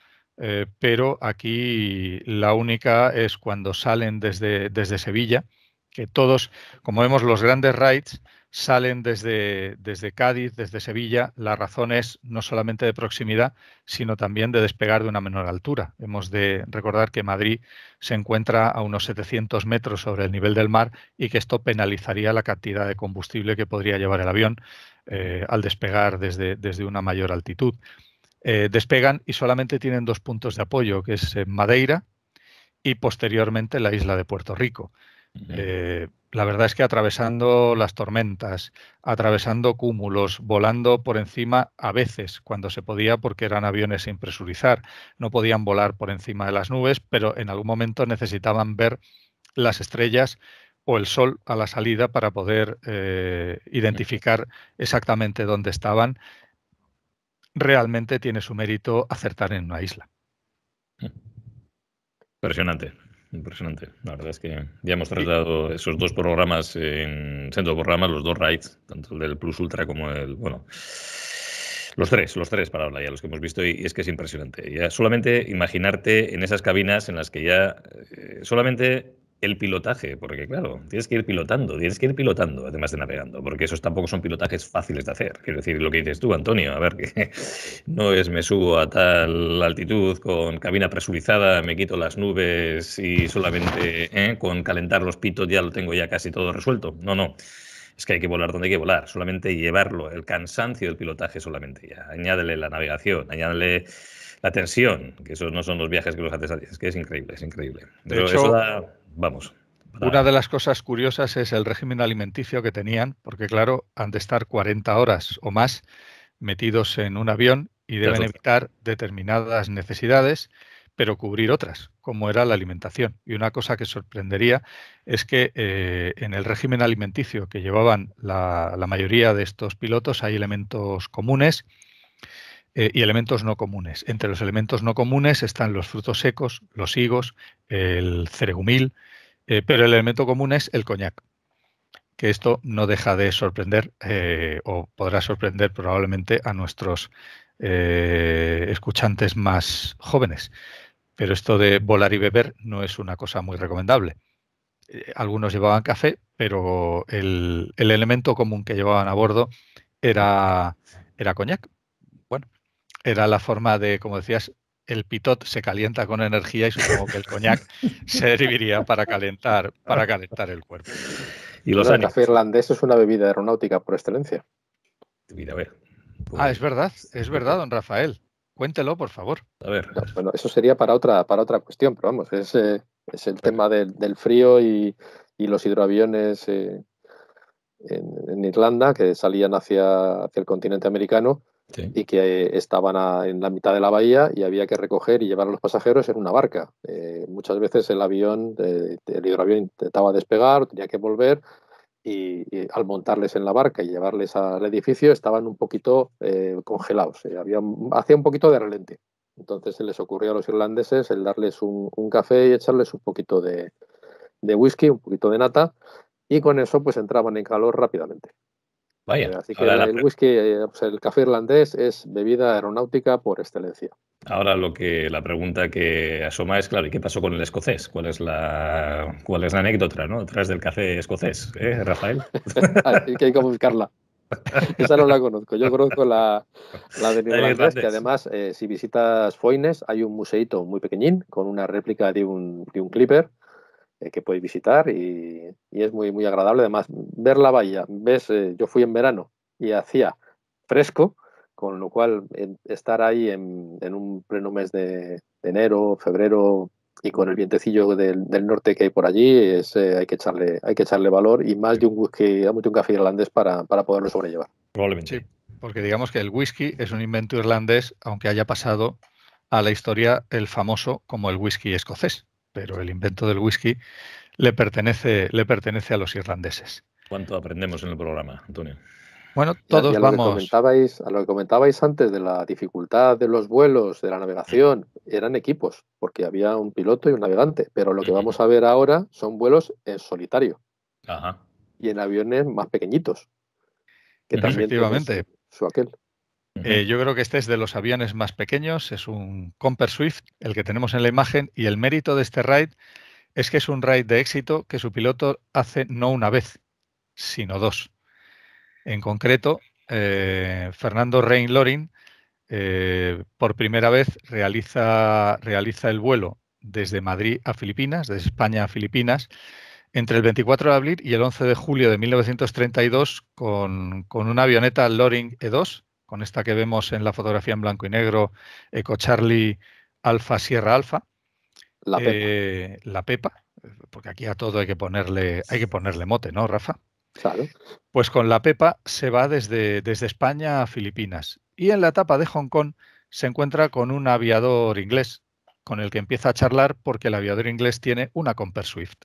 pero aquí la única es cuando salen desde, desde Sevilla, que todos, como vemos, los grandes raids, salen desde, desde Cádiz, desde Sevilla, la razón es no solamente de proximidad, sino también de despegar de una menor altura. Hemos de recordar que Madrid se encuentra a unos 700 metros sobre el nivel del mar y que esto penalizaría la cantidad de combustible que podría llevar el avión eh, al despegar desde, desde una mayor altitud. Eh, despegan y solamente tienen dos puntos de apoyo, que es Madeira y posteriormente la isla de Puerto Rico la verdad es que atravesando las tormentas, atravesando cúmulos, volando por encima a veces cuando se podía porque eran aviones sin presurizar, no podían volar por encima de las nubes, pero en algún momento necesitaban ver las estrellas o el sol a la salida para poder eh, identificar exactamente dónde estaban. Realmente tiene su mérito acertar en una isla. Hmm. Impresionante. Impresionante. La verdad es que ya hemos tratado esos dos programas en centro programas, los dos rides, tanto el del Plus Ultra como el. Bueno. Los tres, los tres para hablar ya, los que hemos visto, y es que es impresionante. Ya solamente imaginarte en esas cabinas en las que ya eh, solamente el pilotaje, porque claro, tienes que ir pilotando, tienes que ir pilotando, además de navegando, porque esos tampoco son pilotajes fáciles de hacer. Quiero decir, lo que dices tú, Antonio, a ver, que no es me subo a tal altitud con cabina presurizada, me quito las nubes y solamente ¿eh? con calentar los pitos ya lo tengo ya casi todo resuelto. No, no. Es que hay que volar donde hay que volar, solamente llevarlo, el cansancio del pilotaje solamente ya. Añádele la navegación, añádele la tensión, que esos no son los viajes que los haces a ti. es que es increíble, es increíble. Pero eso vamos. Una de las cosas curiosas es el régimen alimenticio que tenían, porque claro, han de estar 40 horas o más metidos en un avión y deben evitar determinadas necesidades, pero cubrir otras, como era la alimentación. Y una cosa que sorprendería es que eh, en el régimen alimenticio que llevaban la mayoría de estos pilotos hay elementos comunes eh, y elementos no comunes. Entre los elementos no comunes están los frutos secos, los higos, el ceregumil, eh, pero el elemento común es el coñac, que esto no deja de sorprender eh, o podrá sorprender probablemente a nuestros escuchantes más jóvenes. Pero esto de volar y beber no es una cosa muy recomendable algunos llevaban café, pero el, el, elemento común que llevaban a bordo era, era coñac era la forma de, como decías, el pitot se calienta con energía y supongo que el coñac serviría para calentar, para calentar el cuerpo. Y los el café irlandés es una bebida aeronáutica por excelencia. Mira, a ver. Ah, pues es verdad, es verdad, don Rafael. Cuéntelo, por favor. A ver. bueno, eso sería para otra, para otra cuestión, pero vamos, es, eh, el tema del, frío y, los hidroaviones eh, en, Irlanda que salían hacia, hacia el continente americano y que estaban en la mitad de la bahía y había que recoger y llevar a los pasajeros en una barca. Eh, muchas veces el avión, el hidroavión intentaba despegar, tenía que volver y, al montarles en la barca y llevarles al edificio estaban un poquito eh, congelados, eh, había, hacía un poquito de relente. Entonces se les ocurrió a los irlandeses el darles un, café y echarles un poquito de, de whisky, un poquito de nata, y con eso pues entraban en calor rápidamente. Vaya, eh, Así que el, whisky, eh, pues el café irlandés es bebida aeronáutica por excelencia. Ahora lo que la pregunta que asoma es, claro, ¿y qué pasó con el escocés? ¿Cuál es la, cuál es la anécdota ¿no? tras del café escocés, ¿eh, Rafael? Ah, hay que buscarla. Esa no la conozco. Yo conozco la, la de Irlandés, que además, si visitas Foines, hay un museito muy pequeñín con una réplica de un, de un clipper eh, que podéis visitar y, es muy, muy agradable. Además, ver la bahía, ves, eh, yo fui en verano y hacía fresco, con lo cual estar ahí en, en, un pleno mes de, enero, febrero y con el vientecillo del, norte que hay por allí, es, eh, hay, que echarle, hay que echarle valor y más de un whisky, un café irlandés para, para poderlo sobrellevar. Probablemente. Sí, porque digamos que el whisky es un invento irlandés, aunque haya pasado a la historia el famoso como el whisky escocés pero el invento del whisky le pertenece, le pertenece a los irlandeses. ¿Cuánto aprendemos en el programa, Antonio? Bueno, todos vamos. comentabais, a lo que comentabais antes de la dificultad de los vuelos, de la navegación, eran equipos, porque había un piloto y un navegante, pero lo que vamos a ver ahora son vuelos en solitario y en aviones más pequeñitos. Que Efectivamente. su aquel. Eh, yo creo que este es de los aviones más pequeños, es un Comper Swift, el que tenemos en la imagen, y el mérito de este raid es que es un raid de éxito que su piloto hace no una vez, sino dos. En concreto, eh, Fernando Rein loring eh, por primera vez realiza, realiza el vuelo desde Madrid a Filipinas, desde España a Filipinas, entre el 24 de abril y el 11 de julio de 1932 con, con una avioneta Loring E2 con esta que vemos en la fotografía en blanco y negro, Eco Charlie Alfa Sierra Alfa. La Pepa. Eh, la Pepa, porque aquí a todo hay que ponerle, hay que ponerle mote, ¿no, Rafa? Claro. Pues con la Pepa se va desde, desde España a Filipinas. Y en la etapa de Hong Kong se encuentra con un aviador inglés, con el que empieza a charlar porque el aviador inglés tiene una Comper Swift.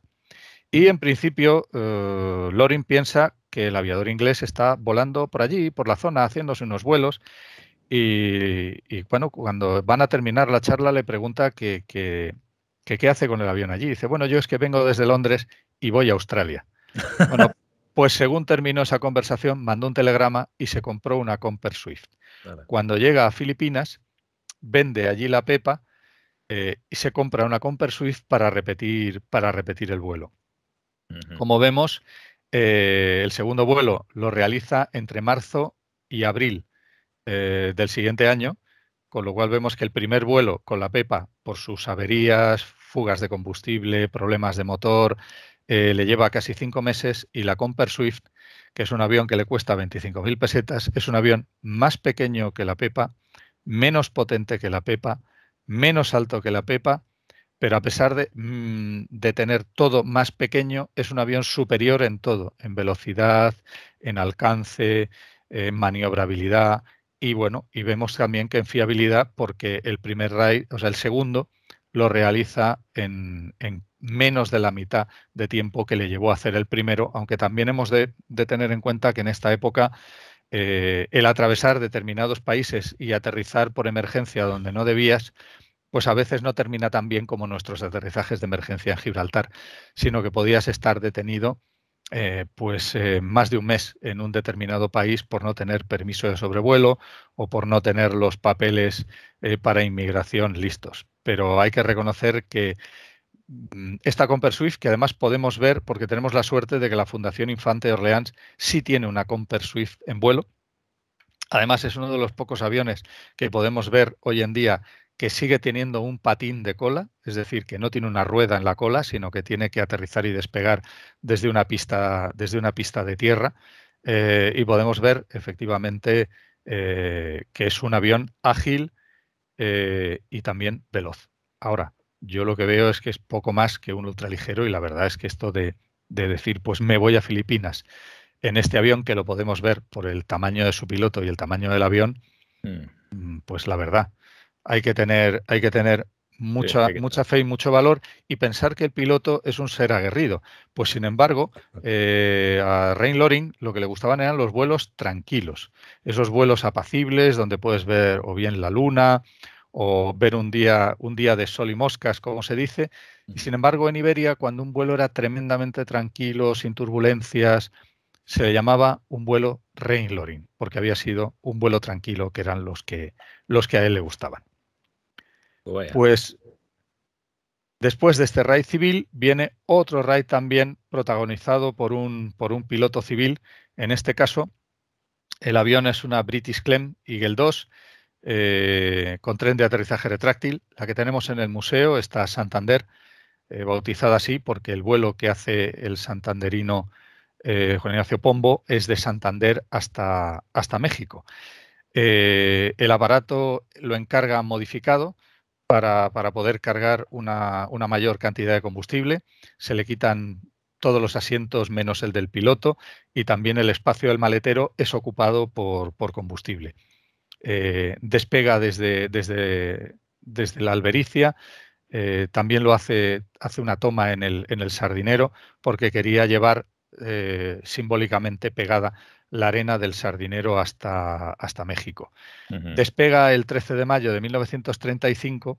Y en principio, eh, Lorin piensa que el aviador inglés está volando por allí, por la zona, haciéndose unos vuelos. Y, bueno, cuando van a terminar la charla le pregunta que, qué hace con el avión allí. Dice, bueno, yo es que vengo desde Londres y voy a Australia. Bueno, pues según terminó esa conversación, mandó un telegrama y se compró una Comper Swift. Cuando llega a Filipinas, vende allí la Pepa eh, y se compra una Comper Swift para repetir, para repetir el vuelo. Como vemos, eh, el segundo vuelo lo realiza entre marzo y abril eh, del siguiente año, con lo cual vemos que el primer vuelo con la PEPA, por sus averías, fugas de combustible, problemas de motor, eh, le lleva casi cinco meses y la Comper Swift, que es un avión que le cuesta 25.000 pesetas, es un avión más pequeño que la PEPA, menos potente que la PEPA, menos alto que la PEPA pero a pesar mm, de, tener todo más pequeño, es un avión superior en todo, en velocidad, en alcance, en maniobrabilidad y bueno, y vemos también que en fiabilidad, porque el primer RAID, o sea, el segundo, lo realiza en, menos de la mitad de tiempo que le llevó a hacer el primero, aunque también hemos de, tener en cuenta que en esta época eh, el atravesar determinados países y aterrizar por emergencia donde no debías, pues a veces no termina tan bien como nuestros aterrizajes de emergencia en Gibraltar, sino que podías estar detenido eh, pues eh, más de un mes en un determinado país por no tener permiso de sobrevuelo o por no tener los papeles eh, para inmigración listos. Pero hay que reconocer que mm, esta Swift, que además podemos ver porque tenemos la suerte de que la Fundación Infante de Orleans sí tiene una Swift en vuelo. Además, es uno de los pocos aviones que podemos ver hoy en día que sigue teniendo un patín de cola, es decir, que no tiene una rueda en la cola, sino que tiene que aterrizar y despegar desde una pista, desde una pista de tierra. Eh, y podemos ver efectivamente eh, que es un avión ágil eh, y también veloz. Ahora, yo lo que veo es que es poco más que un ultraligero y la verdad es que esto de, decir, pues me voy a Filipinas en este avión, que lo podemos ver por el tamaño de su piloto y el tamaño del avión, mm. Mm, pues la verdad, hay que tener, hay que tener mucha, mucha fe y mucho valor y pensar que el piloto es un ser aguerrido. Pues sin embargo, eh, a Rain Loring lo que le gustaban eran los vuelos tranquilos, esos vuelos apacibles donde puedes ver o bien la luna o ver un día, un día de sol y moscas, como se dice. Y sin embargo, en Iberia, cuando un vuelo era tremendamente tranquilo, sin turbulencias, se le llamaba un vuelo Rain Loring, porque había sido un vuelo tranquilo que eran los que, los que a él le gustaban. Pues después de este raid civil viene otro raid también protagonizado por un, por un piloto civil. En este caso, el avión es una British Clem Eagle 2 eh, con tren de aterrizaje retráctil. La que tenemos en el museo está Santander, eh, bautizada así porque el vuelo que hace el santanderino eh, Juan Ignacio Pombo es de Santander hasta, hasta México. el aparato lo encarga modificado para, poder cargar una, mayor cantidad de combustible. Se le quitan todos los asientos menos el del piloto y también el espacio del maletero es ocupado por, combustible. Eh, despega desde, desde, la albericia, eh, también lo hace, hace una toma en el, en el sardinero porque quería llevar eh, simbólicamente pegada la arena del Sardinero hasta, hasta México. Despega el 13 de mayo de 1935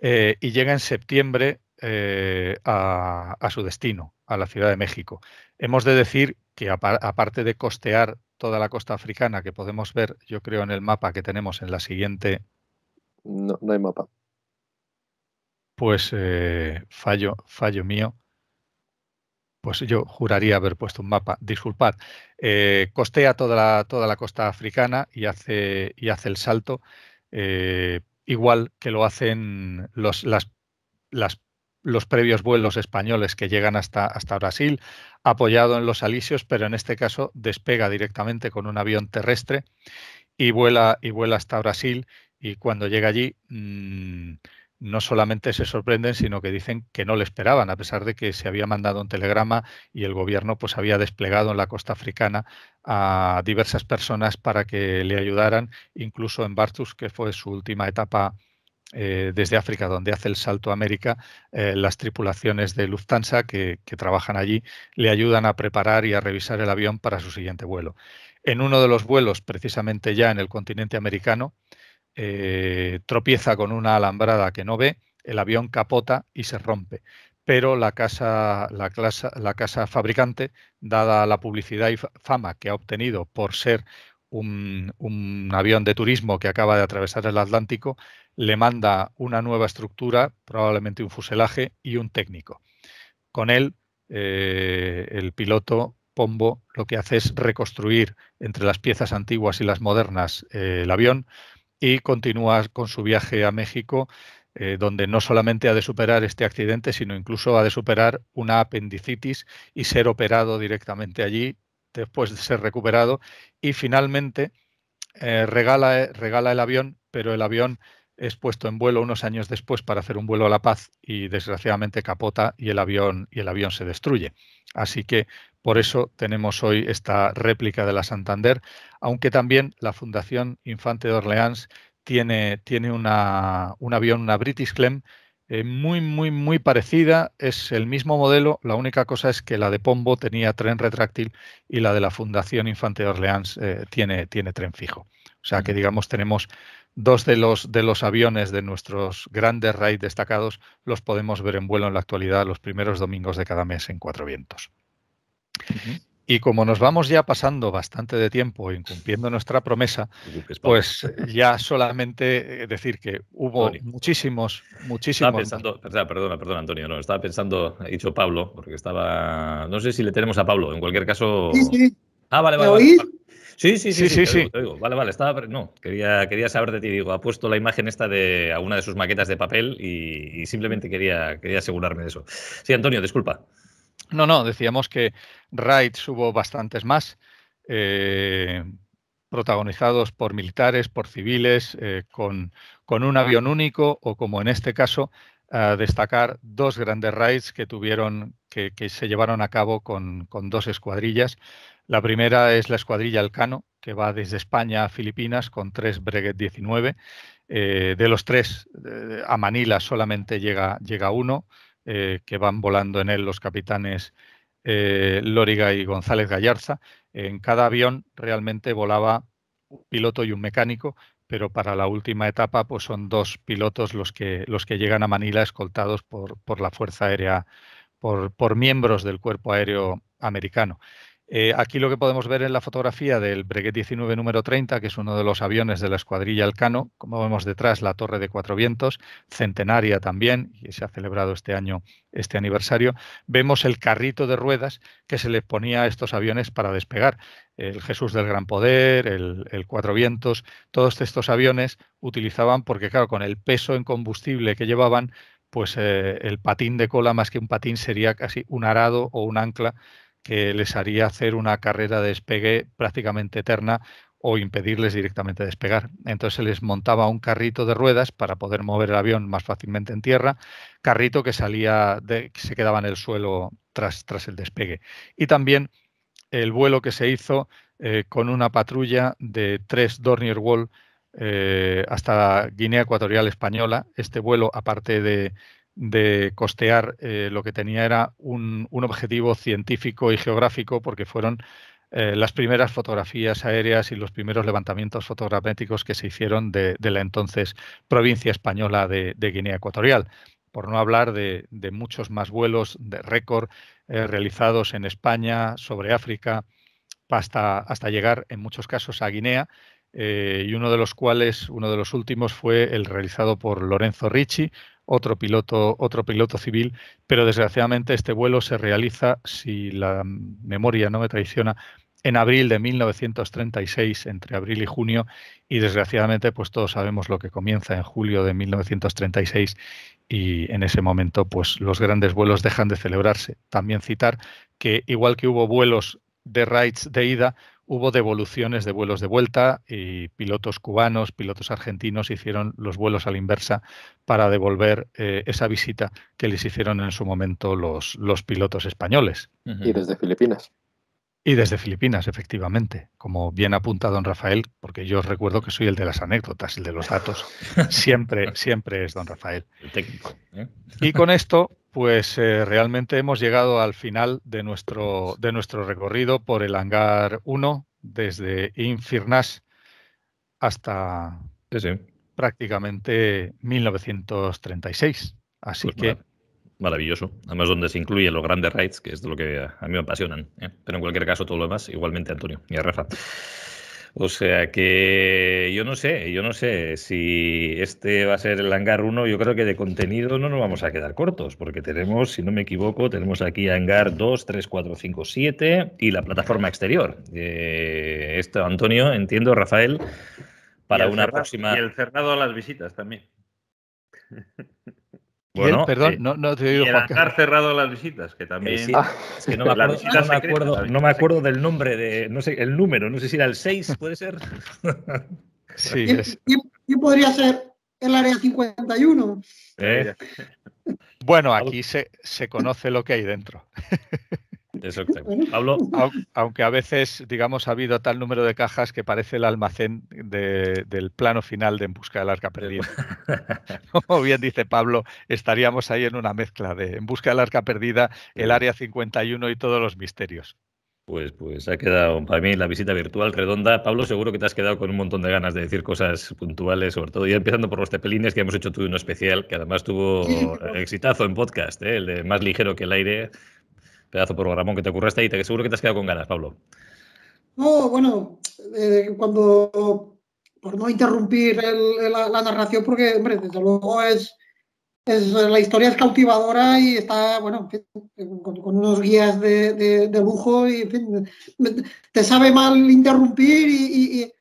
eh, y llega en septiembre eh, a, su destino, a la Ciudad de México. Hemos de decir que aparte de costear toda la costa africana que podemos ver, yo creo, en el mapa que tenemos en la siguiente... No, no hay mapa. Pues eh, fallo, fallo mío pues yo juraría haber puesto un mapa. Disculpad, eh, costea toda la, toda la costa africana y hace, y hace el salto, eh, igual que lo hacen los, las, los previos vuelos españoles que llegan hasta, hasta Brasil, apoyado en los alisios, pero en este caso despega directamente con un avión terrestre y vuela, y vuela hasta Brasil y cuando llega allí... Mm, no solamente se sorprenden, sino que dicen que no le esperaban, a pesar de que se había mandado un telegrama y el gobierno pues había desplegado en la costa africana a diversas personas para que le ayudaran, incluso en Bartus, que fue su última etapa eh, desde África, donde hace el salto a América, eh, las tripulaciones de Lufthansa que trabajan allí le ayudan a preparar y a revisar el avión para su siguiente vuelo. En uno de los vuelos, precisamente ya en el continente americano, eh, tropieza con una alambrada que no ve, el avión capota y se rompe. Pero la casa, la, casa fabricante, dada la publicidad y fama que ha obtenido por ser un, avión de turismo que acaba de atravesar el Atlántico, le manda una nueva estructura, probablemente un fuselaje y un técnico. Con él, eh, el piloto Pombo lo que hace es reconstruir entre las piezas antiguas y las modernas eh, el avión, y continúa con su viaje a México, eh, donde no solamente ha de superar este accidente, sino incluso ha de superar una apendicitis y ser operado directamente allí después de ser recuperado. Y finalmente eh, regala, eh, regala el avión, pero el avión es puesto en vuelo unos años después para hacer un vuelo a La Paz y desgraciadamente capota y el avión y el avión se destruye. Así que por eso tenemos hoy esta réplica de la Santander, aunque también la Fundación Infante de Orleans tiene, tiene un avión, una British Clem, eh, muy, muy, muy parecida. Es el mismo modelo. La única cosa es que la de Pombo tenía tren retráctil y la de la Fundación Infante de Orleans eh, tiene, tiene tren fijo. O sea que, digamos, tenemos dos de los, de los aviones de nuestros grandes RAID destacados, los podemos ver en vuelo en la actualidad los primeros domingos de cada mes en Cuatro Vientos. Y como nos vamos ya pasando bastante de tiempo incumpliendo nuestra promesa, pues eh, ya solamente eh, decir que hubo muchísimos, muchísimos. Pensando, perdona, perdona, Antonio, no, estaba pensando, ha dicho Pablo, porque estaba. No sé si le tenemos a Pablo, en cualquier caso. Sí, sí. Ah, vale, vale. Sí, sí, sí, sí, digo, Vale, vale, estaba, no, quería, quería saber de ti, digo, ha puesto la imagen esta de una de sus maquetas de papel y, y simplemente quería, quería asegurarme de eso. Sí, Antonio, disculpa. No, no, decíamos que raids hubo bastantes más, eh, protagonizados por militares, por civiles, eh, con, un avión único o como en este caso, destacar dos grandes raids que tuvieron, que, se llevaron a cabo con, dos escuadrillas. La primera es la escuadrilla Alcano, que va desde España a Filipinas con tres Breguet 19. Eh, de los tres, a Manila solamente llega, llega uno eh, que van volando en él los capitanes eh, Lóriga y González Gallarza. En cada avión realmente volaba un piloto y un mecánico, pero para la última etapa pues son dos pilotos los que, los que llegan a Manila escoltados por, la Fuerza Aérea, por miembros del Cuerpo Aéreo Americano. Eh, aquí lo que podemos ver en la fotografía del Breguet 19 número 30, que es uno de los aviones de la escuadrilla Alcano, como vemos detrás la torre de cuatro vientos, centenaria también, y se ha celebrado este año este aniversario, vemos el carrito de ruedas que se le ponía a estos aviones para despegar. El Jesús del Gran Poder, el, Cuatro Vientos, todos estos aviones utilizaban, porque claro, con el peso en combustible que llevaban, pues eh, el patín de cola más que un patín sería casi un arado o un ancla que les haría hacer una carrera de despegue prácticamente eterna o impedirles directamente despegar. Entonces se les montaba un carrito de ruedas para poder mover el avión más fácilmente en tierra, carrito que salía de, se quedaba en el suelo tras, tras el despegue. Y también el vuelo que se hizo eh, con una patrulla de tres Dornier Wall eh, hasta Guinea Ecuatorial Española. Este vuelo, aparte de de costear eh, lo que tenía era un, objetivo científico y geográfico, porque fueron eh, las primeras fotografías aéreas y los primeros levantamientos fotogramétricos que se hicieron de, la entonces provincia española de, Guinea Ecuatorial, por no hablar de, muchos más vuelos de récord eh, realizados en España, sobre África, hasta, llegar en muchos casos a Guinea, y uno de los cuales, uno de los últimos fue el realizado por Lorenzo Ricci, otro piloto, otro piloto civil, pero desgraciadamente este vuelo se realiza, si la memoria no me traiciona, en abril de 1936, entre abril y junio, y desgraciadamente, pues todos sabemos lo que comienza en julio de 1936, y en ese momento, pues los grandes vuelos dejan de celebrarse. También citar que, igual que hubo vuelos de raids de ida, hubo devoluciones de vuelos de vuelta y pilotos cubanos, pilotos argentinos hicieron los vuelos a la inversa para devolver eh, esa visita que les hicieron en su momento los, los pilotos españoles. Y desde Filipinas. Y desde Filipinas, efectivamente, como bien apunta don Rafael, porque yo recuerdo que soy el de las anécdotas, el de los datos. Siempre, siempre es don Rafael. El técnico. ¿eh? Y con esto pues eh, realmente hemos llegado al final de nuestro, de nuestro recorrido por el hangar 1 desde Infirnas hasta prácticamente 1936. Así pues que... Maravilloso. Además, donde se incluyen los grandes raids, que es de lo que a mí me apasionan. ¿eh? Pero en cualquier caso, todo lo demás, igualmente, Antonio y a Rafa. O sea que yo no sé, yo no sé si este va a ser el hangar 1. Yo creo que de contenido no nos vamos a quedar cortos, porque tenemos, si no me equivoco, tenemos aquí hangar 2, 3, 4, 5, 7 y la plataforma exterior. Eh, esto, Antonio, entiendo, Rafael, para una próxima. Y el cerrado a las visitas también. Bueno, perdón, eh, no, te he cerrado las visitas, que también. Eh, ah, es que no me acuerdo, del nombre, de, no sé, el número, no sé si era el 6, puede ser. sí, ¿Quién, Y podría ser el área 51? Eh. bueno, aquí se, se conoce lo que hay dentro. Exactamente. Pablo. Aunque a veces, digamos, ha habido tal número de cajas que parece el almacén del plano final de En Busca del Arca Perdida. Como bien dice Pablo, estaríamos ahí en una mezcla de En Busca del Arca Perdida, el Área 51 y todos los misterios. Pues, pues ha quedado para mí la visita virtual redonda. Pablo, seguro que te has quedado con un montón de ganas de decir cosas puntuales, sobre todo. Y empezando por los tepelines que hemos hecho tú uno especial, que además tuvo exitazo en podcast, ¿eh? el de más ligero que el aire Pedazo por Ramón que te esta y te, seguro que te has quedado con ganas, Pablo. No, bueno, eh, cuando, por no interrumpir la, narración, porque, hombre, desde luego es, la historia es cautivadora y está, bueno, con, unos guías de, dibujo y, en fin, te sabe mal interrumpir y,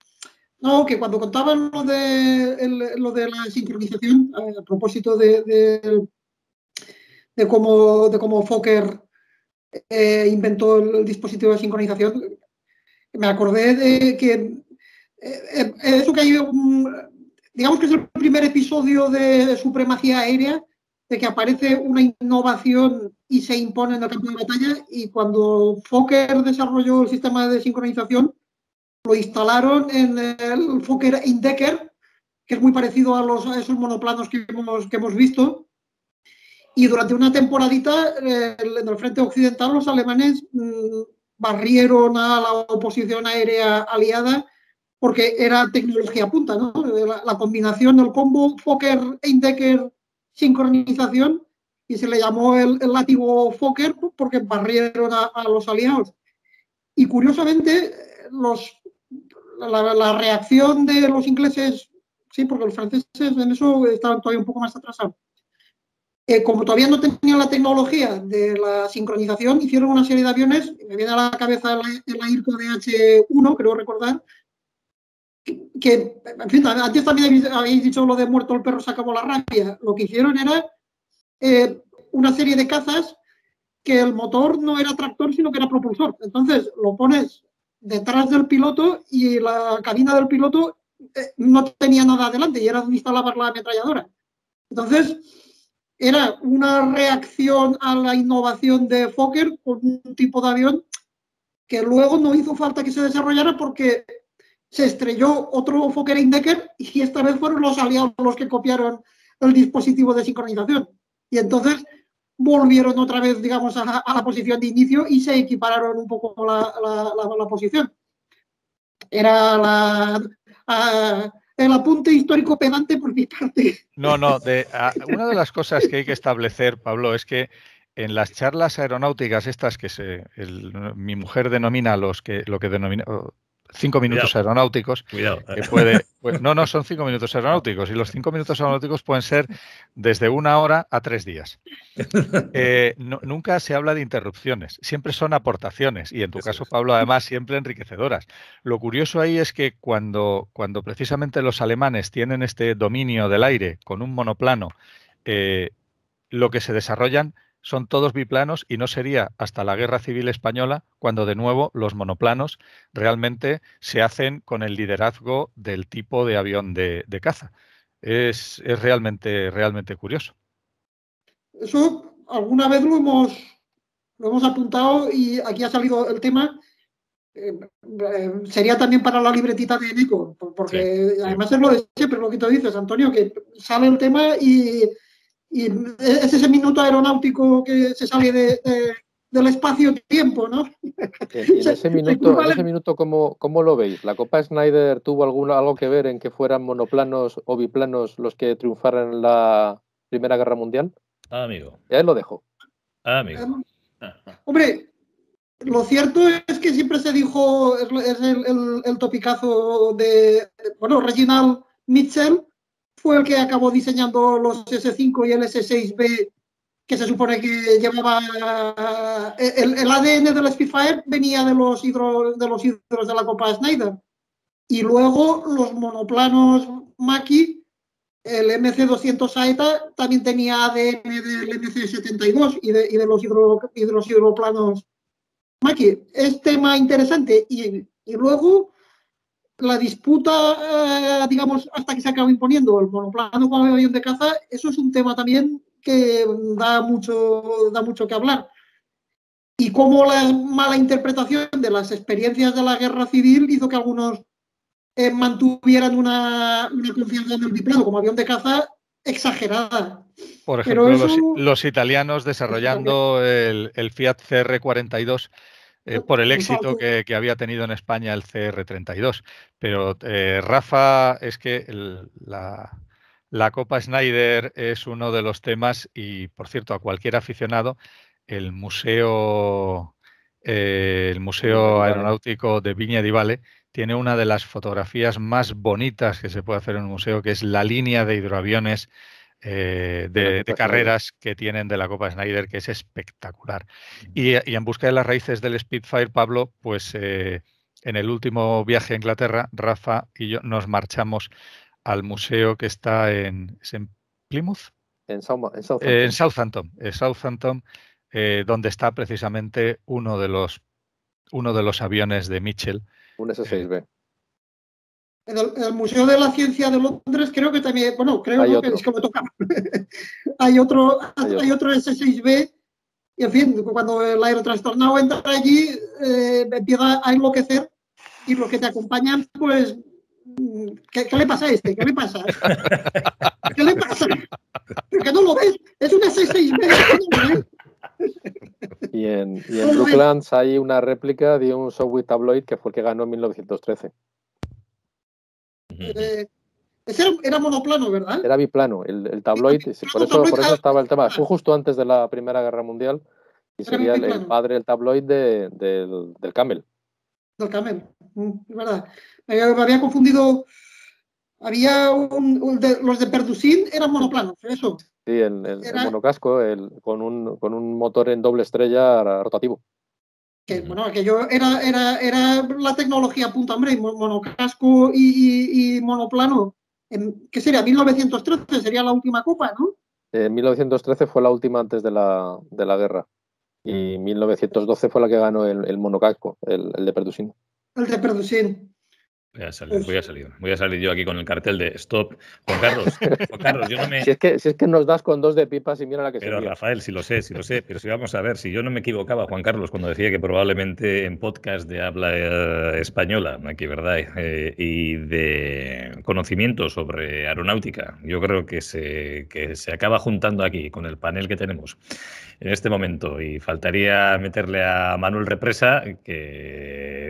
no, que cuando contaban lo de, lo de la sincronización, a, propósito de, de, de cómo, de cómo Fokker eh, inventó el, dispositivo de sincronización, me acordé de que eh, eh, eso que hay, digamos que es el primer episodio de supremacía aérea, de que aparece una innovación y se impone en el campo de batalla, y cuando Fokker desarrolló el sistema de sincronización, lo instalaron en el Fokker Indecker, que es muy parecido a, los, esos monoplanos que que hemos visto, y durante una temporadita, en eh, el frente occidental, los alemanes mm, barrieron a la oposición aérea aliada porque era tecnología punta, ¿no? La, combinación del combo Fokker, Eindecker, sincronización, y se le llamó el, látigo Fokker porque barrieron a, los aliados. Y curiosamente, los, la, la reacción de los ingleses, sí, porque los franceses en eso estaban todavía un poco más atrasados eh, como todavía no tenían la tecnología de la sincronización, hicieron una serie de aviones, me viene a la cabeza el airco DH1, creo recordar, que, en fin, antes también habéis, dicho lo de muerto el perro se acabó la rabia. Lo que hicieron era eh, una serie de cazas que el motor no era tractor, sino que era propulsor. Entonces lo pones detrás del piloto y la cabina del piloto eh, no tenía nada adelante y era donde instalaba la ametralladora. Entonces, era una reacción a la innovación de Fokker con un tipo de avión que luego no hizo falta que se desarrollara porque se estrelló otro Fokker Indecker y esta vez fueron los aliados los que copiaron el dispositivo de sincronización. Y entonces volvieron otra vez, digamos, a, la posición de inicio y se equipararon un poco la posición. Era la, el apunte histórico pedante por mi parte. No, no, de, ah, una de las cosas que hay que establecer, Pablo, es que en las charlas aeronáuticas estas que se, mi mujer denomina los que lo que denomina, cinco minutos aeronáuticos. Cuidado. Pues, no, no, son cinco minutos aeronáuticos. Y los cinco minutos aeronáuticos pueden ser desde una hora a tres días. Eh, nunca se habla de interrupciones, siempre son aportaciones. Y en tu caso, Pablo, además, siempre enriquecedoras. Lo curioso ahí es que cuando, cuando precisamente los alemanes tienen este dominio del aire con un monoplano, eh, lo que se desarrollan son todos biplanos y no sería hasta la Guerra Civil Española cuando de nuevo los monoplanos realmente se hacen con el liderazgo del tipo de avión de, caza. Es, realmente, realmente curioso. Eso alguna vez lo hemos, lo hemos apuntado y aquí ha salido el tema. Eh, eh, sería también para la libretita de Nico, porque además es lo de siempre, lo que tú dices, Antonio, que sale el tema y y es ese minuto aeronáutico que se sale de, del espacio-tiempo, ¿no? Y en ese minuto, ¿cómo, ¿cómo, lo veis? ¿La Copa Snyder tuvo algo que ver en que fueran monoplanos o biplanos los que triunfaran en la Primera Guerra Mundial? Ah, amigo. Ya lo dejo. Ah, amigo. Ah, hombre, lo cierto es que siempre se dijo, es, el, el, el topicazo de, bueno, Reginald Mitchell, fue el que acabó diseñando los S5 y el S6B, que se supone que llevaba eh, el, ADN del Spitfire venía de los hidros de los hidros de la Copa Schneider. Y luego los monoplanos Maki, el MC200 Aeta también tenía ADN del MC72 y de, y de los, hidro, y hidroplanos Es tema interesante. Y, y luego la disputa, eh, digamos, hasta que se acaba imponiendo el monoplano como avión de caza, eso es un tema también que da mucho, da mucho que hablar. Y cómo la mala interpretación de las experiencias de la guerra civil hizo que algunos eh, mantuvieran una, confianza en el biplano como avión de caza exagerada. Por ejemplo, los, italianos desarrollando el, el Fiat CR-42 eh, por el éxito que, había tenido en España el CR32. Pero eh, Rafa, es que la, Copa Schneider es uno de los temas y, por cierto, a cualquier aficionado, el museo, eh, el museo aeronáutico de Viña di Vale tiene una de las fotografías más bonitas que se puede hacer en un museo, que es la línea de hidroaviones eh, de, carreras que tienen de la Copa Snyder, que es espectacular. Mm. Y, en busca de las raíces del Spitfire, Pablo, pues eh, en el último viaje a Inglaterra, Rafa y yo nos marchamos al museo que está en, en Plymouth. Eh, en, Southampton. en Southampton, donde está precisamente uno de los, uno de los aviones de Mitchell. Un S6B. En el, Museo de la Ciencia de Londres creo que también, bueno, creo que es que me toca. hay, otro, hay, otro S6B y en fin, cuando el aerotrastornado entra allí, eh, empieza a enloquecer y los que te acompañan, pues, ¿qué, le pasa a este? ¿Qué le pasa? ¿Qué le pasa? Porque no lo ves, es un s Y en, y en Brooklands hay una réplica de un software tabloid que fue el que ganó en 1913. Eh, ese era, monoplano, ¿verdad? Era biplano, el, tabloid, por, eso, estaba el ah, tema. Fue justo antes de la Primera Guerra Mundial y sería el, padre del tabloid del, Camel. Del Camel, mm, es verdad. Me había, confundido. Había un, los de Perducín eran monoplanos, eso. Sí, el, monocasco con, un, motor en doble estrella rotativo que bueno, aquello era, era, era la tecnología punta, hombre, monocasco y, monoplano. ¿Qué sería? 1913 sería la última copa, ¿no? 1913 eh, fue la última antes de la, de la, guerra. Y 1912 fue la que ganó el, monocasco, el, de Perdusin. El de Perdusin. Voy a, salir, pues voy a salir, voy a salir. yo aquí con el cartel de stop. Juan Carlos, Si es, que, nos das con dos de pipas y mira la que Pero Rafael, si lo sé, si lo sé, pero si vamos a ver, si yo no me equivocaba, Juan Carlos, cuando decía que probablemente en podcast de habla eh, española, aquí, ¿verdad? Eh, y de conocimiento sobre aeronáutica, yo creo que se, que se acaba juntando aquí con el panel que tenemos en este momento. Y faltaría meterle a Manuel Represa, que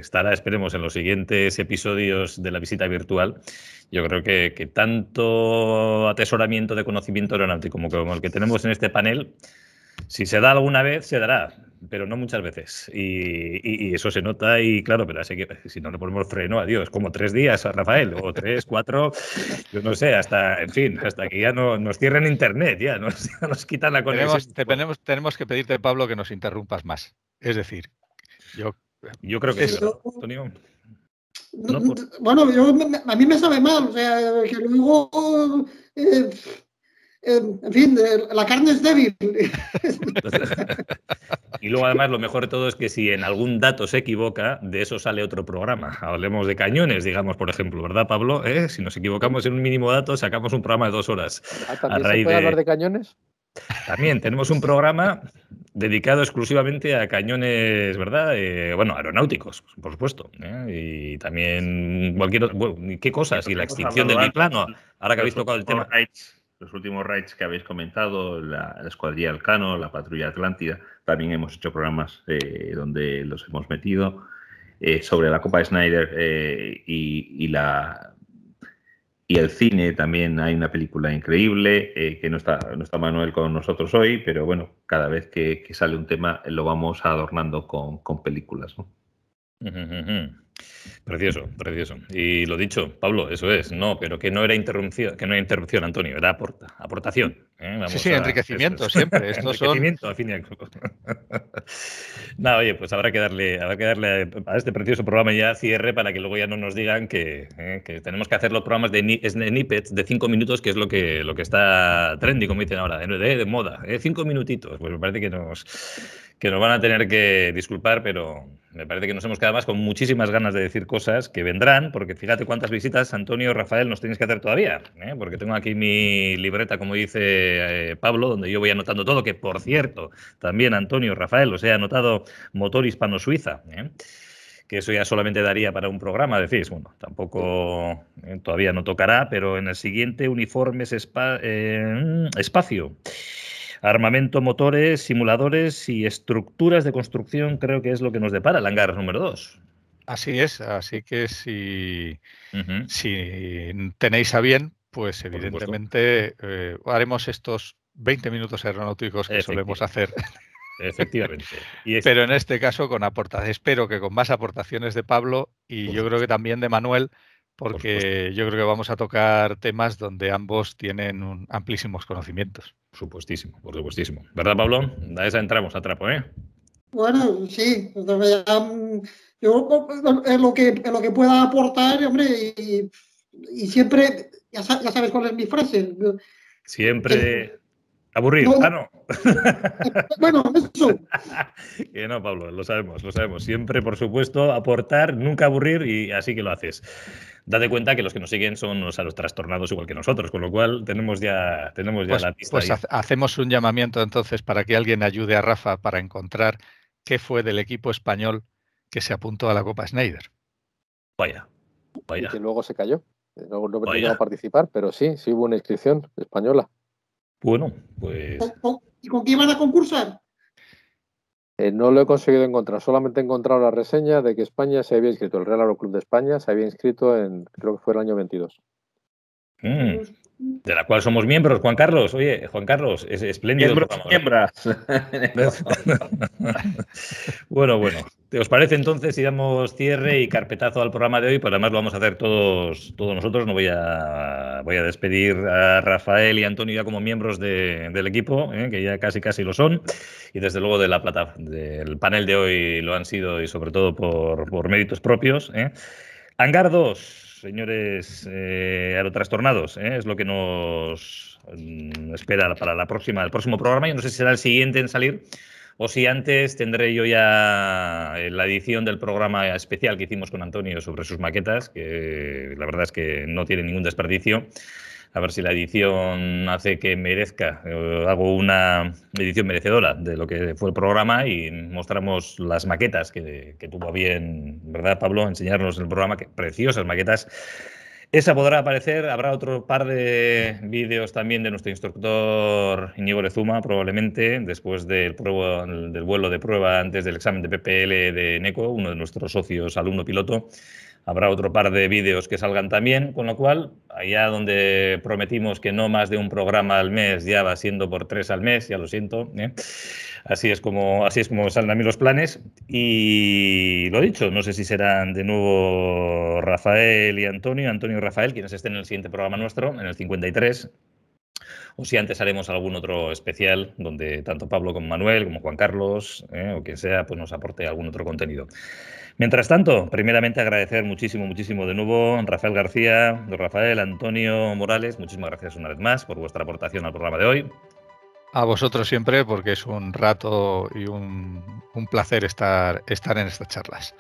estará, esperemos, en los siguientes episodios de la visita virtual. Yo creo que, tanto atesoramiento de conocimiento aeronáutico como, como el que tenemos en este panel, si se da alguna vez, se dará pero no muchas veces. Y, eso se nota y claro, pero así que eh, si no le ponemos freno, adiós, como tres días a Rafael, o tres, cuatro, yo no sé, hasta, en fin, hasta que ya nos cierren internet, ya nos, quitan la conexión. Tenemos, tenemos, tenemos que pedirte, Pablo, que nos interrumpas más. Es decir, yo yo creo que sí, Antonio. Bueno, a mí me sabe mal, o sea, que luego, eh, eh, en fin, eh, la carne es débil. y luego además lo mejor de todo es que si en algún dato se equivoca, de eso sale otro programa. Hablemos de cañones, digamos, por ejemplo, ¿verdad, Pablo? Si nos equivocamos en un mínimo dato, sacamos un programa de dos horas. Ah, ¿También a raíz puede hablar de cañones? También tenemos un programa dedicado exclusivamente a cañones, ¿verdad? Eh, bueno, aeronáuticos, por supuesto. ¿eh? Y también cualquier bueno, ¿Qué cosas? Y la extinción del biplano, ahora que habéis tocado el tema. los últimos raids que habéis comentado, la, escuadría Escuadrilla Alcano, la Patrulla Atlántida, también hemos hecho programas eh, donde los hemos metido. sobre la Copa de Snyder y la y el cine también hay una película increíble, eh, que no está, no está Manuel con nosotros hoy, pero bueno, cada vez que, sale un tema lo vamos adornando con, películas. ¿no? Precioso, precioso. Y lo dicho, Pablo, eso es. No, pero que no era interrupción, que no interrupción, Antonio, era aporta, aportación. ¿eh? sí, sí, enriquecimiento siempre. enriquecimiento, son... fin y Nada, oye, pues habrá que darle, habrá que darle a este precioso programa ya cierre para que luego ya no nos digan que, ¿eh? tenemos que hacer los programas de snippets de cinco minutos, que es lo que, lo que está trendy, como dicen ahora, de, de, moda. ¿eh? Cinco minutitos, pues me parece que nos que nos van a tener que disculpar, pero me parece que nos hemos quedado más con muchísimas ganas de decir cosas que vendrán, porque fíjate cuántas visitas, Antonio, Rafael, nos tienes que hacer todavía, ¿eh? porque tengo aquí mi libreta, como dice eh, Pablo, donde yo voy anotando todo, que por cierto, también Antonio, Rafael, os he anotado motor hispano-suiza. ¿eh? que eso ya solamente daría para un programa, decís, bueno, tampoco todavía no tocará, pero en el siguiente uniformes espacio armamento, motores, simuladores y estructuras de construcción creo que es lo que nos depara el hangar número 2. Así es, así que si, tenéis a bien, pues evidentemente eh, haremos estos 20 minutos aeronáuticos que solemos hacer. Efectivamente. Pero en este caso con aportaciones, espero que con más aportaciones de Pablo y yo creo que también de Manuel, porque yo creo que vamos a tocar temas donde ambos tienen amplísimos conocimientos. Supuestísimo, por supuestísimo. ¿Verdad, Pablo? A esa entramos a trapo, ¿eh? Bueno, sí. Mm, yo en lo que, lo que pueda aportar, hombre, y, y siempre, ya, sabes cuál es mi frase. Siempre Aburrido. ah, no. Bueno, eso. que no, Pablo, lo sabemos, lo sabemos. Siempre, por supuesto, aportar, nunca aburrir y así que lo haces. Date cuenta que los que nos siguen son o los trastornados igual que nosotros, con lo cual tenemos ya, tenemos ya pues, la pista. Pues hacemos un llamamiento entonces para que alguien ayude a Rafa para encontrar qué fue del equipo español que se apuntó a la Copa Schneider. Vaya, vaya. que luego se cayó. Eh, no, no a participar, pero sí, sí hubo una inscripción española. Bueno, pues. ¿Con, y con quién van a concursar? Eh, no lo he conseguido encontrar, solamente he encontrado la reseña de que España se había inscrito, el Real Club de España se había inscrito en, creo que fue el año 22 de la cual somos miembros, Juan Carlos. Oye, Juan Carlos, es espléndido. Miembros, bueno, bueno. ¿Os parece entonces si damos cierre y carpetazo al programa de hoy? Pues además lo vamos a hacer todos, todos nosotros. No voy a, voy a despedir a Rafael y Antonio ya como miembros del equipo, ¿eh? que ya casi casi lo son. Y desde luego de la plata, del panel de hoy lo han sido y sobre todo por, méritos propios. ¿eh? Hangar 2 señores eh, aerotrastornados. ¿eh? Es lo que nos mm, espera para la próxima, el próximo programa. Yo no sé si será el siguiente en salir o si antes tendré yo ya eh, la edición del programa especial que hicimos con Antonio sobre sus maquetas, que la verdad es que no tiene ningún desperdicio a ver si la edición hace que merezca, hago una edición merecedora de lo que fue el programa y mostramos las maquetas que, tuvo bien, ¿verdad, Pablo? Enseñarnos el programa, que preciosas maquetas. Esa podrá aparecer, habrá otro par de vídeos también de nuestro instructor Iñigo Lezuma, probablemente, después del, del vuelo de prueba antes del examen de PPL de NECO, uno de nuestros socios, alumno piloto habrá otro par de vídeos que salgan también, con lo cual, allá donde prometimos que no más de un programa al mes, ya va siendo por tres al mes, ya lo siento. ¿eh? Así, es como, así es como salen a mí los planes. Y lo dicho, no sé si serán de nuevo Rafael y Antonio, Antonio y Rafael, quienes estén en el siguiente programa nuestro, en el 53 o si antes haremos algún otro especial donde tanto Pablo como Manuel, como Juan Carlos ¿eh? o quien sea, pues nos aporte algún otro contenido. Mientras tanto, primeramente agradecer muchísimo, muchísimo de nuevo a Rafael García, Rafael, Antonio Morales, muchísimas gracias una vez más por vuestra aportación al programa de hoy. A vosotros siempre, porque es un rato y un, un placer estar, estar en estas charlas.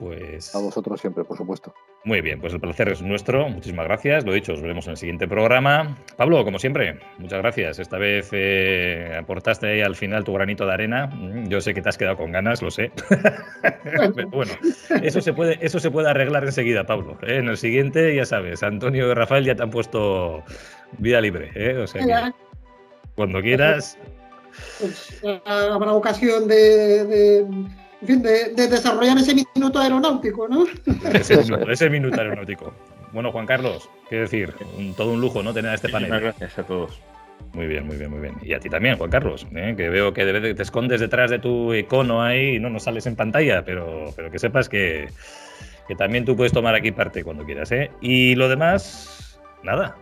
Pues. A vosotros siempre, por supuesto. Muy bien, pues el placer es nuestro. Muchísimas gracias. Lo he dicho, os veremos en el siguiente programa. Pablo, como siempre, muchas gracias. Esta vez eh, aportaste ahí al final tu granito de arena. Mm, yo sé que te has quedado con ganas, lo sé. Bueno, bueno eso, se puede, eso se puede arreglar enseguida, Pablo. ¿eh? En el siguiente, ya sabes, Antonio y Rafael ya te han puesto vida libre. ¿eh? O sea cuando quieras. Pues, habrá ocasión de en fin, de, desarrollar ese minuto aeronáutico, ¿no? Ese, minuto aeronáutico. Bueno, Juan Carlos, qué decir, todo un lujo, ¿no? Tener a este panel. Muchas gracias a todos. Muy bien, muy bien, muy bien. Y a ti también, Juan Carlos, ¿eh? que veo que te escondes detrás de tu icono ahí y no nos sales en pantalla, pero, pero que sepas que, que también tú puedes tomar aquí parte cuando quieras. ¿eh? Y lo demás, nada.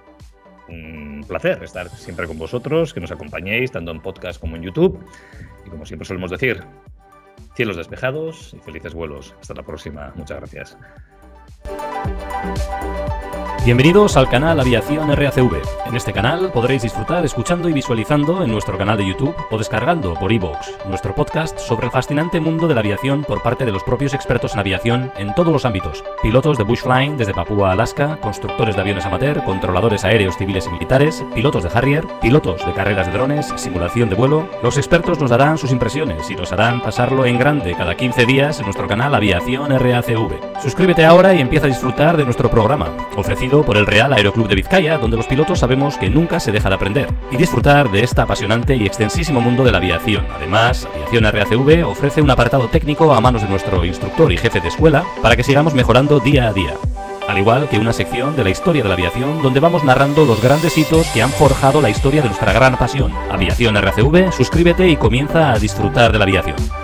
Un placer estar siempre con vosotros, que nos acompañéis tanto en podcast como en YouTube. Y como siempre solemos decir, Cielos despejados y felices vuelos. Hasta la próxima. Muchas gracias. Bienvenidos al canal Aviación RACV. En este canal podréis disfrutar escuchando y visualizando en nuestro canal de YouTube o descargando por iVoox nuestro podcast sobre el fascinante mundo de la aviación por parte de los propios expertos en aviación en todos los ámbitos. Pilotos de bush desde Papúa, Alaska, constructores de aviones amateur, controladores aéreos civiles y militares, pilotos de Harrier, pilotos de carreras de drones, simulación de vuelo. Los expertos nos darán sus impresiones y nos harán pasarlo en grande cada 15 días en nuestro canal Aviación RACV. Suscríbete ahora y empieza empieza a disfrutar de nuestro programa, ofrecido por el Real Aeroclub de Vizcaya, donde los pilotos sabemos que nunca se deja de aprender y disfrutar de este apasionante y extensísimo mundo de la aviación. Además, Aviación RACV ofrece un apartado técnico a manos de nuestro instructor y jefe de escuela para que sigamos mejorando día a día al igual que una sección de la historia de la aviación donde vamos narrando los grandes hitos que han forjado la historia de nuestra gran pasión. Aviación RACV, suscríbete y comienza a disfrutar de la aviación.